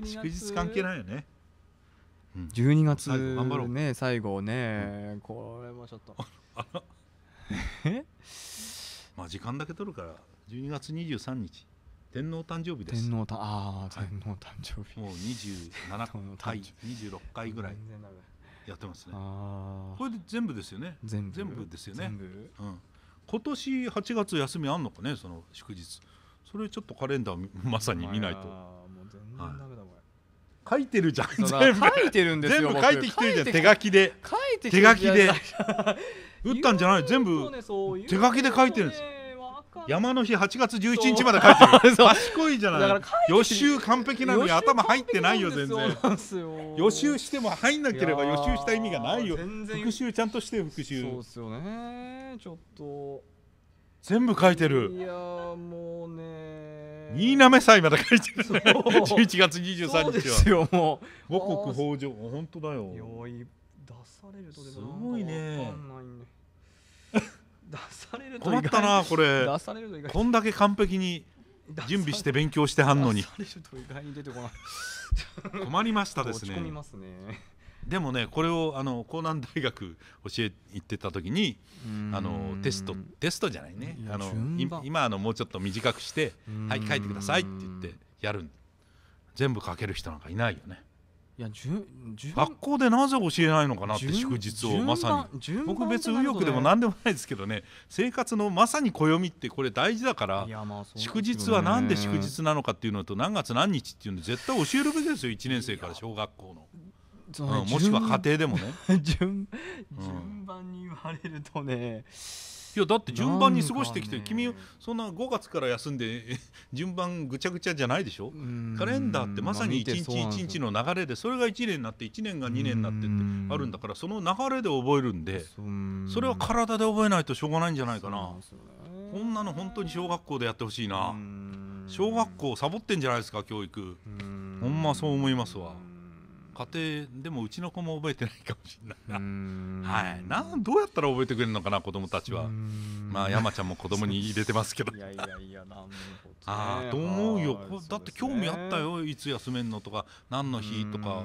祝日関係ないよね12月ね最後ね、これもちょっと まあ時間だけ取るから12月23日天皇誕生日です天皇たああ、はい、天皇誕生日もう27回26回ぐらいやってますねこれで全部ですよね全部ですよね、うん、今年8月休みあんのかねその祝日それちょっとカレンダーまさに見ないと、ああもうはい書いてるじゃん全部書いてるんですよ全部書いてきてるじゃん手書きで書いて手書きで打ったんじゃない全部手書きで書いてるんです山の日8月11日まで書いてる賢いじゃない予習完璧なのに頭入ってないよ全然予習しても入んなければ予習した意味がないよ復習ちゃんとして復習そうですよねちょっと全部書いてるいやもうね新滑祭まで書いてる 十一月十三日はですよもう五穀豊穣本当だよ出されるとすごいね 出されると困ったなこれ出されるとこんだけ完璧に準備して勉強してはんのに出されると意外に出てこない困りましたですね。でもねこれをあの江南大学 教え行ってた時にあのテストテストじゃないねあの今あのもうちょっと短くして「はい書いてください」って言ってやる全部書ける人なんかいないよね。いや学校でなぜ教えないのかなって祝日をまさに僕別右翼でも何でもないですけどね生活のまさに暦ってこれ大事だから祝日は何で祝日なのかっていうのと何月何日っていうの絶対教えるべきですよ1年生から小学校の。その、うん、もしくは家庭でもね 順順番に言われるとね、いやだって順番に過ごしてきて、ね、君そんな5月から休んで 順番ぐちゃぐちゃじゃないでしょカレンダーってまさに一日一日の流れでそれが1年になって1年が2年になってってあるんだからその流れで覚えるんでそれは体で覚えないとしょうがないんじゃないかな、こんなの本当に小学校でやってほしいな小学校サボってんじゃないですか教育ほんまそう思いますわ。家庭でもうちの子も覚えてないかもしれないな,、はい、なんどうやったら覚えてくれるのかな子供たちはまあ山ちゃんも子供に入れてますけどいやいやいやなるほど、ね、ああと思うよ、まあ、だって興味あったよいつ休めんのとか何の日とか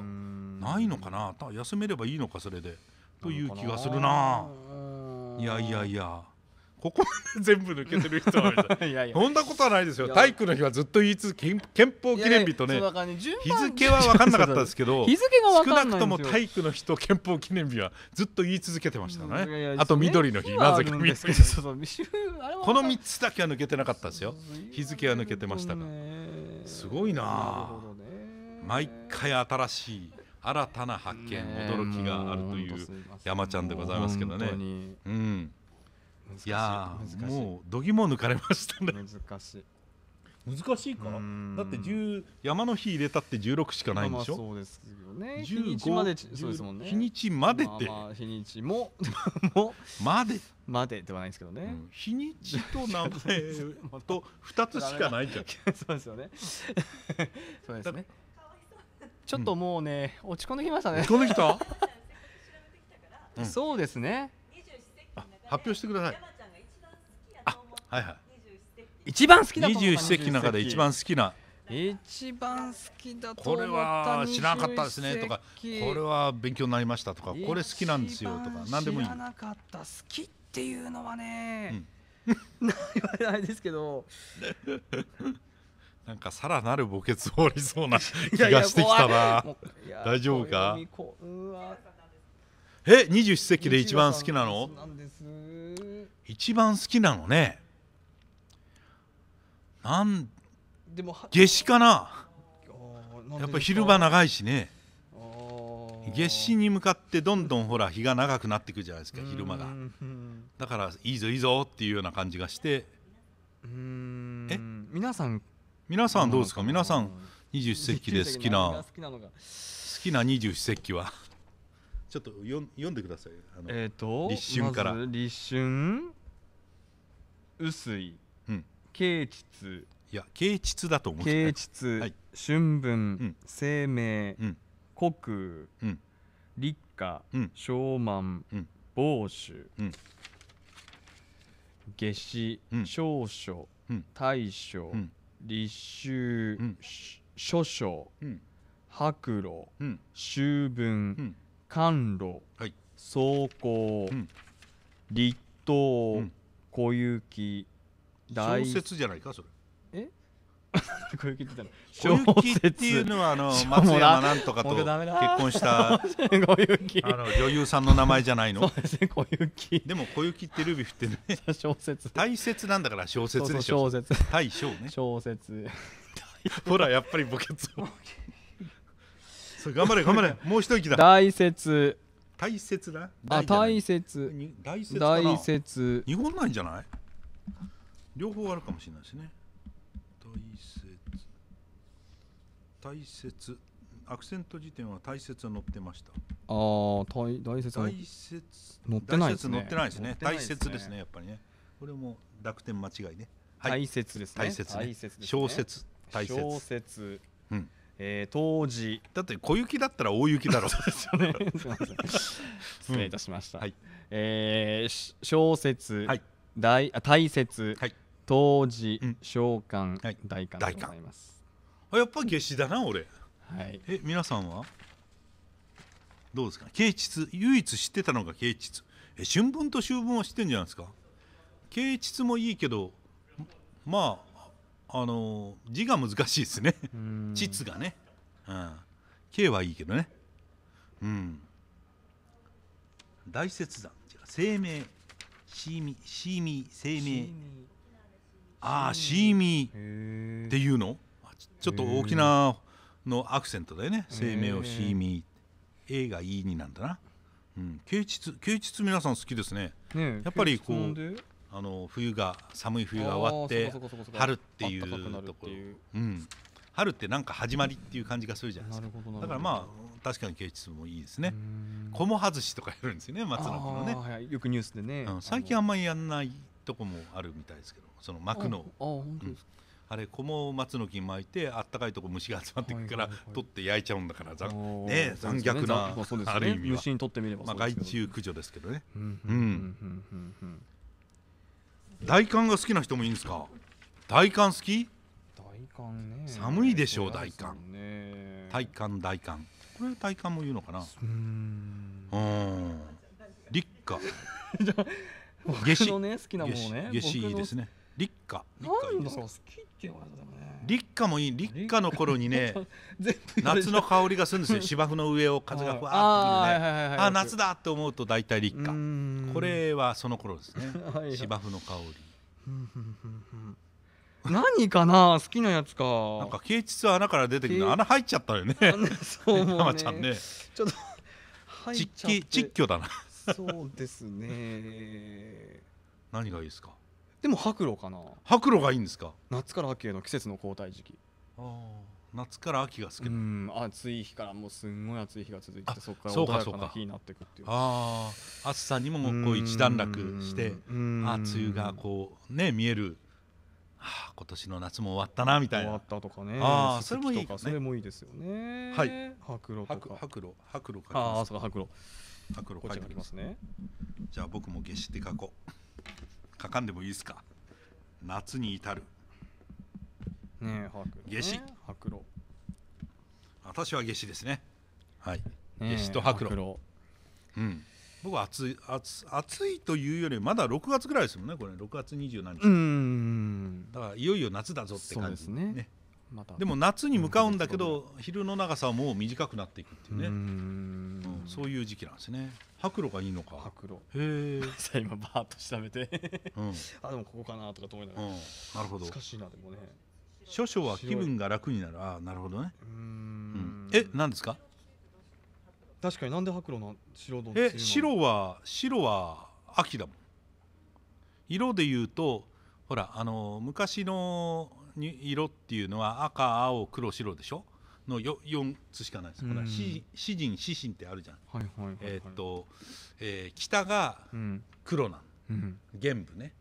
ないのかな休めればいいのかそれでという気がするな。いやいやいやここまで全部抜けてる人はみたい いやいやそんなことはないですよ体育の日はずっと言い続け憲法記念日とね日付は分かんなかったですけど 日付が少なくとも体育の日と憲法記念日はずっと言い続けてましたね、いやいやあと緑の日なぜか緑の日この3つだけは抜けてなかったですよ日付は抜けてましたがすごいな毎回新しい新たな発見、驚きがあるという山ちゃんでございますけどね。うんいやもう度肝抜かれましたね難しい難しいかだって1山の日入れたって16しかないんでしょ、まあ、そうですよね日にちまでそうですもんね日にちまでって、まあ、まあ日にちも もまでまでではないですけどね、うん、日にちと名前と2つしかないじゃん そうですよねそうですねちょっともうね、うん、落ち込んできましたね落ち込んできた、うん、そうですね発表してくださいあはいはい一番好きだ二十四節気の中で一番好きな一番好きだと思これは知らなかったですねとかこれは勉強になりましたとかこれ好きなんですよとか何でもいい知らなかった好きっていうのはね、うん、言われないですけど なんかさらなる墓穴を掘りそうな 気がしてきたな大丈夫かうわえ二十四節気で一番好きなの一番好きなのねなんでも夏至かなやっぱ昼間長いしね夏至に向かってどんどんほら日が長くなっていくじゃないですか昼間がだからいいぞいいぞっていうような感じがしてえ皆さん皆さんどうですか皆さん二十四節気で好きな好きな二十四節気はちょっとよ読んでくださいあの、えーと、立春から、ま、立春臼井、うん、いや慶秩だと思う慶秩、はい、春分、清明、うん、国、うん、立夏、うん、正満、うん、房州、うん、夏至、うん、少暑、うん、大暑、うん、立秋、うん、諸暑、うん、白露、うん、秋分、うん甘露、はい、走行、うん、立冬、うん、小雪大小説じゃないかそれえ 小雪って言った小雪っていうのはあの松山なんとかと結婚した小雪あの女優さんの名前じゃないのそうですね小雪でも小雪ってルビー振ってね小説大切なんだから小説でしょ小説大小ね小説 ほらやっぱり墓穴を頑張れ頑張れ もう一息だ大切大切だあ大切大切大切日本なんじゃない両方あるかもしれないですね大切大切アクセント辞典は大切は載ってましたああ大大切大切載ってないですね載ってないですね大切ですねやっぱりねこれも濁点間違いね、はい、大切ですね大切、ね、小説大切小説うんえー、当時だって小雪だったら大雪だろうですよねすません失礼いたしました、うんはい、えー、小説、はい、大あ大説、はい、当時、うん、召喚、はい、大官でございますあやっぱ夏至だな俺はいえ皆さんはどうですか啓蟄唯一知ってたのが啓蟄え春分と秋分は知ってんじゃないですか啓蟄もいいけどまああの字が難しいですね膣がね、うん、K はいいけどねうん大切断生命シーミシーミ生命ああシーミーっていうのちょっと沖縄のアクセントだよね生命をシーミー A が E になんだな、うん、啓蟄啓蟄皆さん好きですね、ね、やっぱりこうあの冬が寒い冬が終わって春っていうところ、うん、春ってなんか始まりっていう感じがするじゃないですか、だからまあ確かに景質もいいですね小も外しとかやるんですよね松の子のね、はい、よくニュースでね、うん、最近あんまりやんないとこもあるみたいですけどその巻のあれ、子も松の木巻いて、あったかいとこ虫が集まってくから、取って焼いちゃうんだから、ざね、残虐な、ある意味虫にとってみれば、まあ、害虫駆除ですけどね。うん。大寒が好きな人もいいんですか大寒好き大寒ね寒いでしょう大寒大寒大寒これは体感も言うのかなうん立夏 僕のね好きなものね夏至ですね立夏なんだろ好ききのね立夏もいい立夏の頃にね 夏の香りがするんですよ芝生の上を風がふわーっとね、はあ夏だって思うと大体立夏これはその頃ですね 芝生の香り何かな好きなやつかなんか啓は穴から出てくる穴入っちゃったよね そうねちゃんねちょっと入っちゃって実だなそうですね何がいいですかでも白露かな白露がいいんですか夏から秋への季節の交代時期ああ夏から秋が好きだうん暑い日からもうすんごい暑い日が続いてそこから穏やかな日になっていくっていうああ暑さにもこう一段落してあ梅雨がこうね見えるはあ今年の夏も終わったなみたいな終わったとかねああそれもいい、ね、それもいいですよねはい白露とか白露白露ああそうか白露白露こっちありますねじゃあ僕も夏至って書こうかかんでもいいですか夏に至るねえ白露、白露私は夏至ですねはい夏至と白露うん僕は暑い暑暑いというよりまだ6月ぐらいですもんねこれ6月27日うんだからいよいよ夏だぞって感じですねねま、でも夏に向かうんだけど、昼の長さはもう短くなっていくっていうね、うそういう時期なんですね白露がいいのか白露へえさあ今バーッと調べてうん、あでもここかなとかと思いながら、なるほど難しいなでもね少々は気分が楽になるああなるほどねうんえ何ですか確かになんで白露の白のえ白は白は秋だもん色で言うとほらあの昔のに色っていうのは赤青黒白でしょのよ4つしかないですこれは詩人詩人ってあるじゃん、はいはいはいはい、えっ、と、えー、北が黒なん、うん、玄武ね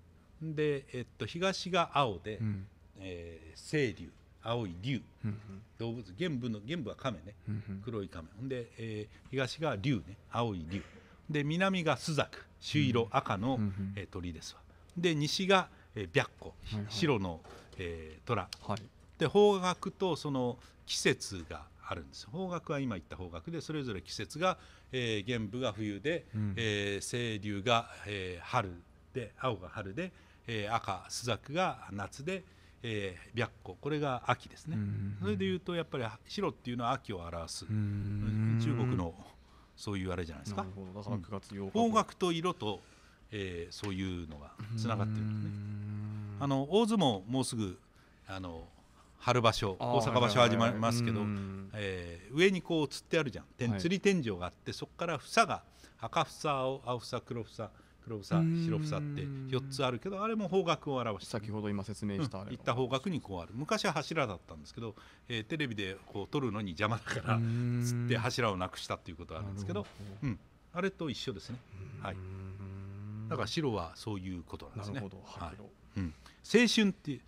で、えっ、と東が青で、うん、えー、清流青い龍、うん、動物玄武の玄武は亀ね、うん、黒い亀ほんで、えー、東が龍ね青い龍で南が朱雀朱色、赤の、え鳥ですわで西が、え白虎、はいはい、白の、えー、虎、はい、で方角とその季節があるんです方角は今言った方角でそれぞれ季節が、えー、玄武が冬で、うん、えー、清流が、えー、春で青が春で、えー、赤朱雀が夏で、えー、白虎これが秋ですね、うんうんうん、それでいうとやっぱり白っていうのは秋を表す、うんうん、中国のそういうあれじゃないですか。か方角と色とえー、そういうのがつながってるんですね。あの大相撲もうすぐあの春場所大阪場所始まりますけど、えー、上にこう釣ってあるじゃん天釣り天井があって、はい、そこから房が赤房青房黒房黒房白房って4つあるけどあれも方角を表して先ほど今説明した、うん、行った方角にこうある昔は柱だったんですけど、えー、テレビでこう撮るのに邪魔だから釣って柱をなくしたっていうことがあるんですけど、うん、あれと一緒ですね。はいだから白はそういうことなんですね。はいうん、青春って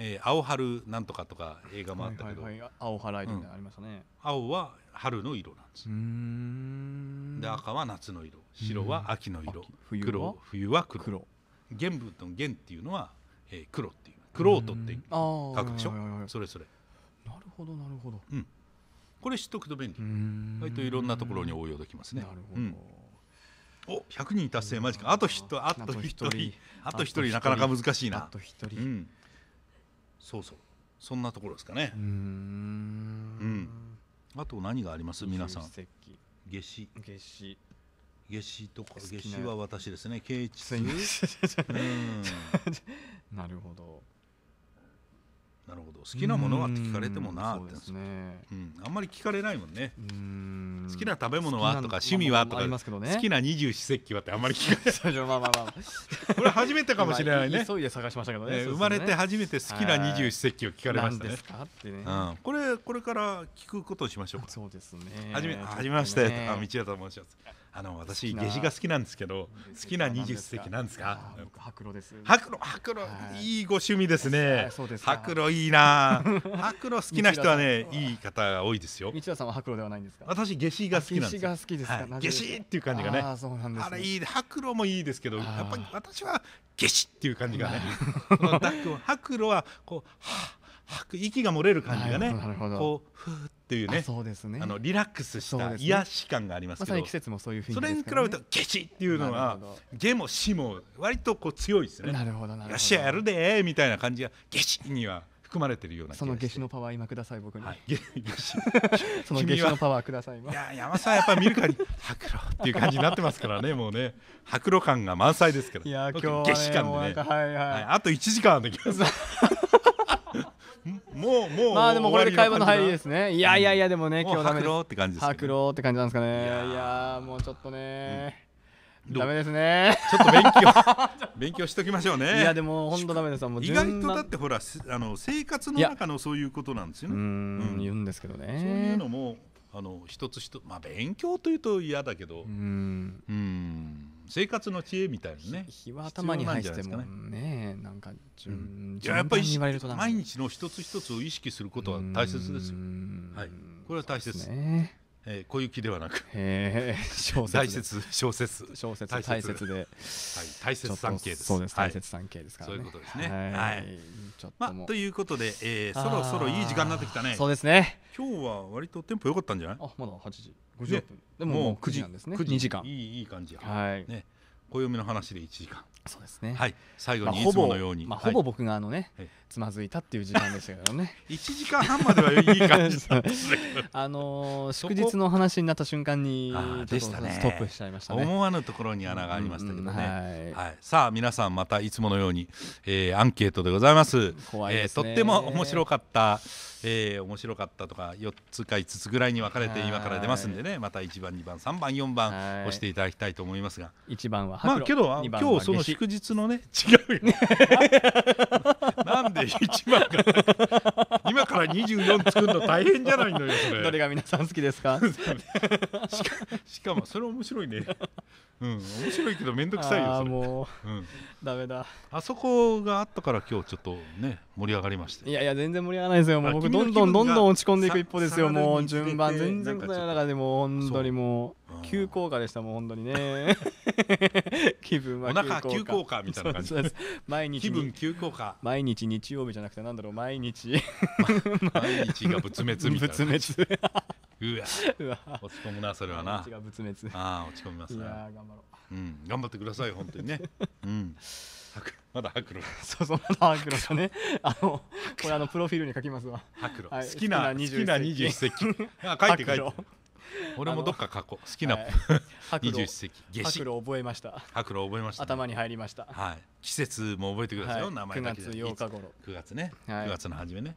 えー、青春なんとかとか映画もあったけど、はいはいはい、青ハライドみありましたね、うん、青は春の色なんですで赤は夏の色白は秋の色冬は冬は黒黒原文の原っていうのは、えー、黒っていう黒とって書くでしょそれそれなるほどなるほど、うん、これ知っとくと便利割といろんなところに応用できますねなるほど、うんお100人達成マジかあと1人あと1人あと1人なかなか難しいなあと1人、うん、そうそうそんなところですかねうんあと何があります皆さん下死下死夏至とか夏至は私ですね圭一さん なるほどなるほど好きなものはって聞かれてもなあってんでね、うん、あんまり聞かれないもんね好きな食べ物はとか趣味はとか、ね、好きな二十四節気はってあんまり聞かれない まあまあまあこれ初めてかもしれないね急いで探しましたけどね、ね、生まれて初めて好きな二十四節気を聞かれましたね、ね、うん、これこれから聞くことにしましょうかそうですね初め初めまして、ね、道枝と申しますあの私下地が好きなんですけど好きな二十世紀なんですか白露です白露白露いいご趣味ですね白露いいな 白露好きな人はねいい方が多いですよ道田さんは白露ではないんですか私下地が好きなんです下地ですか、下地っていう感じがねあそうなんあれいい白露もいいですけどやっぱり私は下地っていう感じがね白露はこうは吐く息が漏れる感じがね、こうふーっていうねそうですねあのリラックスした癒し感がありますけど、季節もそういうそれに比べてとゲチっていうのはゲもシも割とこう強いですねなるほどなるほど。やるでみたいな感じがゲチには含まれてるようなその夏至のパワー今ください僕に、はい、その夏至のパワーくださいいや山さんやっぱり見るからに白露っていう感じになってますからねもうね白露感が満載ですけど。いや今日は、ね、はいはい、あと一時間できますもうもうまあでもこれで会話の入りですねいやいやいやでもね、今日ダメですって感じです、ね、白って感じなんですかねいやもうちょっとね、うん、ダメですねちょっと勉強 勉強しときましょうねいやでも本当ダメです意外とだってほらあの生活の中のそういうことなんですよねうん言うんですけどねそういうのもあの一つ一つまあ勉強というと嫌だけどうんうん生活の知恵みたいなね日は頭に入ってもねなんか順番、うん、に言われると毎日の一つ一つを意識することは大切ですよ、はい、これは大切、ねえー、小雪ではなく、えー、小説小説小説大切で、はい、大切産経ですそうです、大切産経ですから、ね、そういうことですねはい、ちょっと、まあ、ということで、えー、そろそろいい時間になってきたねそうですね今日は割とテンポ良かったんじゃないあまだ八時五8分、でももう9時なんですね時間いいいい感じはいね暦の話で1時間そうですね、はい、最後にいつものように、まあ、ほぼ,、僕があのね、つまずいたっていう時間でしたけどね1 時間半まではいい感じだ あの祝日の話になった瞬間にでしたねストップしちゃいましたね思わぬところに穴がありましたけどね、はい、さあ皆さんまたいつものように、えアンケートでございます怖い、えとっても面白かったえー、面白かったとか4つか5つぐらいに分かれて今から出ますんでねまた1番2番3番4番押していただきたいと思いますが1番はまあけど今日その祝日のね違うよ なんで1番が今から24作るの大変じゃないのよそれどれが皆さん好きですかしかもそれ面白いねうん面白いけど面倒くさいよそれもう、うん、ダメだあそこがあったから今日ちょっとね盛り上がりましていやいや全然盛り上がらないですよもう僕どんどんどんどん落ち込んでいく一方ですよもう順番全然答えながでも本当にもう急降下でしたもう本当にね 気分は急降下みたいな感じです毎日気分急降下毎日日曜日じゃなくてなんだろう毎日 毎日が仏滅みたいな 仏滅うわ落ち込むなそれはなああ、落ち込みますね頑張ろう、うん、頑張ってください本当にね、うん、まだ白露そうそうまだ白露だねあのこれあのプロフィールに書きますわ白露、はい、好きな好きな二十世紀 あ書いて書いて俺もどっか書こう好きな、二十世紀白露覚えました白露覚えました、ね、頭に入りましたはい季節も覚えてくださいよ、はい、名前だけ9月8日頃9月ね、9月の初めね、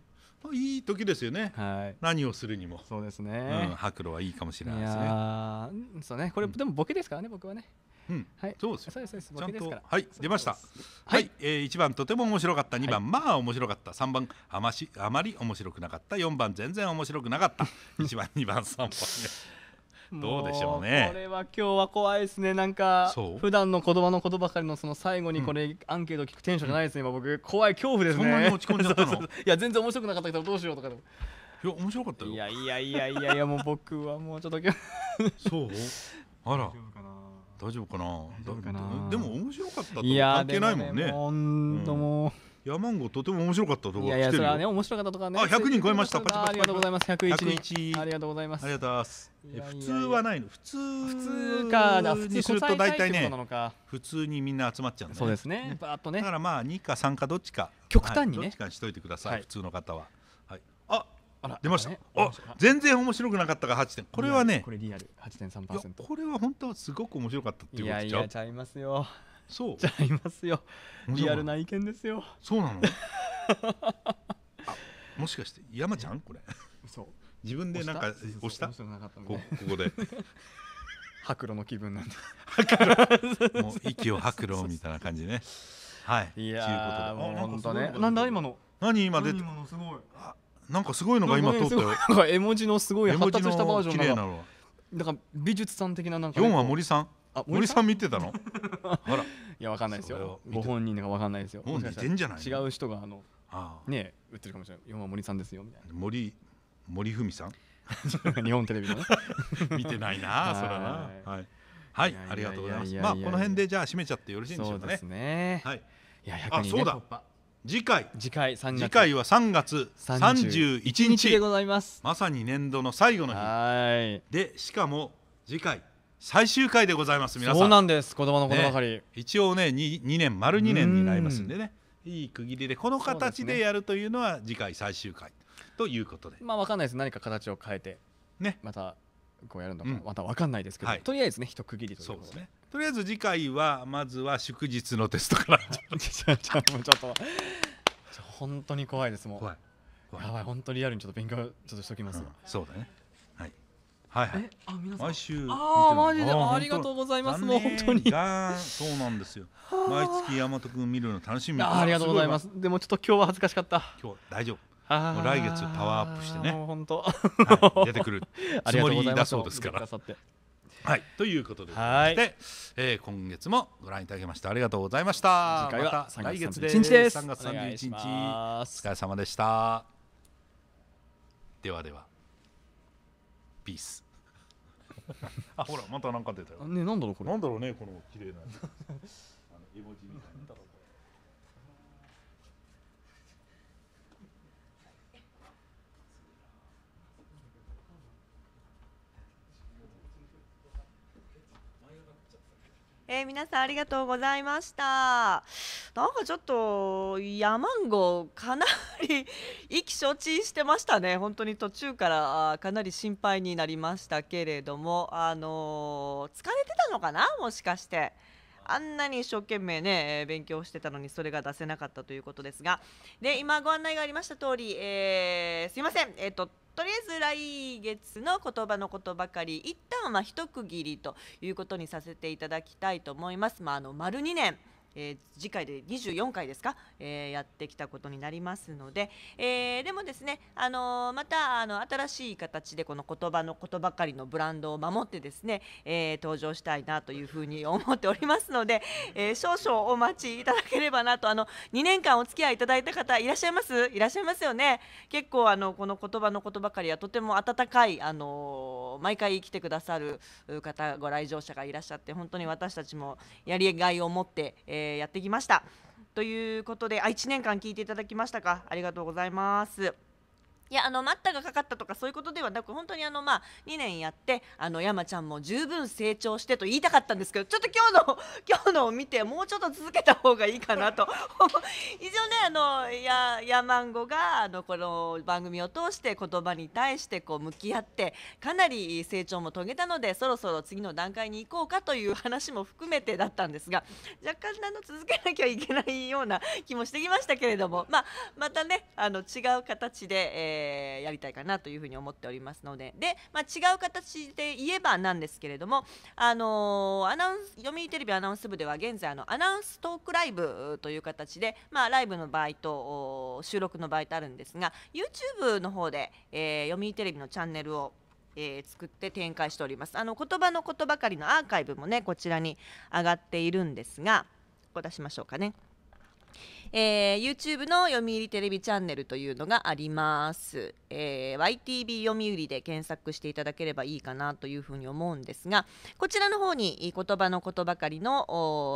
いい時ですよね、はい、何をするにもそうですね、うん、白露はいいかもしれないですねそうねこれ、うん、でもボケですからね僕はねうん、はい、そうですそうですボはい出ましたはい、はえー、番とても面白かった二番、はい、まあ面白かった三番あましあまり面白くなかった四番全然面白くなかった 一番二番三番どうでしょうねこれは今日は怖いですねなんか普段の言葉のことばかりのその最後にこれ、アンケート聞くテンションじゃないですね今僕怖い恐怖ですねそんなに落ち込んじゃったの いや全然面白くなかったけどどうしようとかでもいや面白かったよいやいやいやいやいやもう僕はもうちょっと今日 そうあら大丈夫かな大丈夫かなでも面白かったと関係ないもんねいやでもね、うん、もう山マンゴとても面白かったとこいやいやそれはね面白かったとかねあ100人超えましたありがとうございます101ありがとうございますありがとうございます普通はないの普通普通か普通にすると大体ね普通にみんな集まっちゃうんだ、そうですねバッとねだからまあ2か3かどっちか極端にね、どっちかにしといてください、普通の方ははいあ出ました、ね、全然面白くなかったが8点これはねこれリアル8.3%これは本当はすごく面白かったっていうことちゃいやいやちゃいますよそうちゃいますよリアルな意見ですよそうなのもしかして山ちゃんこれそう自分でなんか押したこここで 白露の気分なんで もう息を白露みたいな感じねはいいやーもう本当ねなんだ今の何今出て今のすごいなんかすごいのが今通ったよなんか絵文字のすごい発達したバージョンなだから美術さん的ななんか、ね、4は森さんあ森さん見てたのあらいやわかんないですよご本人がわかんないですよもう似てんじゃない違う人があのああね売ってるかもしれない今森さんですよみたいな森森文さん 日本テレビの 見てないな そらなはいはい、ありがとうございます。まあこの辺でじゃあ締めちゃってよろしいんでしょうかね。ねはい。いや、ね、あそうだ。次回次回次回は3月31日でございます。まさに年度の最後の日。でしかも次回最終回でございます皆さんそうなんです子供のことばかり、ね、一応ね 2, 2年丸2年になりますんでねいい区切りでこの形でやるというのは次回最終回ということで、ね、まあ分かんないです何か形を変えてねまたこうやるのか、うん、また分かんないですけど、はい、とりあえずね一区切りということでねとりあえず次回はまずは祝日のテストから ちょっと本当に怖いですもう怖いやばい本当リアルにちょっと勉強ちょっとしときます、うん、そうだねはいはい、あ皆さん毎週見てあマジでありがとうございますもう本当にがそうなんですよ毎月大和君見るの楽しみあありがとうございますでもちょっと今日は恥ずかしかった今日大丈夫来月パワーアップしてね本当、はい、出てくる つもりだそうですから。はい、ということではい、えー、今月もご覧いただきましてありがとうございました。次回は来月で3月31日お疲れ様でした。ではでは。ピース あほらまたなんか出たよねなんだろうこれなんだろうねこの綺麗な あの絵文字みたいえー、皆さんありがとうございました。なんかちょっと、ヤマンゴ、かなり意気承知してましたね。本当に途中からかなり心配になりましたけれども、あのー、疲れてたのかなもしかして。あんなに一生懸命ね、勉強してたのにそれが出せなかったということですが、で、今ご案内がありました通り、えー、すいません。えっ、と、とりあえず来月の言葉のことばかり一旦まあ一区切りということにさせていただきたいと思います。まあ、あの丸2年えー、次回で24回ですか、えー、やってきたことになりますので、えー、でもですね、あのまたあの新しい形でこの言葉のことばかりのブランドを守ってですね、え登場したいなというふうに 思っておりますので、え少々お待ちいただければなとあの2年間お付き合いいただいた方いらっしゃいますいらっしゃいますよね結構あのこの言葉のことばかりはとても温かい、あの毎回来てくださる方ご来場者がいらっしゃって本当に私たちもやりがいを持って、えーー、やってきました。ということであ1年間聞いていただきましたかありがとうございます。いやあの待ったがかかったとかそういうことではなく本当にあのまあ2年やってあの山ちゃんも十分成長してと言いたかったんですけどちょっと今日の 今日のを見てもうちょっと続けた方がいいかなと 以上ねあのや山子があのこの番組を通して言葉に対してこう向き合ってかなり成長も遂げたのでそろそろ次の段階に行こうかという話も含めてだったんですが若干あの続けなきゃいけないような気もしてきましたけれどもまあまたねあの違う形で、えーえー、やりたいかなというふうに思っておりますのでで、まあ、違う形で言えばなんですけれども、あのー、アナウンス読売テレビアナウンス部では現在あのアナウンストークライブという形で、まあ、ライブの場合と収録の場合とあるんですが YouTube の方で、えー、読売テレビのチャンネルをえー、作って展開しておりますあの言葉のことばかりのアーカイブもねこちらに上がっているんですがここ出しましょうかね。えー、YouTube の読売テレビチャンネルというのがあります、えー、YTV 読売で検索していただければいいかなというふうに思うんですがこちらの方に言葉のことばかりの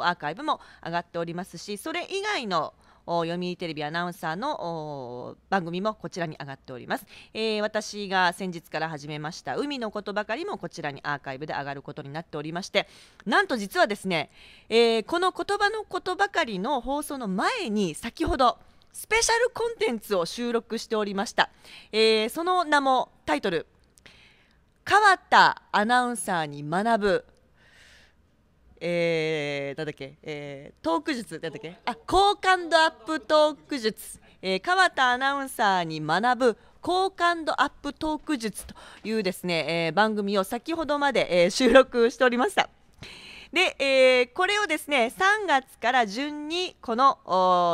アーカイブも上がっておりますしそれ以外の読売テレビアナウンサーの番組もこちらに上がっております、えー、私が先日から始めました海のことばかりもこちらにアーカイブで上がることになっておりましてなんと実はですね、えー、この言葉のことばかりの放送の前に先ほどスペシャルコンテンツを収録しておりました、えー、その名もタイトル「変わったアナウンサーに学ぶえー、なんだっけ、えー、トーク術なんだっけあ好感度アップトーク術、えー、川田アナウンサーに学ぶ好感度アップトーク術というですね、えー、番組を先ほどまで、えー、収録しておりました。で、えー、これをですね3月から順にこの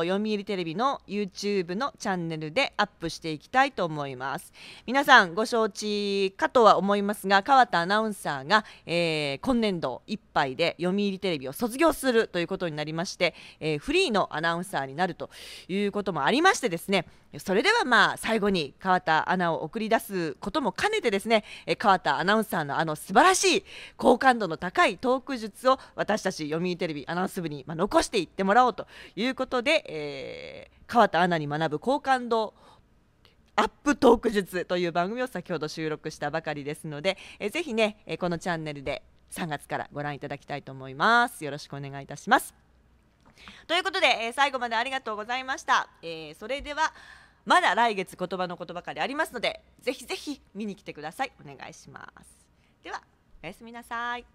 読売テレビの YouTube のチャンネルでアップしていきたいと思います皆さんご承知かとは思いますが川田アナウンサーが、えー、今年度いっぱいで読売テレビを卒業するということになりまして、えー、フリーのアナウンサーになるということもありましてですねそれではまあ最後に川田アナを送り出すことも兼ねてですね、え川田アナウンサーのあの素晴らしい好感度の高いトーク術を私たち読売テレビアナウンス部にま残していってもらおうということで、えー、川田アナに学ぶ好感度アップトーク術という番組を先ほど収録したばかりですので、えー、ぜひね、えこのチャンネルで3月からご覧いただきたいと思います。よろしくお願いいたします。ということで、えー、最後までありがとうございました。えー、それではまだ来月言葉のことばかりありますのでぜひぜひ見に来てくださいお願いしますではおやすみなさい